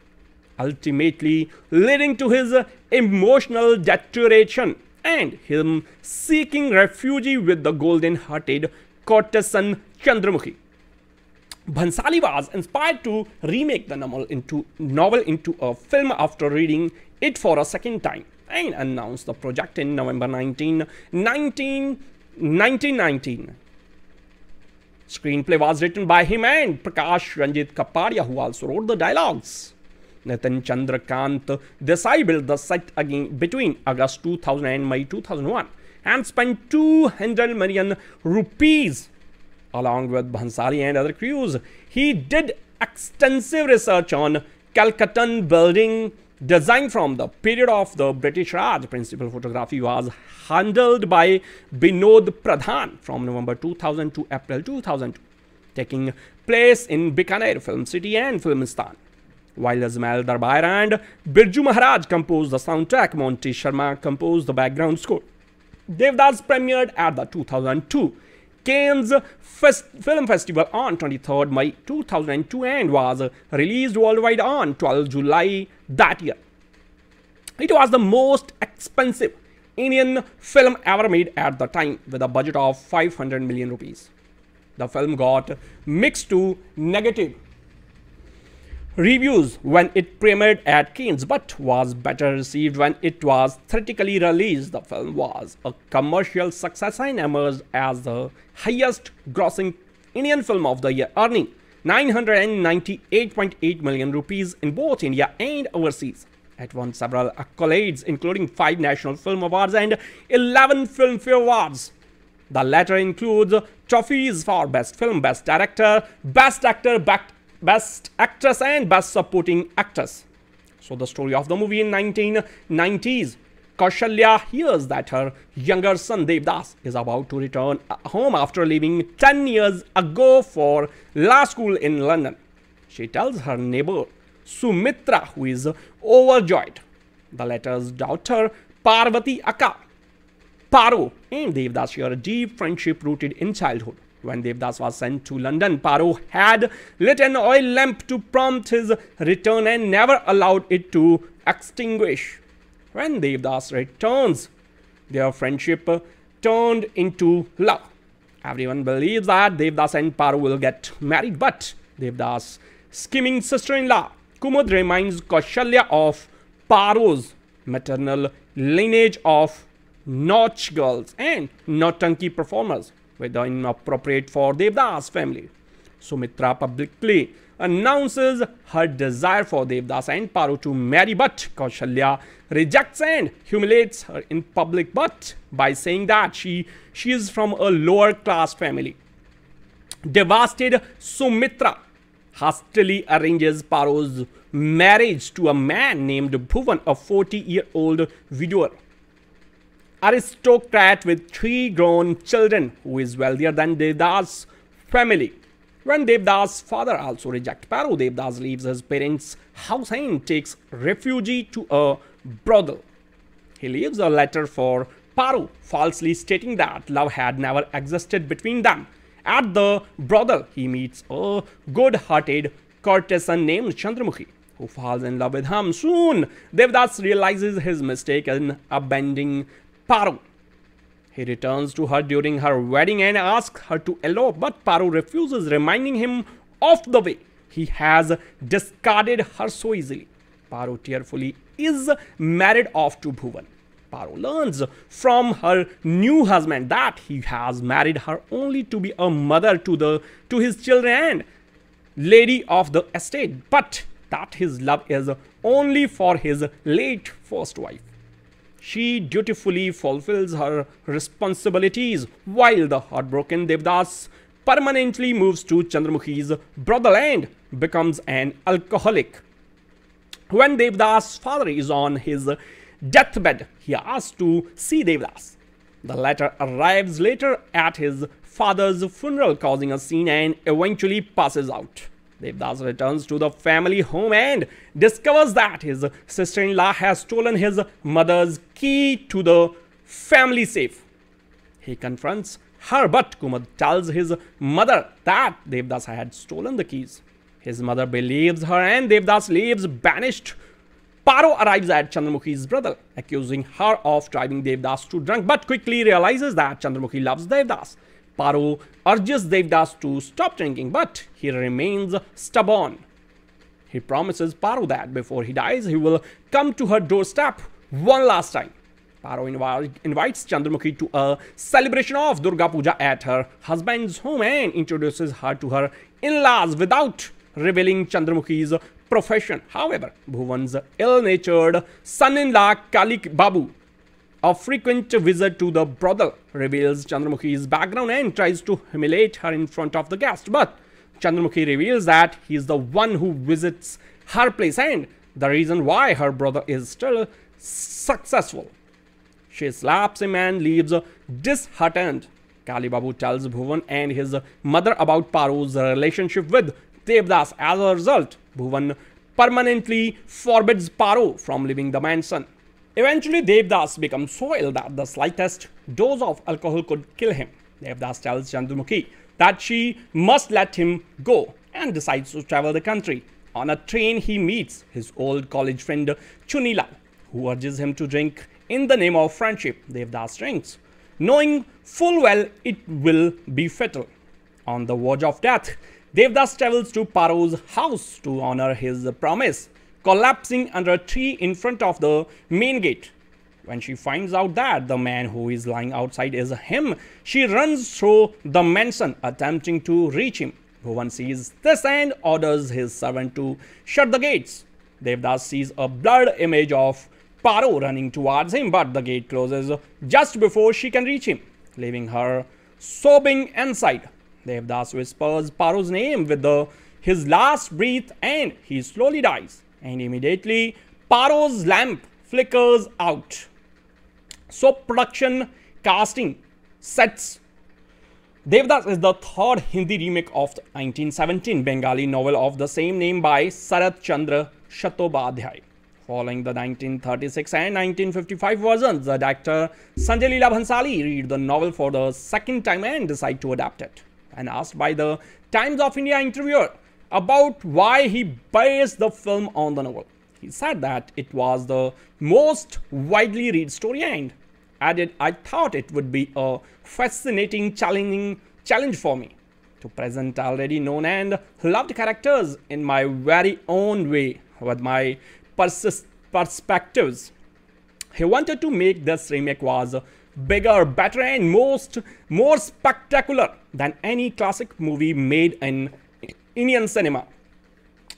ultimately leading to his emotional deterioration and him seeking refuge with the golden-hearted courtesan Chandramukhi. Bhansali was inspired to remake the novel into, novel into a film after reading it for a second time and announced the project in November 19, 19 1919. Screenplay was written by him and Prakash Ranjit Kapadia who also wrote the dialogues. Nathan Chandrakant Desai built the site again between August 2000 and May 2001 and spent 200 million rupees along with Bhansali and other crews. He did extensive research on Calcuttan building design from the period of the British Raj. Principal photography was handled by Binod Pradhan from November 2000 to April 2002, taking place in Bikaner Film City and Filmistan while Ajmal Darbar and Birju Maharaj composed the soundtrack, Monty Sharma composed the background score. Devdas premiered at the 2002 Cannes Fest Film Festival on 23rd May 2002 and was released worldwide on 12 July that year. It was the most expensive Indian film ever made at the time with a budget of 500 million rupees. The film got mixed to negative reviews when it premiered at Cannes but was better received when it was theatrically released. The film was a commercial success and emerged as the highest grossing Indian film of the year earning 998.8 million rupees in both India and overseas. It won several accolades including 5 National Film Awards and 11 Filmfare Awards. The latter includes trophies for Best Film, Best Director, Best Actor, Best Best Actress and Best Supporting Actress. So the story of the movie in 1990s. Kaushalya hears that her younger son Devdas is about to return home after leaving 10 years ago for law school in London. She tells her neighbor Sumitra who is overjoyed. The latter's daughter Parvati Akka, Paro and Devdas share a deep friendship rooted in childhood. When Devdas was sent to London, Paro had lit an oil lamp to prompt his return and never allowed it to extinguish. When Devdas returns, their friendship turned into love. Everyone believes that Devdas and Paro will get married, but Devdas' scheming sister-in-law Kumud reminds Kaushalya of Paro's maternal lineage of notch girls and notunky performers whether inappropriate for Devdas family. Sumitra publicly announces her desire for Devdas and Paru to marry but Kaushalya rejects and humiliates her in public but by saying that she, she is from a lower class family. Devastated Sumitra hastily arranges Paru's marriage to a man named Bhuvan, a 40-year-old widower aristocrat with three grown children who is wealthier than Devdas' family. When Devdas' father also rejects Paro, Devdas leaves his parents' house and takes refuge to a brothel. He leaves a letter for Paro, falsely stating that love had never existed between them. At the brothel, he meets a good-hearted courtesan named Chandramukhi, who falls in love with him. Soon, Devdas realizes his mistake in abandoning Paru. He returns to her during her wedding and asks her to elope, but Paru refuses, reminding him of the way he has discarded her so easily. Paru tearfully is married off to Bhuvan. Paru learns from her new husband that he has married her only to be a mother to, the, to his children and lady of the estate, but that his love is only for his late first wife she dutifully fulfills her responsibilities while the heartbroken Devdas permanently moves to Chandramukhi's brotherland, becomes an alcoholic. When Devdas' father is on his deathbed, he asks to see Devdas. The latter arrives later at his father's funeral causing a scene and eventually passes out. Devdas returns to the family home and discovers that his sister-in-law has stolen his mother's key to the family safe. He confronts her but Kumud tells his mother that Devdas had stolen the keys. His mother believes her and Devdas leaves banished. Paro arrives at Chandramukhi's brother, accusing her of driving Devdas to drunk but quickly realizes that Chandramukhi loves Devdas. Paro urges Devdas to stop drinking, but he remains stubborn. He promises Paro that before he dies, he will come to her doorstep one last time. Paro invites Chandramukhi to a celebration of Durga Puja at her husband's home and introduces her to her in-laws without revealing Chandramukhi's profession. However, Bhuvan's ill-natured son-in-law Kalik Babu a frequent visit to the brothel, reveals Chandramukhi's background and tries to humiliate her in front of the guest. But Chandramukhi reveals that he is the one who visits her place and the reason why her brother is still successful. She slaps him and leaves disheartened. Kali Babu tells Bhuvan and his mother about Paru's relationship with Devdas. As a result, Bhuvan permanently forbids Paru from leaving the mansion. Eventually, Devdas becomes so ill that the slightest dose of alcohol could kill him. Devdas tells Chandramukhi that she must let him go and decides to travel the country. On a train, he meets his old college friend Chunila, who urges him to drink in the name of friendship. Devdas drinks, knowing full well it will be fatal. On the verge of death, Devdas travels to Paro's house to honor his promise collapsing under a tree in front of the main gate. When she finds out that the man who is lying outside is him, she runs through the mansion attempting to reach him. Bhuvan sees this and orders his servant to shut the gates. Devdas sees a blurred image of Paro running towards him, but the gate closes just before she can reach him, leaving her sobbing inside. Devdas whispers Paro's name with the, his last breath and he slowly dies and immediately Paro's lamp flickers out. So production casting sets. Devdas is the third Hindi remake of the 1917 Bengali novel of the same name by Sarat Chandra Chattopadhyay. Following the 1936 and 1955 versions, the director Sanjay Leela Bhansali read the novel for the second time and decided to adapt it. And asked by the Times of India interviewer about why he based the film on the novel. He said that it was the most widely read story and added, I thought it would be a fascinating, challenging challenge for me to present already known and loved characters in my very own way with my perspectives. He wanted to make this remake was bigger, better and most more spectacular than any classic movie made in Indian cinema.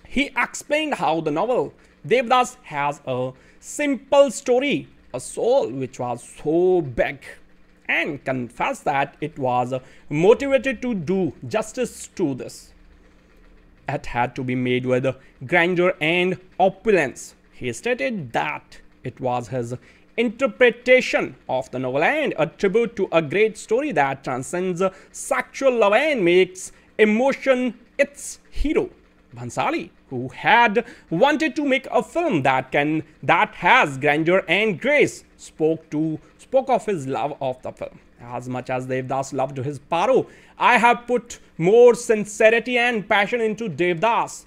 He explained how the novel Devdas has a simple story, a soul which was so big, and confessed that it was motivated to do justice to this. It had to be made with grandeur and opulence. He stated that it was his interpretation of the novel and a tribute to a great story that transcends sexual love and makes emotion its hero, Bhansali, who had wanted to make a film that can that has grandeur and grace, spoke to spoke of his love of the film. As much as Devdas loved his Paro, I have put more sincerity and passion into Devdas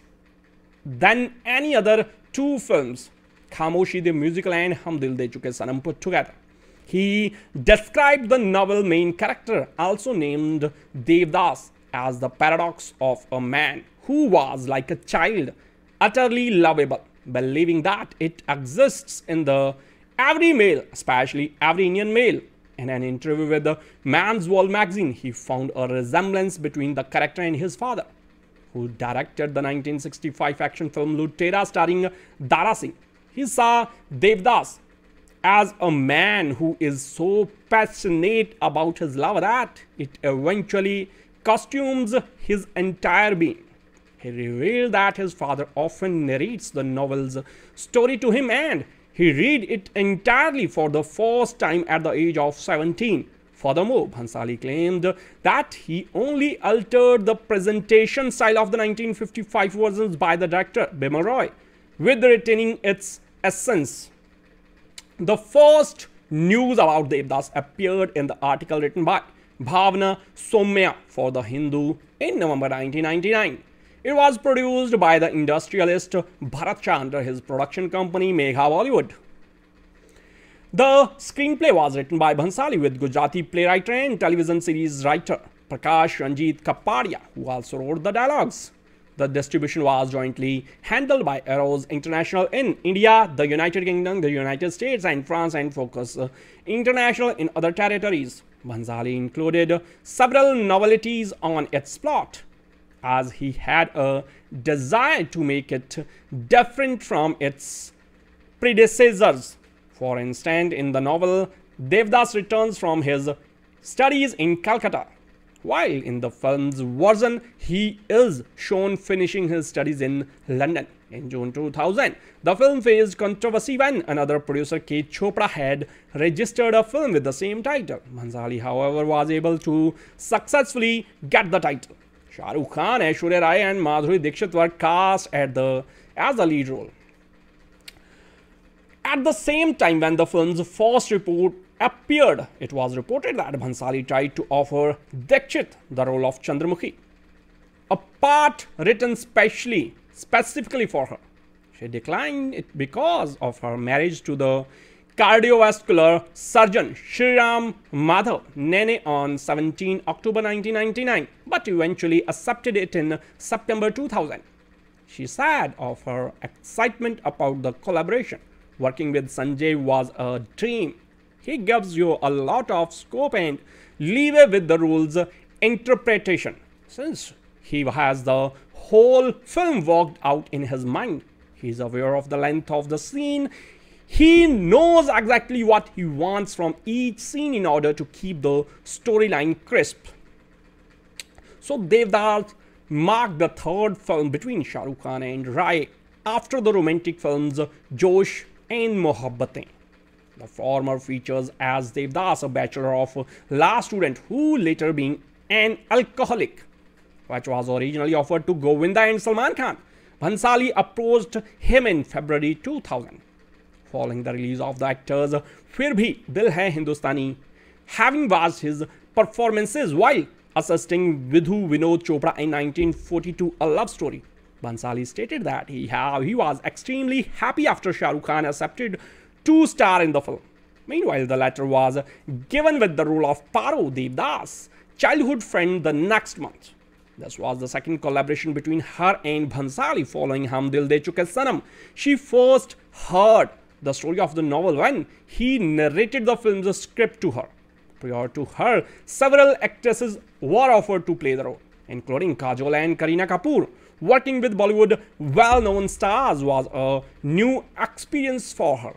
than any other two films, Khamoshi the Musical and Hamdil De Chuke Sanam put together. He described the novel main character, also named Devdas, as the paradox of a man who was like a child, utterly lovable, believing that it exists in the every male, especially every Indian male. In an interview with the Man's World magazine, he found a resemblance between the character and his father, who directed the 1965 action film Lutera starring Dara Singh. He saw Devdas as a man who is so passionate about his love that it eventually costumes his entire being. He revealed that his father often narrates the novel's story to him and he read it entirely for the first time at the age of 17. Furthermore, Bhansali claimed that he only altered the presentation style of the 1955 versions by the director Bimal Roy, with retaining its essence. The first news about Devdas appeared in the article written by Bhavna Somya for the Hindu in November 1999. It was produced by the industrialist Bharat Chandra his production company Megha Bollywood. The screenplay was written by Bhansali with Gujarati playwright and television series writer Prakash Ranjit Kapadia, who also wrote the dialogues. The distribution was jointly handled by Arrows International in India, the United Kingdom, the United States, and France, and Focus International in other territories. Banzali included several novelties on its plot, as he had a desire to make it different from its predecessors. For instance, in the novel, Devdas returns from his studies in Calcutta, while in the film's version, he is shown finishing his studies in London in June 2000. The film faced controversy when another producer Kate Chopra had registered a film with the same title. Manzali, however, was able to successfully get the title. Shah Rukh Khan, Aishwarya Rai and Madhuri Dixit were cast at the, as the lead role. At the same time when the film's first report appeared, it was reported that Bhansali tried to offer Dikshit the role of Chandramukhi. A part written specially specifically for her. She declined it because of her marriage to the cardiovascular surgeon Shriram Madhav Nene on 17 October 1999, but eventually accepted it in September 2000. She said of her excitement about the collaboration. Working with Sanjay was a dream. He gives you a lot of scope and leeway with the rules interpretation. Since he has the whole film worked out in his mind. He's aware of the length of the scene. He knows exactly what he wants from each scene in order to keep the storyline crisp. So Devdas marked the third film between Shah Rukh Khan and Rai after the romantic films Josh and Mohabbatein. The former features as Devdas, a bachelor of law student who later being an alcoholic which was originally offered to Govinda and Salman Khan. Bhansali approached him in February 2000. Following the release of the actors Fir Bhi Dil Hai Hindustani, having watched his performances while assisting Vidhu Vinod Chopra in 1942 A Love Story, Bansali stated that he, he was extremely happy after Shah Rukh Khan accepted two star in the film. Meanwhile, the latter was given with the role of Paro Devdas, childhood friend the next month. This was the second collaboration between her and Bhansali following Hum Dil De Chuke Sanam. She first heard the story of the novel when he narrated the film's script to her. Prior to her, several actresses were offered to play the role, including Kajol and Kareena Kapoor. Working with Bollywood well-known stars was a new experience for her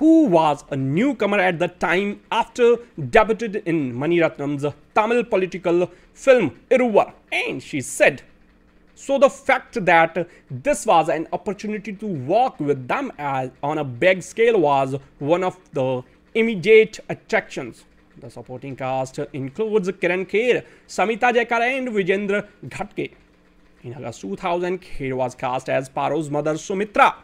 who was a newcomer at the time after debuted in Maniratnam's Tamil political film Iruva. And she said, so the fact that this was an opportunity to work with them as on a big scale was one of the immediate attractions. The supporting cast includes Kiran Kher, Samita Jaikar and Vijendra Ghatke. In August 2000, Kher was cast as Paro's mother Sumitra.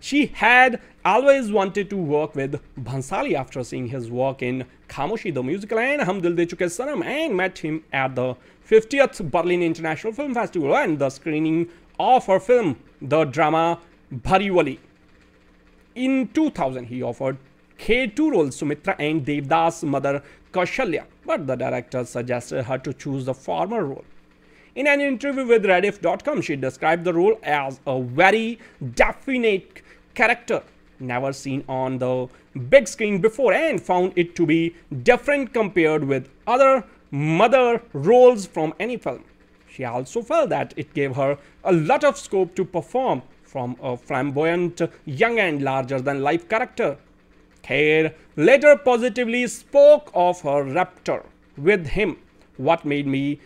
She had always wanted to work with Bhansali after seeing his work in Khamoshi the musical and Hum Dil De Chuke Sanam um, and met him at the 50th Berlin International Film Festival and the screening of her film, the drama Bhariwali. In 2000, he offered K two roles Sumitra and Devdas mother Kaushalya, but the director suggested her to choose the former role. In an interview with Rediff.com, she described the role as a very definite character never seen on the big screen before and found it to be different compared with other mother roles from any film. She also felt that it gave her a lot of scope to perform from a flamboyant, young and larger-than-life character. Kher later positively spoke of her rapture with him, what made me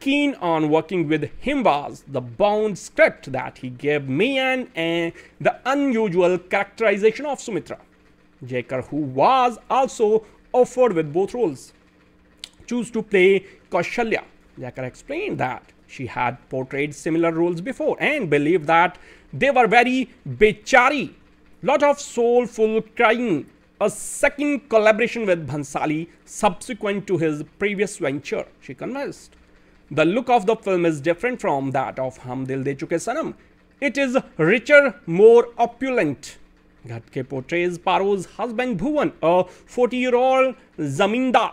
keen on working with him was the bound script that he gave me and, eh, the unusual characterization of Sumitra. Jaker, who was also offered with both roles, chose to play Kaushalya. Jaker explained that she had portrayed similar roles before and believed that they were very bechari. Lot of soulful crying. A second collaboration with Bhansali subsequent to his previous venture, she confessed. The look of the film is different from that of Ham Dil De Chuke Sanam. It is richer, more opulent. Ghatke portrays Paro's husband Bhuvan, a 40-year-old zamindar.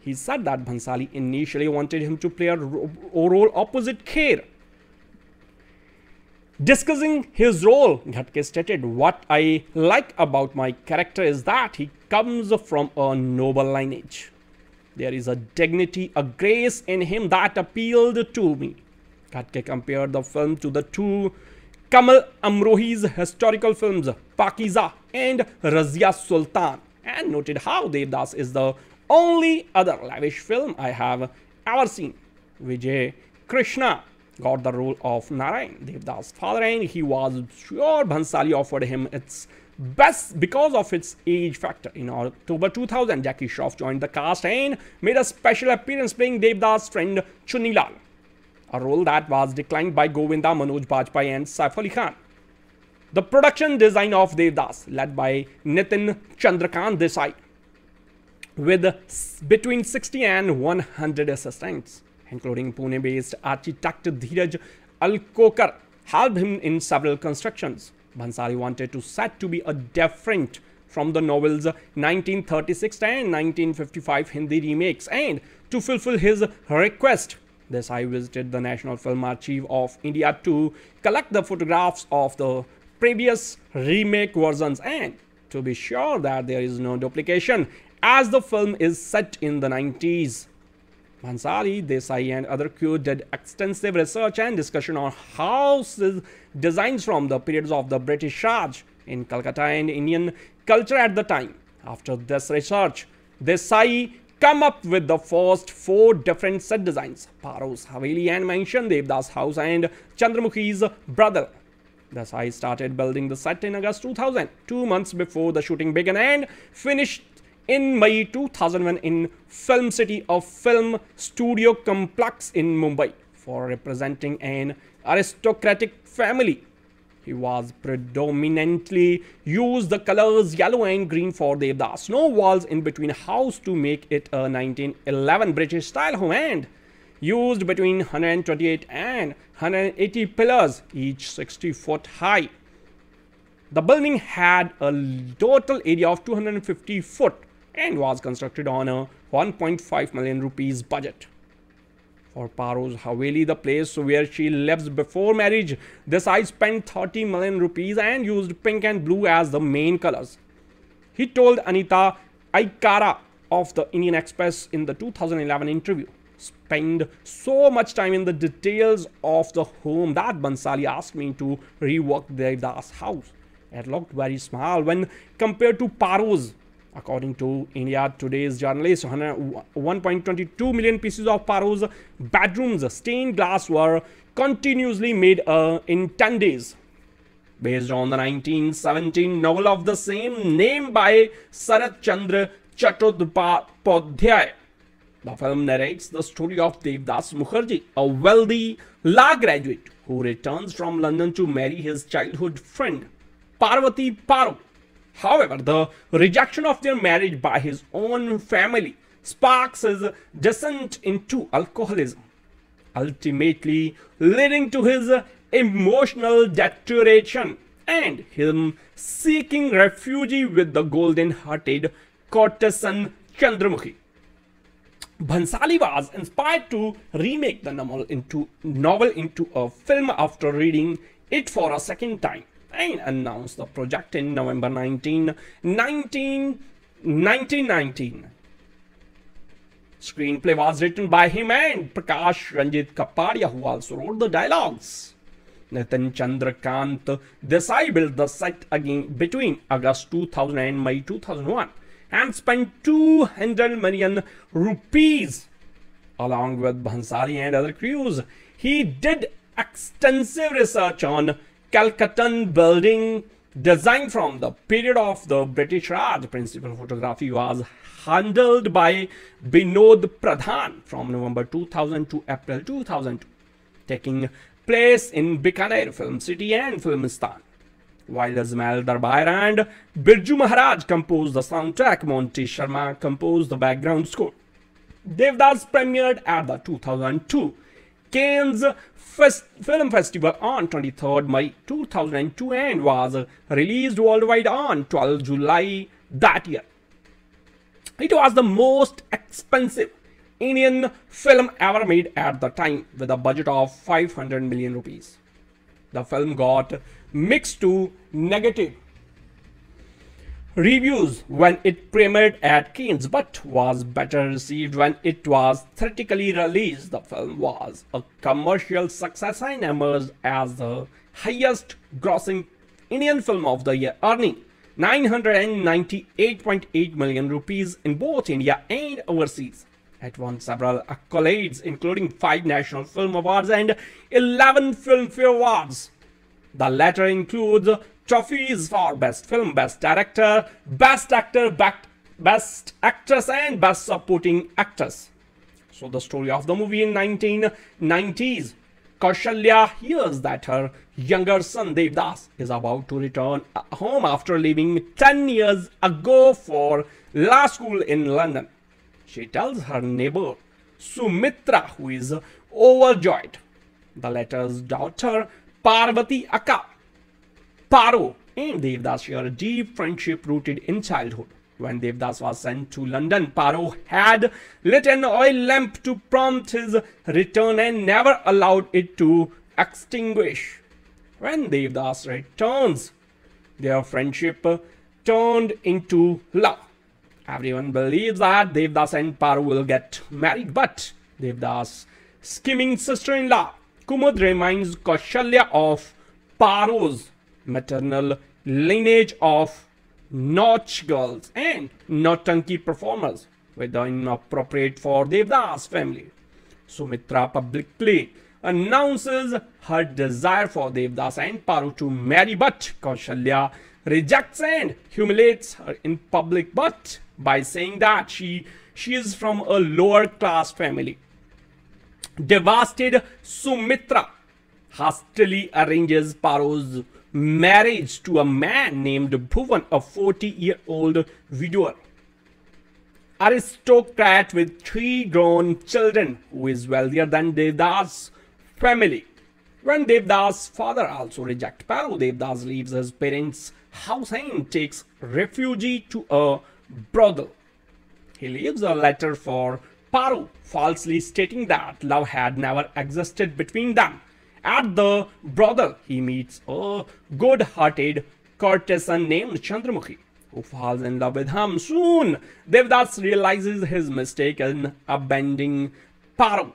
He said that Bhansali initially wanted him to play a role opposite Kher. Discussing his role, Ghatke stated, What I like about my character is that he comes from a noble lineage. There is a dignity, a grace in him that appealed to me. Katke compared the film to the two Kamal Amrohi's historical films Pakiza and Razia Sultan and noted how Devdas is the only other lavish film I have ever seen. Vijay Krishna got the role of Narayan Devdas' father and he was sure Bhansali offered him its best because of its age factor. In October 2000, Jackie Shroff joined the cast and made a special appearance playing Devdas' friend Chunilal, a role that was declined by Govinda, Manoj Bajpayee and Saif Ali Khan. The production design of Devdas, led by Nitin Chandrakant Desai, with between 60 and 100 assistants including Pune-based architect Dhiraj Alkokar, helped him in several constructions. Bansari wanted to set to be a different from the novel's 1936 and 1955 Hindi remakes and to fulfill his request this I visited the National Film Archive of India to collect the photographs of the previous remake versions and to be sure that there is no duplication as the film is set in the 90s. Mansari, Desai and other Q did extensive research and discussion on houses designs from the periods of the British Raj in Calcutta and Indian culture at the time. After this research, Desai come up with the first four different set designs, Paros Haveli and Mansion, Devdas House and Chandramukhi's brother. Desai started building the set in August 2000, two months before the shooting began and finished in May 2001 in Film City of Film Studio Complex in Mumbai for representing an aristocratic family. He was predominantly used the colors yellow and green for Devdas. No walls in between house to make it a 1911 British style home and used between 128 and 180 pillars, each 60 foot high. The building had a total area of 250 foot and was constructed on a 1.5 million rupees budget. For Paro's Haveli, the place where she lives before marriage, size spent 30 million rupees and used pink and blue as the main colors. He told Anita Aikara of the Indian Express in the 2011 interview. Spend so much time in the details of the home that Bansali asked me to rework Devdas' house. It looked very small when compared to Paro's According to India Today's journalist, 1.22 million pieces of Paru's bedroom's stained glass were continuously made uh, in 10 days. Based on the 1917 novel of the same name by Sarat Chandra Chattopadhyay. The film narrates the story of Devdas Mukherjee, a wealthy law graduate who returns from London to marry his childhood friend Parvati Paru. However, the rejection of their marriage by his own family sparks his descent into alcoholism, ultimately leading to his emotional deterioration and him seeking refuge with the golden-hearted courtesan Chandramukhi. Bhansali was inspired to remake the novel into, novel into a film after reading it for a second time and announced the project in November 19, 1919. Screenplay was written by him and Prakash Ranjit Kapadia, who also wrote the dialogues. Nathan Chandrakant Desai built the set again between August 2000 and May 2001 and spent 200 million rupees along with Bhansali and other crews. He did extensive research on Calcuttan building designed from the period of the British Raj. Principal photography was handled by Binod Pradhan from November 2000 to April 2002, taking place in Bikaner Film City and Filmistan. While Ismail Darbar and Birju Maharaj composed the soundtrack, Monty Sharma composed the background score. Devdas premiered at the 2002 Cannes First Film Festival on 23rd May 2002 and was released worldwide on 12 July that year. It was the most expensive Indian film ever made at the time with a budget of 500 million rupees. The film got mixed to negative reviews when it premiered at Cannes but was better received when it was theatrically released. The film was a commercial success and emerged as the highest grossing Indian film of the year earning 998.8 million rupees in both India and overseas. It won several accolades including 5 National Film Awards and 11 Filmfare Awards. The latter includes trophies for Best Film, Best Director, Best Actor, Best Actress and Best Supporting Actress. So the story of the movie in 1990s. Kaushalya hears that her younger son Devdas is about to return home after leaving 10 years ago for law school in London. She tells her neighbor Sumitra who is overjoyed. The latter's daughter Parvati Akka Paro and Devdas share a deep friendship rooted in childhood. When Devdas was sent to London, Paro had lit an oil lamp to prompt his return and never allowed it to extinguish. When Devdas returns, their friendship turned into love. Everyone believes that Devdas and Paro will get married, but Devdas' scheming sister-in-law Kumud reminds Kaushalya of Paro's maternal lineage of notch girls and notanki performers, whether inappropriate for Devdas family. Sumitra publicly announces her desire for Devdas and Paru to marry, but Kaushalya rejects and humiliates her in public, but by saying that she, she is from a lower class family. Devastated, Sumitra hastily arranges Paru's marriage to a man named Bhuvan, a 40-year-old widower. Aristocrat with three grown children who is wealthier than Devdas' family. When Devdas' father also rejects Paru, Devdas leaves his parents' house and takes refuge to a brothel. He leaves a letter for Paru, falsely stating that love had never existed between them. At the brothel, he meets a good-hearted courtesan named Chandramukhi, who falls in love with him. Soon, Devdas realizes his mistake in abandoning Paru.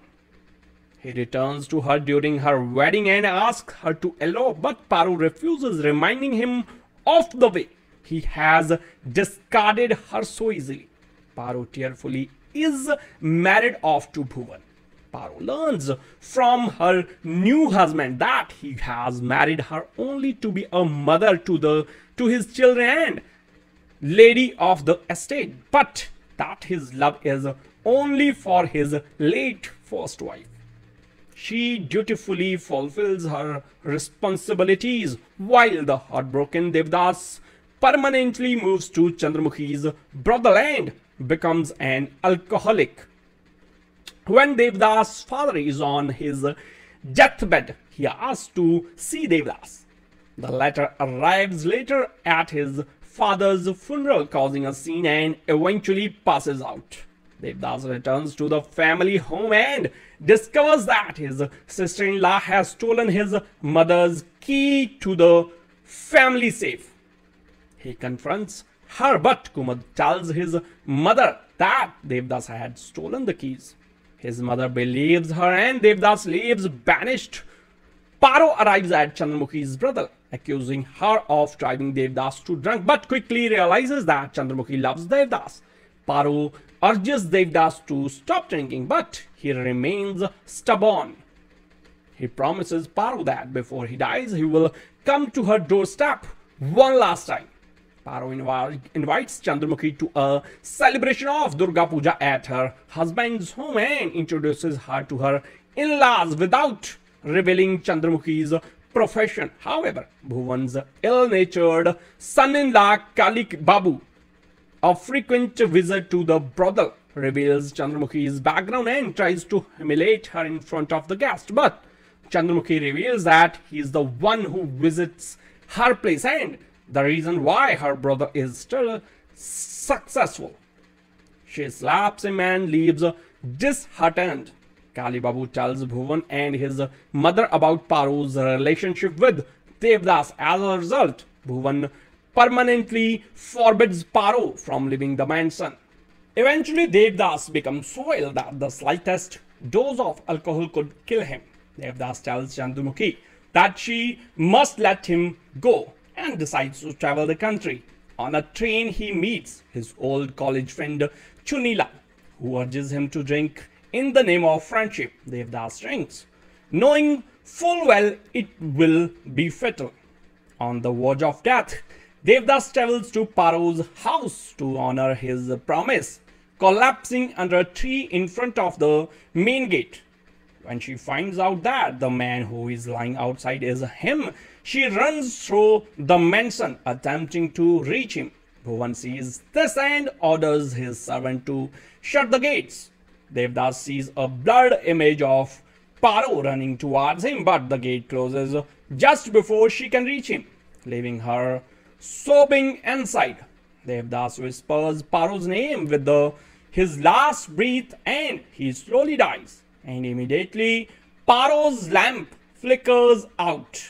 He returns to her during her wedding and asks her to elope, but Paru refuses, reminding him of the way he has discarded her so easily. Paru tearfully is married off to Bhuvan. Paro learns from her new husband that he has married her only to be a mother to the to his children and lady of the estate, but that his love is only for his late first wife. She dutifully fulfills her responsibilities while the heartbroken Devdas permanently moves to Chandramukhi's brothel becomes an alcoholic when Devdas' father is on his deathbed, he asks to see Devdas. The latter arrives later at his father's funeral, causing a scene and eventually passes out. Devdas returns to the family home and discovers that his sister-in-law has stolen his mother's key to the family safe. He confronts her, but Kumud tells his mother that Devdas had stolen the keys. His mother believes her and Devdas leaves banished. Paro arrives at Chandramukhi's brother, accusing her of driving Devdas to drunk, but quickly realizes that Chandramukhi loves Devdas. Paro urges Devdas to stop drinking, but he remains stubborn. He promises Paro that before he dies, he will come to her doorstep one last time. Paro invites Chandramukhi to a celebration of Durga Puja at her husband's home and introduces her to her in-laws without revealing Chandramukhi's profession. However, Bhuvan's ill-natured son-in-law Kalik Babu, a frequent visit to the brothel, reveals Chandramukhi's background and tries to humiliate her in front of the guest. But Chandramukhi reveals that he is the one who visits her place and the reason why her brother is still successful. She slaps him and leaves disheartened. Kali Babu tells Bhuvan and his mother about Paru's relationship with Devdas. As a result, Bhuvan permanently forbids Paru from leaving the mansion. Eventually, Devdas becomes so ill that the slightest dose of alcohol could kill him. Devdas tells Chandramukhi that she must let him go and decides to travel the country. On a train, he meets his old college friend Chunila, who urges him to drink in the name of friendship. Devdas drinks, knowing full well it will be fatal. On the verge of death, Devdas travels to Paro's house to honor his promise, collapsing under a tree in front of the main gate. When she finds out that the man who is lying outside is him, she runs through the mansion attempting to reach him. Bhuvan sees this and orders his servant to shut the gates. Devdas sees a blurred image of Paro running towards him but the gate closes just before she can reach him, leaving her sobbing inside. Devdas whispers Paro's name with the, his last breath and he slowly dies and immediately Paro's lamp flickers out.